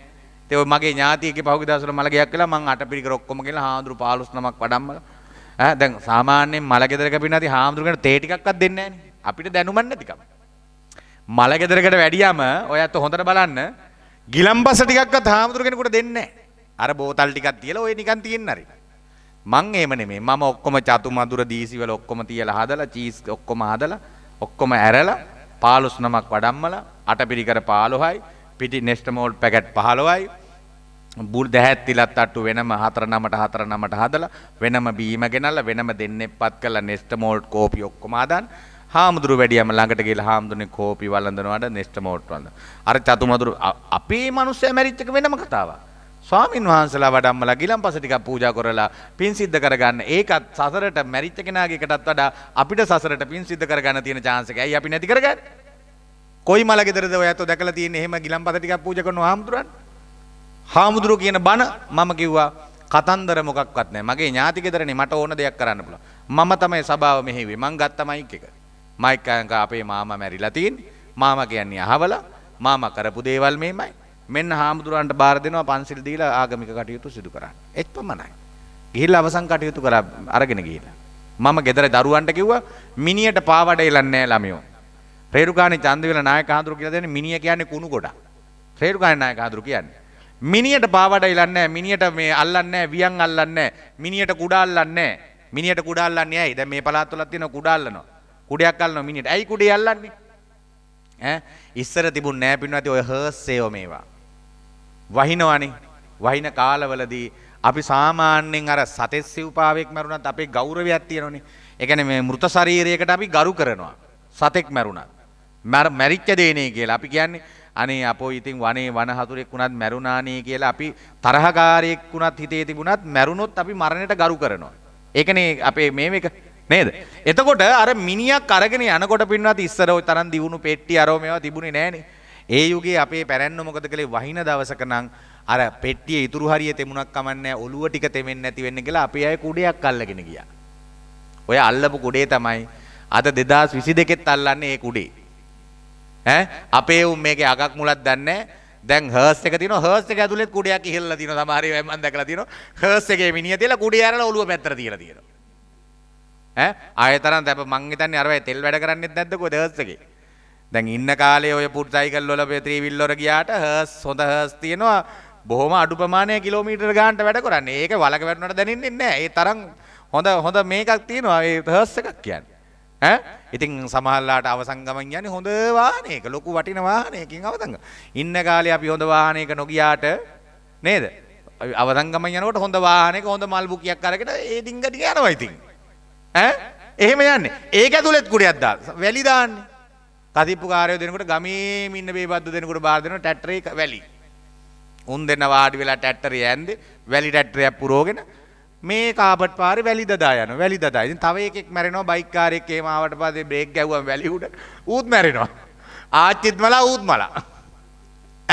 ඉතින් ඔය මගේ ඥාතියෙක්ගේ පහුගිය දවස්වල මල ගයක් කළා මං අට පිරිකර ඔක්කොම ගෙනලා හාමුදුරු 15 නමක් වඩම්මලා. ඈ දැන් සාමාන්‍යයෙන් මල ගෙදර කැපිනාදී හාමුදුරු කෙනා තේ ටිකක්වත් දෙන්නේ නැහනේ. අපිට දැනුමක් නැතිකම. මල ගෙදරකට වැඩියම ඔයත් හොඳට බලන්න ගිලම්බස ටිකක්වත් හාමුදුරු කෙනෙකුට දෙන්නේ නැහැ. අර බෝතල් ටිකක් තියලා ඔය නිකන් තියෙන්න හරි. මං එහෙම නෙමෙයි. මම ඔක්කොම චතු මදුර දීසි වල ඔක්කොම තියලා හදලා චීස් ඔක්කොම හදලා ඔක්කොම ඇරලා පාලොස් නමක් වඩම්මල අට පිරිකර පාලොහයි පිටි නෙස්ටමෝල් පැකට් පහලොවයි බුල් දැහැත්තිලත් අට්ටු වෙනම හතර නමට හතර නමට හදලා වෙනම බීම ගෙනල්ලා වෙනම දෙන්නේ පත් කළ නෙස්ටමෝල්ට් කෝපි ඔක්කොම හදන්න හාමුදුරු වැඩියම ළඟට ගිහලා හාමුදුරනේ කෝපි වළඳනවාට නෙස්ටමෝල්ට් වළඳන අර චතුමදුරු අපේ මිනිස්සු ඇමරිච්ච එක වෙනම කතාවක් ස්වාමින් වහන්සලා වඩම්මලා ගිලම්පස ටිකක් පූජා කරලා පින් සිද්ධ කරගන්න. ඒකත් සසරට මැරිච්ච කෙනාගේ එකටත් වඩා අපිට සසරට පින් සිද්ධ කරගන්න තියෙන chance එක. ඇයි අපි නැති කරගන්නේ? කොයි මල ගෙදරද ඔය අතෝ දැකලා තියෙන්නේ එහෙම ගිලම්පස ටිකක් පූජා කරන හාමුදුරන්? හාමුදුරු කියන බණ මම කිව්වා කතන්දර මොකක්වත් නැහැ. මගේ ඥාති ගෙදරනේ මට ඕන දෙයක් කරන්න පුළුවන්. මම තමයි සබාව මෙහෙව්වේ. මං ගත්ත මයික් එක. මයික් අංක අපේ මාමා මැරිලා තියෙන්නේ. මාමා කියන්නේ අහවලා මාමා කරපු දේවල් මෙහෙමයි. මෙන්න හාමුදුරන්ට බාර දෙනවා පන්සිල් දීලා ආගමික කටයුතු සිදු කරන්න. එච්පමණයි. ගිහිල්ලා අවසන් කටයුතු කරා අරගෙන ගිහිල්ලා. මම ගෙදර දරුවන්ට කිව්වා මිනියට පාවඩ එලන්නේ නැහැ ළමයෝ. රේරුකාණේ චන්දවිල නායක හාමුදුරු කියලා දෙන්නේ මිනිය කියන්නේ කුණු කොට. රේරුකාණේ නායක හාමුදුරු කියන්නේ. මිනියට පාවඩ එලන්නේ නැහැ. මිනියට මේ අල්ලන්නේ නැහැ. වියන් අල්ලන්නේ නැහැ. මිනියට කුඩා අල්ලන්නේ නැහැ. මිනියට කුඩා අල්ලන්නේ ඇයි? දැන් මේ පළාත්වලත් තියෙනවා කුඩා අල්ලනවා. කුඩයක් අල්ලනවා මිනියට. ඇයි කුඩේ අල්ලන්නේ? ඈ ඉස්සර තිබුණ නෑ පින්වත්නි ඔය හර්ස් සේව මේවා. වහිනවනේ. වහින කාලවලදී අපි සාමාන්‍යයෙන් අර සතෙස් සිව්පාවෙක් මැරුණත් අපේ ගෞරවයක් තියෙනවනේ. ඒ කියන්නේ මේ මృత ශරීරයකට අපි ගරු කරනවා. සතෙක් මැරුණත්. මැරිච්ච දේනේ කියලා අපි කියන්නේ අනේ අපෝ ඉතින් වනේ වනහතුරෙක් වුණත් මැරුණානේ කියලා අපි තරහකාරයෙක් වුණත් හිතේ තිබුණත් මැරුණොත් අපි මරණයට ගරු කරනවා. ඒකනේ අපේ මේ මේක නේද? එතකොට අර මිනිහක් අරගෙන යනකොට පින්නවත් ඉස්සර ওই තරම් දිනුණු පෙට්ටි අරෝ මේවා තිබුණේ නැහනේ. ඒ යුගයේ අපේ පැරැන්න මොකද කළේ වහින දවසක නම් අර පෙට්ටියේ ඉතුරු හරිය තෙමුණක් කමන්නේ ඔළුව ටික තෙමෙන්නේ නැති වෙන්න කියලා අපි අය කුඩයක් අල්ලගෙන ගියා. ඔය අල්ලපු කුඩේ තමයි අද 2022ත් අල්ලන්නේ ඒ කුඩේ. ඈ අපේ උන් මේකේ අගක් මුලක් දන්නේ දැන් හර්ස් එක තියෙනවා හර්ස් එක ඇතුලේ කුඩයක් ඉහෙල්ලලා තියෙනවා සමහර ඒවා මම දැකලා තියෙනවා හර්ස් එකේ මිනිහ තියලා කුඩේ ඇරලා ඔළුව පැත්තට තියලා තියෙනවා ඈ ආයෙතරම් දැන් මං හිතන්නේ අරවයි තෙල් වැඩ කරන්නේත් නැද්ද කොහෙද හර්ස් එකේ දැන් ඉන්න කාලේ ඔය පුට්සයිකල් වල ත්‍රීවිල් වල ගියාට හර්ස් හොඳ හර්ස් තියෙනවා බොහොම අඩු ප්‍රමාණය කිලෝමීටර් ගානට වැඩ කරන්නේ. ඒක වලක වැටුණාට දැනෙන්නේ නැහැ. ඒ තරම් හොඳ හොඳ මේකක් තියෙනවා ඒ හර්ස් එකක් කියන්නේ. ඈ ඉතින් සමහරලාට අවසන් ගමන් යන්නේ හොඳ වාහනයක ලොකු වටින වාහනයකින් අවසන් ඉන්න කාලේ අපි හොඳ වාහනයක නොගියාට නේද අවසන් ගමන් යනකොට හොඳ වාහනයක හොඳ මල් බුකියක් අරගෙන ඒ ඩිංග ඩිංග යනවා ඉතින් ඈ එහෙම යන්නේ ඒක ඇතුළෙත් කුඩයක් දාලා වැලි දාන්නේ කතිප්පු කාර්යෝ දෙනකොට ගමේම ඉන්න බේබද්ද දෙනකොට බාර දෙනවා ටැට්ටරේ වැලි. උන් දෙන්න වාඩි වෙලා ටැට්ටරේ ඇන්දේ වැලි ටැට්ටරයක් පුරෝගෙන මේ කාපට් පාරේ වැලි දදා යනවා. වැලි දදා. ඉතින් තව එකෙක් මැරෙනවා බයික් කාර්යයක් එහෙම ආවට පස්සේ බ්‍රේක් ගැහුවම වැලි උඩ ඌත් මැරෙනවා. ආච්චිත් මලා ඌත් මලා.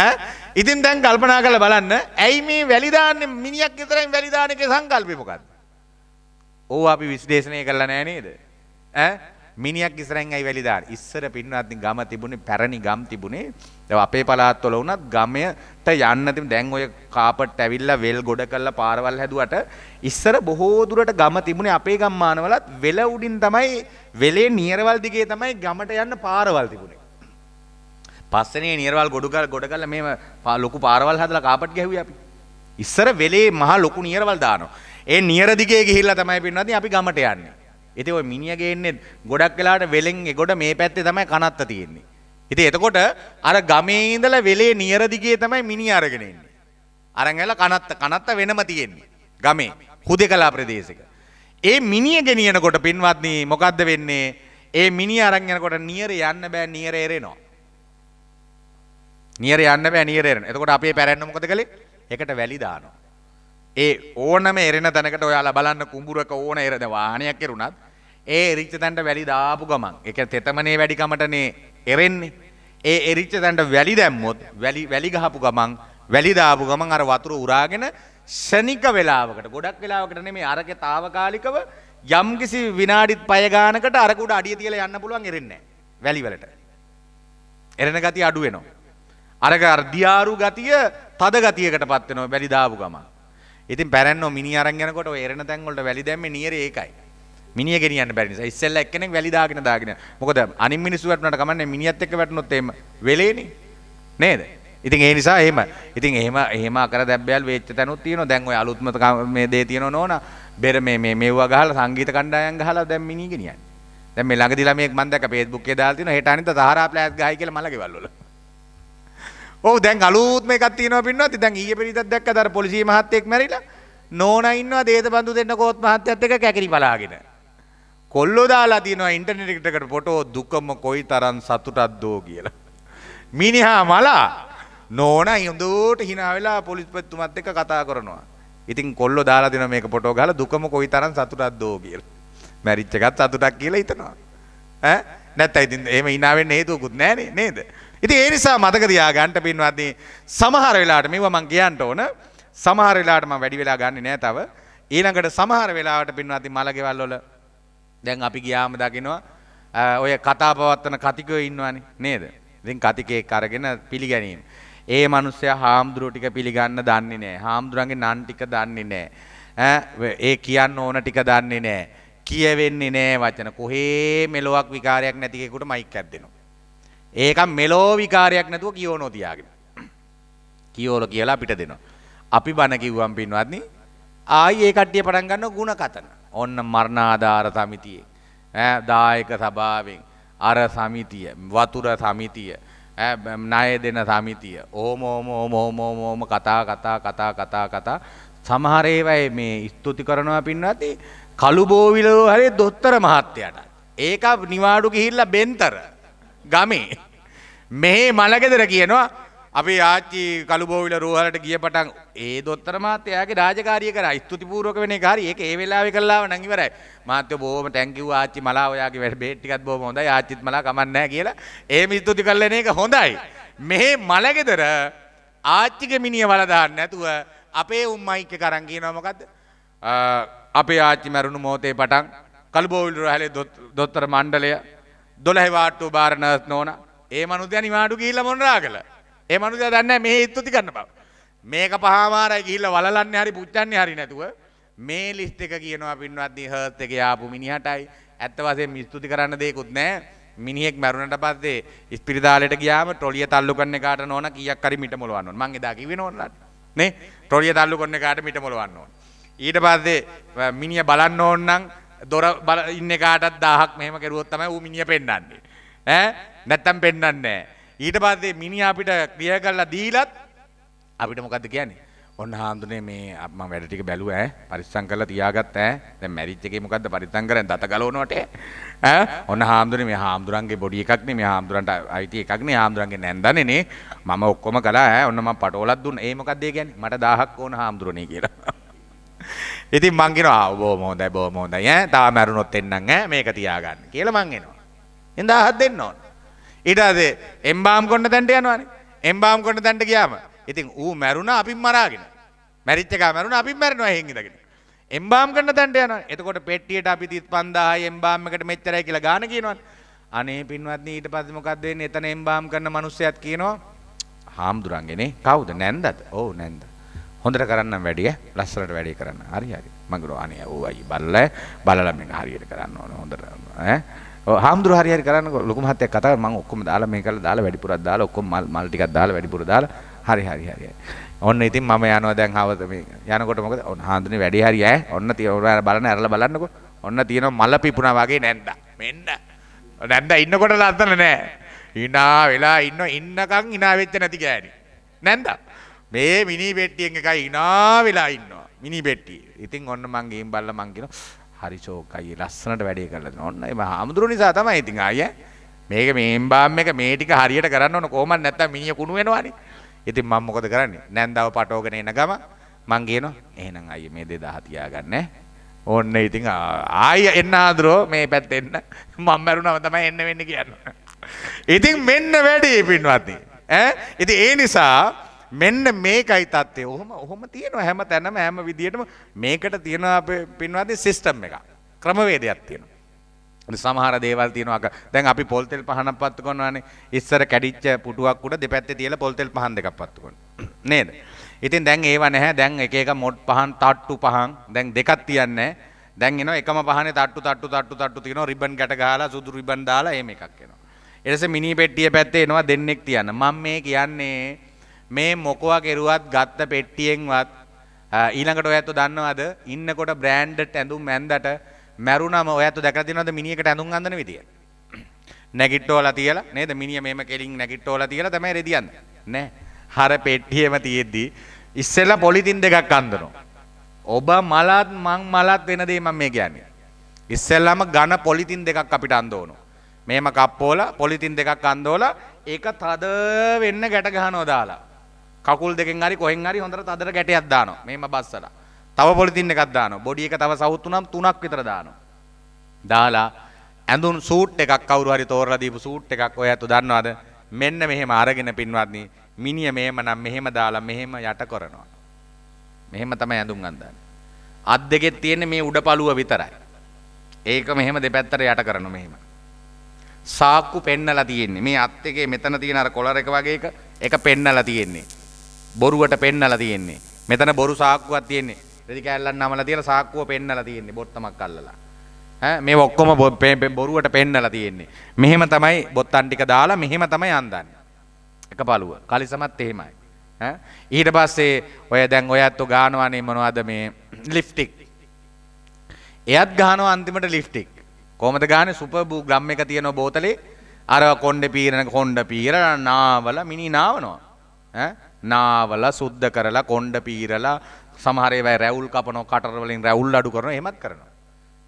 ඈ ඉතින් දැන් කල්පනා කරලා බලන්න ඇයි මේ වැලි දාන්නේ මිනිහක් විතරයි වැලි දාන එකේ සංකල්පය මොකද්ද? ඕවා අපි විශ්ලේෂණය කළා නෑ නේද? ඈ මිනිියක් ඉස්රැන් ඇයි වැලිදාර ඉස්සර පින්නත්ති ගම තිබුණේ පැරණි ගම් තිබුණේ ද අපේ පලාත්වොල වනත් ගමයට යන්නති දැන් ඔය කාපට ඇවිල්ල වෙල් ගොඩ කල්ල පාරවල් හැදුවට ඉස්සර බොහෝදුරට ගම තිබුණේ අපේ ගම්මානවලත් වෙල උඩින් තමයි වෙලේ නියරවල් දිගේ තමයි ගමට යන්න පාරවල් තිබුණේ පස්සනේ නියරවල් ගොඩුකල් ගොඩ කල්ල මේ ලොකු පාරවල් හදල කාපට ගැහුව අපි ඉස්සර වෙලේ මහා ලොකු නියරවල් දානවා ඒ නියරදිගේ ගිහිල්ල තමයි පින්නති අපි ගමට යන්නේ ඉතින් ওই මිනිහගේ ඉන්නේ ගොඩක් වෙලාවට වෙලෙන් ගොඩ මේ පැත්තේ තමයි කනත්ත තියෙන්නේ. ඉතින් එතකොට අර ගමේ ඉඳලා වෙලේ නියර දිගේ තමයි මිනිහ අරගෙන ඉන්නේ. අරන් ඇවිල්ලා කනත්ත කනත්ත වෙනම තියෙන්නේ. ගමේ හුදේකලා ප්‍රදේශයක. ඒ මිනිය ගෙනියනකොට පින්වත්නි මොකද්ද වෙන්නේ? ඒ මිනිය අරන් යනකොට නියර යන්න බෑ නියර එරෙනවා. නියර යන්න බෑ නියර එරෙනවා. එතකොට අපි පැරැන්න මොකද කළේ? එකට වැලි දානවා. ඒ ඕනම එරෙන තැනකට ඔයාලා බලන්න කුඹුරක ඕන එරද වාහනයක් එරුණත් ඒ එරිච්ච තැන්ට වැලි දාපු ගමන් එක තෙතමනේ වැඩිකමටනේ එරෙන්නේ ඒ එරිච්ච තැන්ට වැලි දැම්මොත් වැලි වැලි ගහපු ගමන් වැලි දාපු ගමන් අර වතුර උරාගෙන ෂණික වෙලාවකට ගොඩක් වෙලාවකට නෙමෙයි අරකේ తాවකාලිකව යම්කිසි විනාඩිත් පය ගානකට අරක උඩ අඩිය තියලා යන්න පුළුවන් එරෙන්නේ නැහැ වැලි වලට එරෙන ගතිය අඩු වෙනවා අරක අර දියාරු ගතිය තද ගතියකටපත් වෙනවා වැලි දාපු ගමන් ඉතින් පැරන්නෝ මිනි අරන් යනකොට ඔය එරණ තැන් වලට වැලි දැම්මේ නියරේ ඒකයි. මිනිය ගෙනියන්න බැරි නිසා ඉස්සෙල්ලා එක්කෙනෙක් වැලි දාගෙන දාගෙන. මොකද අනිත් මිනිස්සු වැටුණාට කමන්නේ මිනිහත් එක්ක වැටුණොත් එහෙම වෙලේනේ. නේද? ඉතින් ඒ නිසා එහෙම. ඉතින් එහෙම එහෙම අකර දැබ්බයල් වෙච්ච තැනුත් තියෙනවා. දැන් ඔය අලුත්ම මේ දේ තියෙනව නෝනා. බෙර මේ මේ මෙව්වා ගහලා සංගීත කණ්ඩායම් ගහලා දැන් මිනිහ ගෙනියන්නේ. දැන් මේ ළඟදි ළමයෙක් මම දැක්ක Facebook එකේ දාලා තියෙනවා. හෙට අනිද්දා සහරා ප්ලෑස් ගහයි කියලා මලගෙවල් වල. ඔව් දැන් අලුත්ම එකක් තියෙනවා පින්නවත්. දැන් ඊයේ පෙරේදා දැක්කද අර පොලිසිය මහත්තයෙක් මැරිලා නෝනා ඉන්නවා දේතබඳු දෙන්න කොත් මහත්තයත් එක්ක කැකිරි බලාගෙන. කොල්ලෝ දාලා තියෙනවා ඉන්ටර්නෙට් එකට ෆොටෝ දුකම කොයි තරම් සතුටක් දෝ කියලා. මිනිහා මලා නෝනා හොඳට hina වෙලා පොලිස්පතිතුමත් එක්ක කතා කරනවා. ඉතින් කොල්ලෝ දාලා දෙනවා මේක ෆොටෝ ගහලා දුකම කොයි තරම් සතුටක් දෝ කියලා. මැරිච්ච එකත් සතුටක් කියලා හිතනවා. ඈ නැත්නම් ඉතින් එහෙම hina වෙන්න හේතුවකුත් නැහනේ නේද? ඉති ඒ නිසා මතකදයා ගන්ට පින්වත්න්නේ සමහර වෙලාට මේව මං කියන්ට ඕන සමහර වෙලාටම වැඩි වෙලා ගන්න නෑ තව ඊළඟට සමහර වෙලාවට පින්වත්ති මලගෙවල්ලොල දැන් අපි ගියාම දකිනවා ඔය කතාපවත්වන කතිකය ඉන්නවනි නේද ඉතින් කතිකයෙක් අරගෙන පිළිගැනීම. ඒ මනුස්සය හාමුදුරුව ටික පිළිගන්න දන්නේ නෑ හාමුදුරන්ගේ නන් ටික දන්නේ නෑ ඒ කියන්න ඕන ටික දන්නේ නෑ කියවෙන්නේ නෑ වචන කොහේ මෙලොවක් විකාරයක් නැතිකෙකුට මයික් ඇත්දෙනවා. ඒක මෙලෝ විකාරයක් නැතුව කියෝනෝ තියාගෙන. කියෝල කියලා අපිට දෙනවා. අපි බණ කිව්වම් පින්වත්නි ආයි ඒ කට්ටිය පටන් ගන්න ಗುಣ කතන. ඔන්න මරණාධාර සමිතියේ ඈ දායක සභාවෙන් අර සමිතිය වතුර සමිතිය ඈ ණය දෙන සමිතිය ඕම ඕම ඕම ඕම ඕම කතා කතා කතා කතා කතා සමහර ඒවායේ මේ ස්තුති කරනවා පින්වත්නි කළුබෝවිලෝ හරි දොස්තර මහත්තයාට. ඒක නිවාඩු ගිහිල්ලා බෙන්තර. ගමේ. මෙහේ මළගෙදර කියනවා අපි ආච්චි කළුබෝවිල රෝහලට ගිය පටන් ඒ දොත්තර මාත්‍ය එයාගේ රාජකාරිය කරා ස්තුතිපූර්වක වෙන එක හරි ඒක ඒ වෙලාවේ කළාම නම් ඉවරයි මාත්‍යෝ බොහොම ටැන්කියු ආච්චි මලා ඔයාගේ වැඩ බේත් ටිකත් බොහොම හොඳයි ආච්චිත් මලා කමක් නැහැ කියලා එහෙම ස්තුති කරලා එන එක හොඳයි මෙහි මලගෙදර ආච්චිගේ මිනිය වල දාන්න නැතුව අපේ උම්මයික් එක අරන් කියනවා මොකද්ද අපේ ආච්චි මැරුණු මොහොතේ පටන් කළුබෝවිල රෝහලේ දොත්තර මණ්ඩලය දොළහෙවාට්ටු භාරණත් නෝන ඒ මනුදය නිවාඩු ගිල්ල මොන්රා කළ ඒ මනුදය දන්න මේ ඉත්තුති කරන්න බව මේක පහමාරයි ගිල්ල වලන්න හරි පුච්චන්නේ හරි නැතුව මේ ලිස්ට එක කියනවා පින්වත්දී හර්ත් එක යාපු මිනිහටයි ඇත්ත වසේ මිස්තුති කරන්න දෙකුත් නෑ මිනිෙක් මැරුණට පස්සේ ස්පිරිදාලට ගියාම ටොලිය තල්ලු කන්න එකට නොන කියක් කරි මිට මොලවන්න මං එදා කිව නොන්නට නේ ටොලිය තල්ලු කොන්න එකට මිට මොලවන්න ඕන ඊට පස්සේ මිනිිය බලන්න ඕන්නම් දොර බල ඉන්න කාටත් දාහක් මෙහම කරුවොත් තමයි ඌ මිනිය පෙන්වන්නේ ඈ නැත්තම් පෙන්වන්නේ නැහැ ඊට පස්සේ මිනිහා අපිට ක්‍රියා කරලා දීලත් අපිට මොකද්ද කියන්නේ ඔන්න හාමුදුරනේ මේ මම වැඩ ටික බැලුවා ඈ පරිස්සම් කරලා තියාගත්ත ඈ දැන් මැරිච් එකේ මොකද්ද පරිස්සම් කරන්නේ දත ගලවනවට ඈ ඔන්න හාමුදුරනේ මේ හාමුදුරන්ගේ බොඩි එකක් නේ මේ හාමුදුරන්ට අයිති එකක් නේ හාමුදුරන්ගේ නැන්දානේ නේ මම ඔක්කොම කළා ඈ ඔන්න මම පටෝලක් දුන්නා ඒ මොකද්ද ඒ කියන්නේ මට 1000ක් ඕන හාමුදුරනේ කියලා ඉතින් මං කියනවා ආ බොහොම හොඳයි බොහොම හොඳයි ඈ තාම ඇරුණොත් එන්නම් ඈ මේක තියාගන්න කියලා මං එනවා. එඳා හත් දෙන්න ඕන. ඊට පස්සේ එම්බාම් කොන්න තැන්ට යනවානේ. එම්බාම් කොන්න තැන්ට ගියාම ඉතින් ඌ මැරුණා අපිත් මරාගෙන. මැරිච්ච එකා මැරුණා අපිත් මැරෙනවා එහෙන් ඉඳගෙන. එම්බාම් කරන තැන්ට යනවා. එතකොට පෙට්ටියට අපි 35000යි එම්බාම් එකට මෙච්චරයි කියලා ගාන කියනවනේ. අනේ පින්වත්නි ඊට පස්සේ මොකක්ද වෙන්නේ? එතන එම්බාම් කරන මිනිස්සයත් කියනවා. හාමුදුරන්ගේනේ. කවුද? නැන්දද? ඔව් නැන්දා. හොඳට කරන්නම් වැඩිය ලස්සනට වැඩේ කරන්න. හරි හරි. මම කිව්වා අනේ ඕයි බලලා බලලා මේක හරියට කරන්න ඕන හොඳට ඈ හාමුදුරු හරි හරි කරන්න ලොකු මහත්තයෙක් කතා කරා මම ඔක්කොම දාලා මේක කරලා දාලා වැඩිපුරක් දාලා ඔක්කොම මල් මල් ටිකක් දාලා වැඩිපුර දාලා හරි හරි හරි ඔන්න ඉතින් මම යනවා දැන් හවස මේ යනකොට මොකද ඔන්න හාමුදුරනේ වැඩි හරි ඈ ඔන්න තියවලා බලන්න ඇරලා බලන්නකෝ ඔන්න තියෙනවා මල පිපුණා වගේ නැන්ද මෙන්න නැන්ද ඉන්නකොට ලස්සන නෑ hina වෙලා ඉන්න ඉන්නකන් hina වෙච්ච නැති ගෑණි නැන්දා මේ මිනි පෙට්ටියෙන් එකයි ඉනා වෙලා ඉන්නවා. මිනි පෙට්ටිය. ඉතින් ඔන්න මං ගේම් බලලා මං කියනවා හරි ෂෝකයි ලස්සනට වැඩේ කරලා දෙනවා. ඔන්න ඒ හාමුදුරු නිසා තමයි ඉතින් ආයේ මේක මේම් බාම් එක මේ ටික හරියට කරන්න ඕන කොහොමද නැත්තම් මිනිහ කුණු වෙනවනේ. ඉතින් මම මොකද කරන්නේ? නැන්දාව පටවගෙන එන ගම මං කියනවා එහෙනම් අයියේ මේ 2000 තියාගන්න ඈ. ඔන්න ඉතින් ආය එන්න ආදරෝ මේ පැත්ත එන්න මම මැරුණම තමයි එන්න වෙන්න කියන්න. ඉතින් මෙන්න වැඩේ පින්වත්නි. ඈ ඉතින් ඒ නිසා මෙන්න මේකයි තත්ත්වය ඔහොම ඔහොම තියෙනවා හැම තැනම හැම විදිහටම මේකට තියෙනවා පින්වාදී සිස්ටම් එක ක්‍රමවේදයක් තියෙනවා සමහර දේවල් තියෙනවා දැන් අපි පොල් තෙල් පහනක් පත්තු කරනවානේ ඉස්සර කැඩිච්ච පුටුවක් උඩ දෙපැත්තේ තියලා පොල් තෙල් පහන් දෙකක් පත්තු කරනවා නේද ඉතින් දැන් ඒව නැහැ දැන් එක එක මොඩ් පහන් තට්ටු පහන් දැන් දෙකක් තියන්නේ දැන් එනවා එකම පහනේ තට්ටු තට්ටු තට්ටු තට්ටු තියෙනවා රිබන් ගැට ගහලා සුදු රිබන් දාලා එහෙම එකක් එනවා ඊට පස්සේ මිනි පෙට්ටිය පැත්තේ එනවා දෙන්නෙක් තියන්න මම මේ කියන්නේ මේ මොකවා කෙරුවත් ගත්ත පෙට්ටියෙන්වත් ඊළඟට ඔයත් දන්නවද ඉන්නකොට බ්‍රෑන්ඩ්ට ඇඳුම් ඇන්දට මැරුණම ඔයත් දැකලා තියෙනවද මිනිහකට ඇඳුම් අඳින විදිය නැගිට්ටෝලා තියලා නේද මිනිහ මේම කෙලින් නැගිට්ටෝලා තියලා තමයි රෙදි අඳින්නේ නෑ හර පෙට්ටියම තියෙද්දි ඉස්සෙල්ලා පොලිතින් දෙකක් අඳිනවා ඔබ මලත් මං මලත් වෙන දේ මම මේ කියන්නේ ඉස්සෙල්ලාම ඝන පොලිතින් දෙකක් අපිට අඳ ඕන. මේම කප්පෝලා පොලිතින් දෙකක් අඳෝලා ඒක තද වෙන්න ගැට ගහනවා දාලා. කකුල් දෙකෙන් හරි කොහෙන් හරි හොඳට තදට ගැටයක් දානවා. මෙහෙම බස්සලා. තව පොලිතින් එකක් දානවා. බොඩි එක තව සවුත් උනම් තුනක් විතර දානවා. දාලා ඇඳුම් සූට් එකක් කවුරු හරි තෝරලා දීපු සූට් එකක් ඔය අතෝ දන්නවද? මෙන්න මෙහෙම අරගෙන පින්වත්නි මිනිය මෙහෙම නම් මෙහෙම දාලා මෙහෙම යට කරනවා. මෙහෙම තමයි ඇඳුම් අඳින්නේ. අත් දෙකේ තියෙන මේ උඩ පළුව විතරයි. ඒක මෙහෙම දෙපැත්තට යට කරනවා මෙහෙම. සාක්කු පෙන්නලා තියෙන්නේ. මේ අත් එකේ මෙතන තියෙන අර කොලර එක වගේ එක එක පෙන්නලා තියෙන්නේ. බොරුවට පෙන්නලා තියෙන්නේ. මෙතන බොරු සාක්කුවක් තියෙන්නේ. රෙදි කෑල්ලක් නමලා තියලා සාක්කුව පෙන්නලා තියෙන්නේ බොත්තමක් අල්ලලා. ඈ මේ ඔක්කොම බොරුවට පෙන්නලා තියෙන්නේ. මෙහෙම තමයි බොත්තම් ටික දාලා මෙහෙම තමයි අඳන්නේ. එක පළුව. කලිසමත් එහෙමයි. ඈ ඊට පස්සේ ඔය දැන් ඔයත් ගානවනේ මොනවද මේ ලිප්ටික්. එයත් ගානවා අන්තිමට ලිප්ටික්. කොහමද ගානේ සුපර් බූ ග්‍රම් එක තියෙන බෝතලේ අර කොණ්ඩේ පීරන කොණ්ඩ පීරන නාවල මිනි නාවනවා. ඈ නාවල සුද්ධ කරලා කොණ්ඩ පීරලා සමහර ඒවා රැවුල් කපනවා කටර වලින් රැවුල් අඩු කරනවා එහෙමත් කරනවා.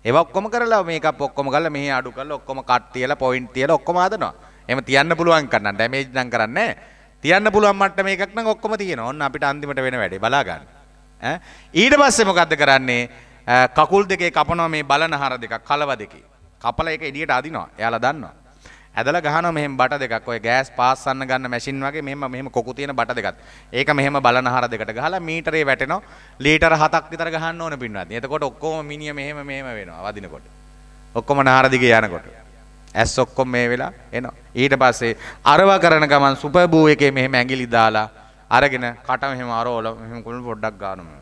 ඒවා ඔක්කොම කරලා මේකප් ඔක්කොම කරලා මෙහි අඩු කරලා ඔක්කොම කට් තියලා පොයින්ට් තියලා ඔක්කොම හදනවා. එහෙම තියන්න පුළුවන් කන්න ඩැමේජ් නම් කරන්නේ තියන්න පුළුවන් මට්ටම එකක් නම් ඔක්කොම තියෙනවා. ඔන්න අපිට අන්තිමට වෙන වැඩේ බලා ගන්න. ඈ ඊට පස්සේ මොකද්ද කරන්නේ? කකුල් දෙකේ කපනවා මේ බලන හර දෙකක් කලව දෙකේ. කපල එක එළියට අදිනවා. එයාලා දන්නවා. ඇදලා ගහනවා මෙහෙම බට දෙකක් ඔය ගෑස් පාස් කරන ගන්න මැෂින් වගේ මෙහෙම මෙහෙම කොකු තියෙන බට දෙකක්. ඒක මෙහෙම බලනහර දෙකට ගහලා මීටරේ වැටෙනවා. ලීටර 7ක් විතර ගහන්න ඕන පින්වත්නි. එතකොට ඔක්කොම මිනිය මෙහෙම මෙහෙම වෙනවා වදිනකොට. ඔක්කොම නහර දිගේ යනකොට. ඇස් ඔක්කොම මේ වෙලා එනවා. ඊට පස්සේ අරව කරන ගමන් සුපර් බූ එකේ මෙහෙම ඇඟිලි දාලා අරගෙන කට මෙහෙම අරවල මෙහෙම කුළුණු පොඩ්ඩක් ගන්නවා.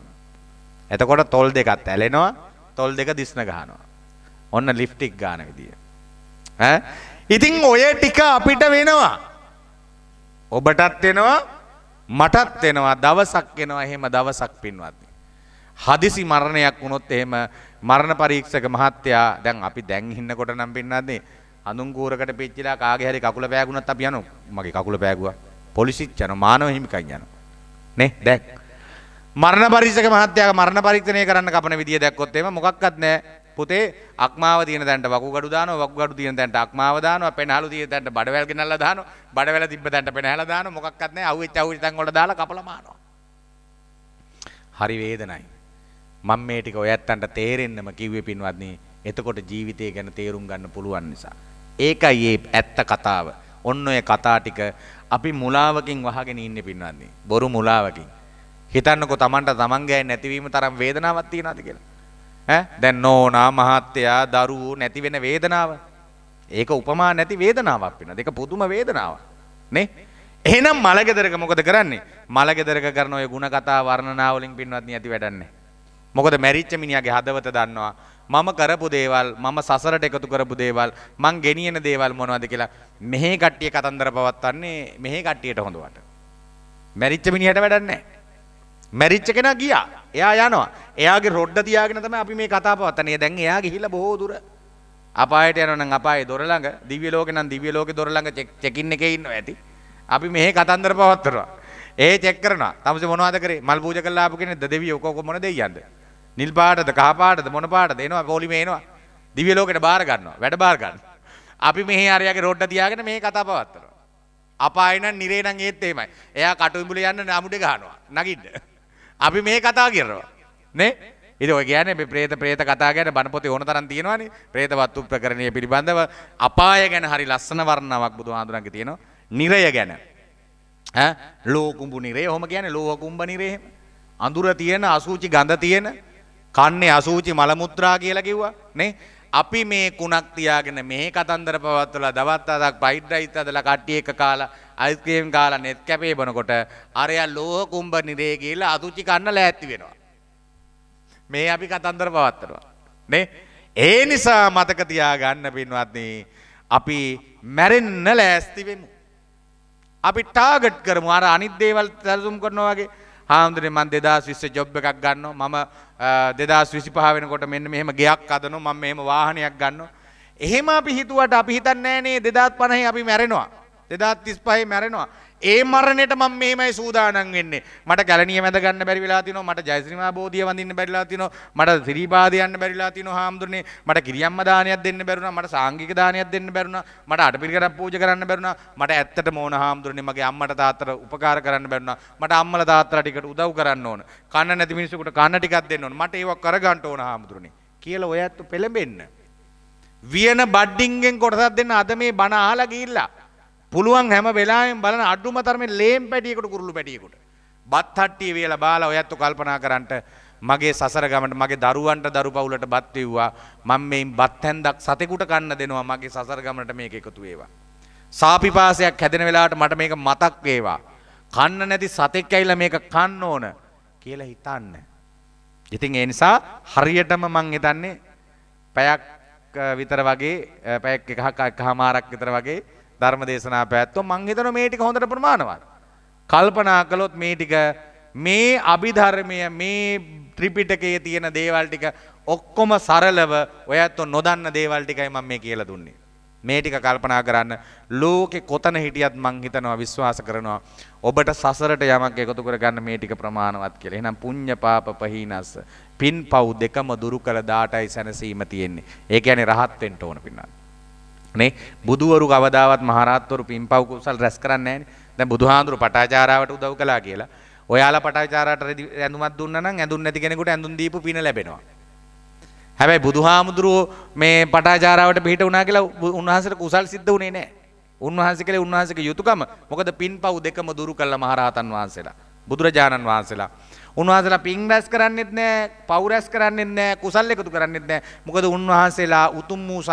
එතකොට තොල් දෙකක් ඇලෙනවා. තොල් දෙක දිස්න ගහනවා. ඔන්න ලිෆ්ටික් ගන්න විදිය. ඈ ඉතින් ඔය ටික අපිට වෙනවා. ඔබටත් වෙනවා මටත් වෙනවා දවසක් වෙනවා එහෙම දවසක් පින්වත්නි. හදිසි මරණයක් වුණොත් එහෙම මරණ පරීක්ෂක මහත්තයා දැන් අපි දැන් ඉන්නකොට නම් පින්වත්නි අඳුන්කූරකට පිච්චිලා කාගේ හරි කකුල පෑගුණත් අපි යනවා. මගේ කකුල පෑගුවා. පොලිසිත් යනවා. මානව හිමිකම් යනවා. නේ දැන් මරණ පරීක්ෂක මහත්තයාගේ මරණ පරීක්ෂණය කරන්න කපන විදිය දැක්කොත් එහෙම මොකක්වත් නැහැ. පුතේ අක්මාව තියෙන තැනට වකුගඩු දානවා වකුගඩු තියෙන තැනට අක්මාව දානවා පෙනහළු තියෙන තැනට බඩවැල් ගෙනල්ලා දානවා බඩවැල තිබ්බ තැනට පෙනහළලා දානවා මොකක්වත් නැහැ අවුච්ච අවුච්ච තැන් වල දාලා කපලා මානවා හරි වේදනයි මම මේ ටික ඔයත්තන්ට තේරෙන්නම කිව්වේ පින්වත්නි එතකොට ජීවිතය ගැන තේරුම් ගන්න පුළුවන් නිසා ඒකයි ඒ ඇත්ත කතාව ඔන්න ඔය කතා ටික අපි මුලාවකින් වහගෙන ඉන්නේ පින්වත්නි බොරු මුලාවකින් හිතන්නකො තමන්ට තමන් ගෑන් නැතිවීම තරම් වේදනාවක් තියනවාද කියලා දැන් නෝනා මහත්තයා දරුවෝ නැති වෙන වේදනාව. ඒක උපමා නැති වේදනාවක් වෙනවා. දෙක පුදුම වේදනාවක්. නේ? එහෙනම් මලගෙදරක මොකද කරන්නේ? මලගෙදරක කරන ඔය ಗುಣ කතා වර්ණනා වලින් පින්වත් නියති වැඩන්නේ. මොකද මැරිච්ච මිනිහාගේ හදවත දන්නවා. මම කරපු දේවල්, මම සසරට එකතු කරපු දේවල්, මං ගෙනියන දේවල් මොනවද කියලා මෙහි කට්ටිය කතන්දර පවත්වන්නේ මෙහි කට්ටියට හොඳ වට. මැරිච්ච මිනිහට වැඩක් නැහැ. මැරිච්ච කෙනා ගියා. එයා යනවා. එයාගේ රොඩ්ඩ තියාගෙන තමයි අපි මේ කතා පවත්න්නේ. දැන් එයා ගිහිල්ලා බොහෝ දුර. අපායට යනවා නම් අපායේ දොර ළඟ, දිව්‍ය ලෝකේ නම් දිව්‍ය ලෝකේ දොර ළඟ චෙක් ඉන් එකේ ඉන්නවා ඇති. අපි මෙහි කතන්දර පවත්තරනවා. ඒ චෙක් කරනවා. තමසේ මොනවද කරේ? මල් පූජා කරලා ආපු කෙනෙක්ද දෙවියෝ කො මොන දෙයියන්ද? නිල් පාටද, කහ පාටද, මොන පාටද? එනවා පොලිමේ එනවා. දිව්‍ය ලෝකෙට බාර ගන්නවා. වැඩ බාර ගන්නවා. අපි මෙහි හරියගේ රොඩ්ඩ තියාගෙන මෙහි කතා පවත්තරනවා. අපායන නිරේනං ඒත් එහෙමයි. එයා කටුඹුල යන්න නමුඩේ ගහනවා. නගින්න. අපි මේ කතා කරනවා. නේ? ඉතින් ඔය කියන්නේ මේ പ്രേත പ്രേත කතා ගැන බණපොතේ ඕන තරම් තියෙනවානේ. പ്രേත වත්තු ප්‍රකරණයේ පිළිබඳව අපාය ගැන හරි ලස්සන වර්ණාවක් බුදුහාඳුනන්ගේ තියෙනවා. නිරය ගැන. ඈ ලෝකුඹු නිරය. ඔහොම කියන්නේ ලෝහකුඹ නිරය එහෙම. අඳුර තියෙන අසූචි ගඳ තියෙන කන්නේ අසූචි මල මුත්‍රා කියලා කිව්වා. නේ? අපි මේ කුණක් තියාගෙන මේ කතන්දර පවත්වලා දවස් අතක් ෆ්‍රයිඩ් රයිස් අදලා කට්ටිය එක කාලා අයිස්ක්‍රීම් කාලා net කැපේ බනකොට අරයා ලෝහ කුඹ නිරේ ගිහලා අතුචි කන්න ලෑස්ති වෙනවා. මේ අපි කතන්දර පවත්වනවා. නේ? ඒ නිසා මතක තියාගන්න පින්වත්නි අපි මැරෙන්න ලෑස්ති වෙමු. අපි ටාගට් කරමු අර අනිත් දේවල් සැලසුම් කරනවා වගේ හාමුදුරේ මම 2020 ජොබ් එකක් ගන්නවා මම 2025 වෙනකොට මෙන්න මෙහෙම ගෙයක් හදනවා මම මෙහෙම වාහනයක් ගන්නවා එහෙම අපි හිතුවට අපි හිතන්නේ නැහැ නේ 2050 අපි මැරෙනවා 2035 මැරෙනවා ඒ මරණයට මම මෙහෙමයි සූදානම් වෙන්නේ. මට ගැලණිය මැද ගන්න බැරි වෙලා තිනවා. මට ජයසිරිමා බෝධිය වඳින්න බැරිලා තිනවා. මට ත්‍රිපාද යන්න බැරිලා තිනවා හාමුදුරනේ. මට කිරියම්ම දානයක් දෙන්න බැරුණා. මට සාංගික දානයක් දෙන්න බැරුණා. මට අටපිරිකරක් පූජා කරන්න බැරුණා. මට ඇත්තටම ඕන හාමුදුරනේ මගේ අම්මට තාත්තට උපකාර කරන්න බැරුණා. මට අම්මලා තාත්තලා ටිකට උදව් කරන්න ඕන. කන්න නැති මිනිස්සුකට කන්න ටිකක් දෙන්න ඕන. මට ඒවක් කරගන්න ඕන හාමුදුරනේ. කියලා ඔය ඇත්ත පෙළඹෙන්න. වියන බඩ්ඩින්ගෙන් කොටසක් දෙන්න අද මේ බණ අහලා ගිහිල්ලා පුළුවන් හැම වෙලාවෙම බලන අඩුම තරමේ ලේම් පැටියෙකුට කුරුළු පැටියෙකුට බත් හට්ටිය වේලා බාලා ඔයත් කල්පනා කරන්ට මගේ සසර ගමනට මගේ දරුවන්ට දරුපවුලට බත් වේවුවා මම මේන් බත් හැන්දක් සතෙකුට කන්න දෙනවා මගේ සසර ගමනට මේක එකතු වේවා සාපිපාසයක් හැදෙන වෙලාවට මට මේක මතක් වේවා කන්න නැති සතෙක් ඇවිල්ලා මේක කන්න ඕන කියලා හිතන්න ඉතින් ඒ නිසා හරියටම මං හිතන්නේ පැයක් විතර වගේ පැයක් එකහමාරක් විතර වගේ ධර්ම දේශනා පැවැත්වුවා. මං හිතනවා මේ ටික හොඳට ප්‍රමාණවත්. කල්පනා කළොත් මේ ටික මේ අභිධර්මය මේ ත්‍රිපිටකයේ තියෙන දේවල් ටික ඔක්කොම සරලව ඔයත් නොදන්න දේවල් ටිකයි මම මේ කියලා දුන්නේ. මේ ටික කල්පනා කරන්න ලෝකෙ කොතන හිටියත් මං හිතනවා විශ්වාස කරනවා ඔබට සසරට යමක් එකතු කරගන්න මේ ටික ප්‍රමාණවත් කියලා. එහෙනම් පුඤ්ඤ පාප පහීනස්ස පින් පව් දෙකම දුරු කළ දාටයි සැනසීම තියෙන්නේ. ඒ කියන්නේ රහත් වෙන්න ඕන පින්නත්. නේ බුදුවරු කවදාවත් මහරහත්වරු පින්පව් කුසල් රැස් කරන්නේ නැහැ දැන් බුදුහාඳුරු පටාචාරාවට උදව් කළා කියලා. ඔයාලා පටාචාරාට ඇඳුමක් දුන්නා නම් ඇඳුම් නැති කෙනෙකුට ඇඳුම් දීපු පින ලැබෙනවා. හැබැයි බුදුහාමුදුරුව මේ පටාචාරාවට පිට වුණා කියලා උන්වහන්සේට කුසල් සිද්ධ වුණේ නැහැ. උන්වහන්සේ කියලා උන්වහන්සේගේ යුතුයකම මොකද පින්පව් දෙකම දුරු කළා මහරහතන් වහන්සේලා. බුදුරජාණන් වහන්සේලා. උන්වහන්සේලා පින් රැස් කරන්නෙත් නැහැ, පව් රැස් කරන්නෙත් නැහැ, කුසල් එකතු කරන්නෙත් නැහැ. මොකද උන්වහන්සේලා උතුම් වූ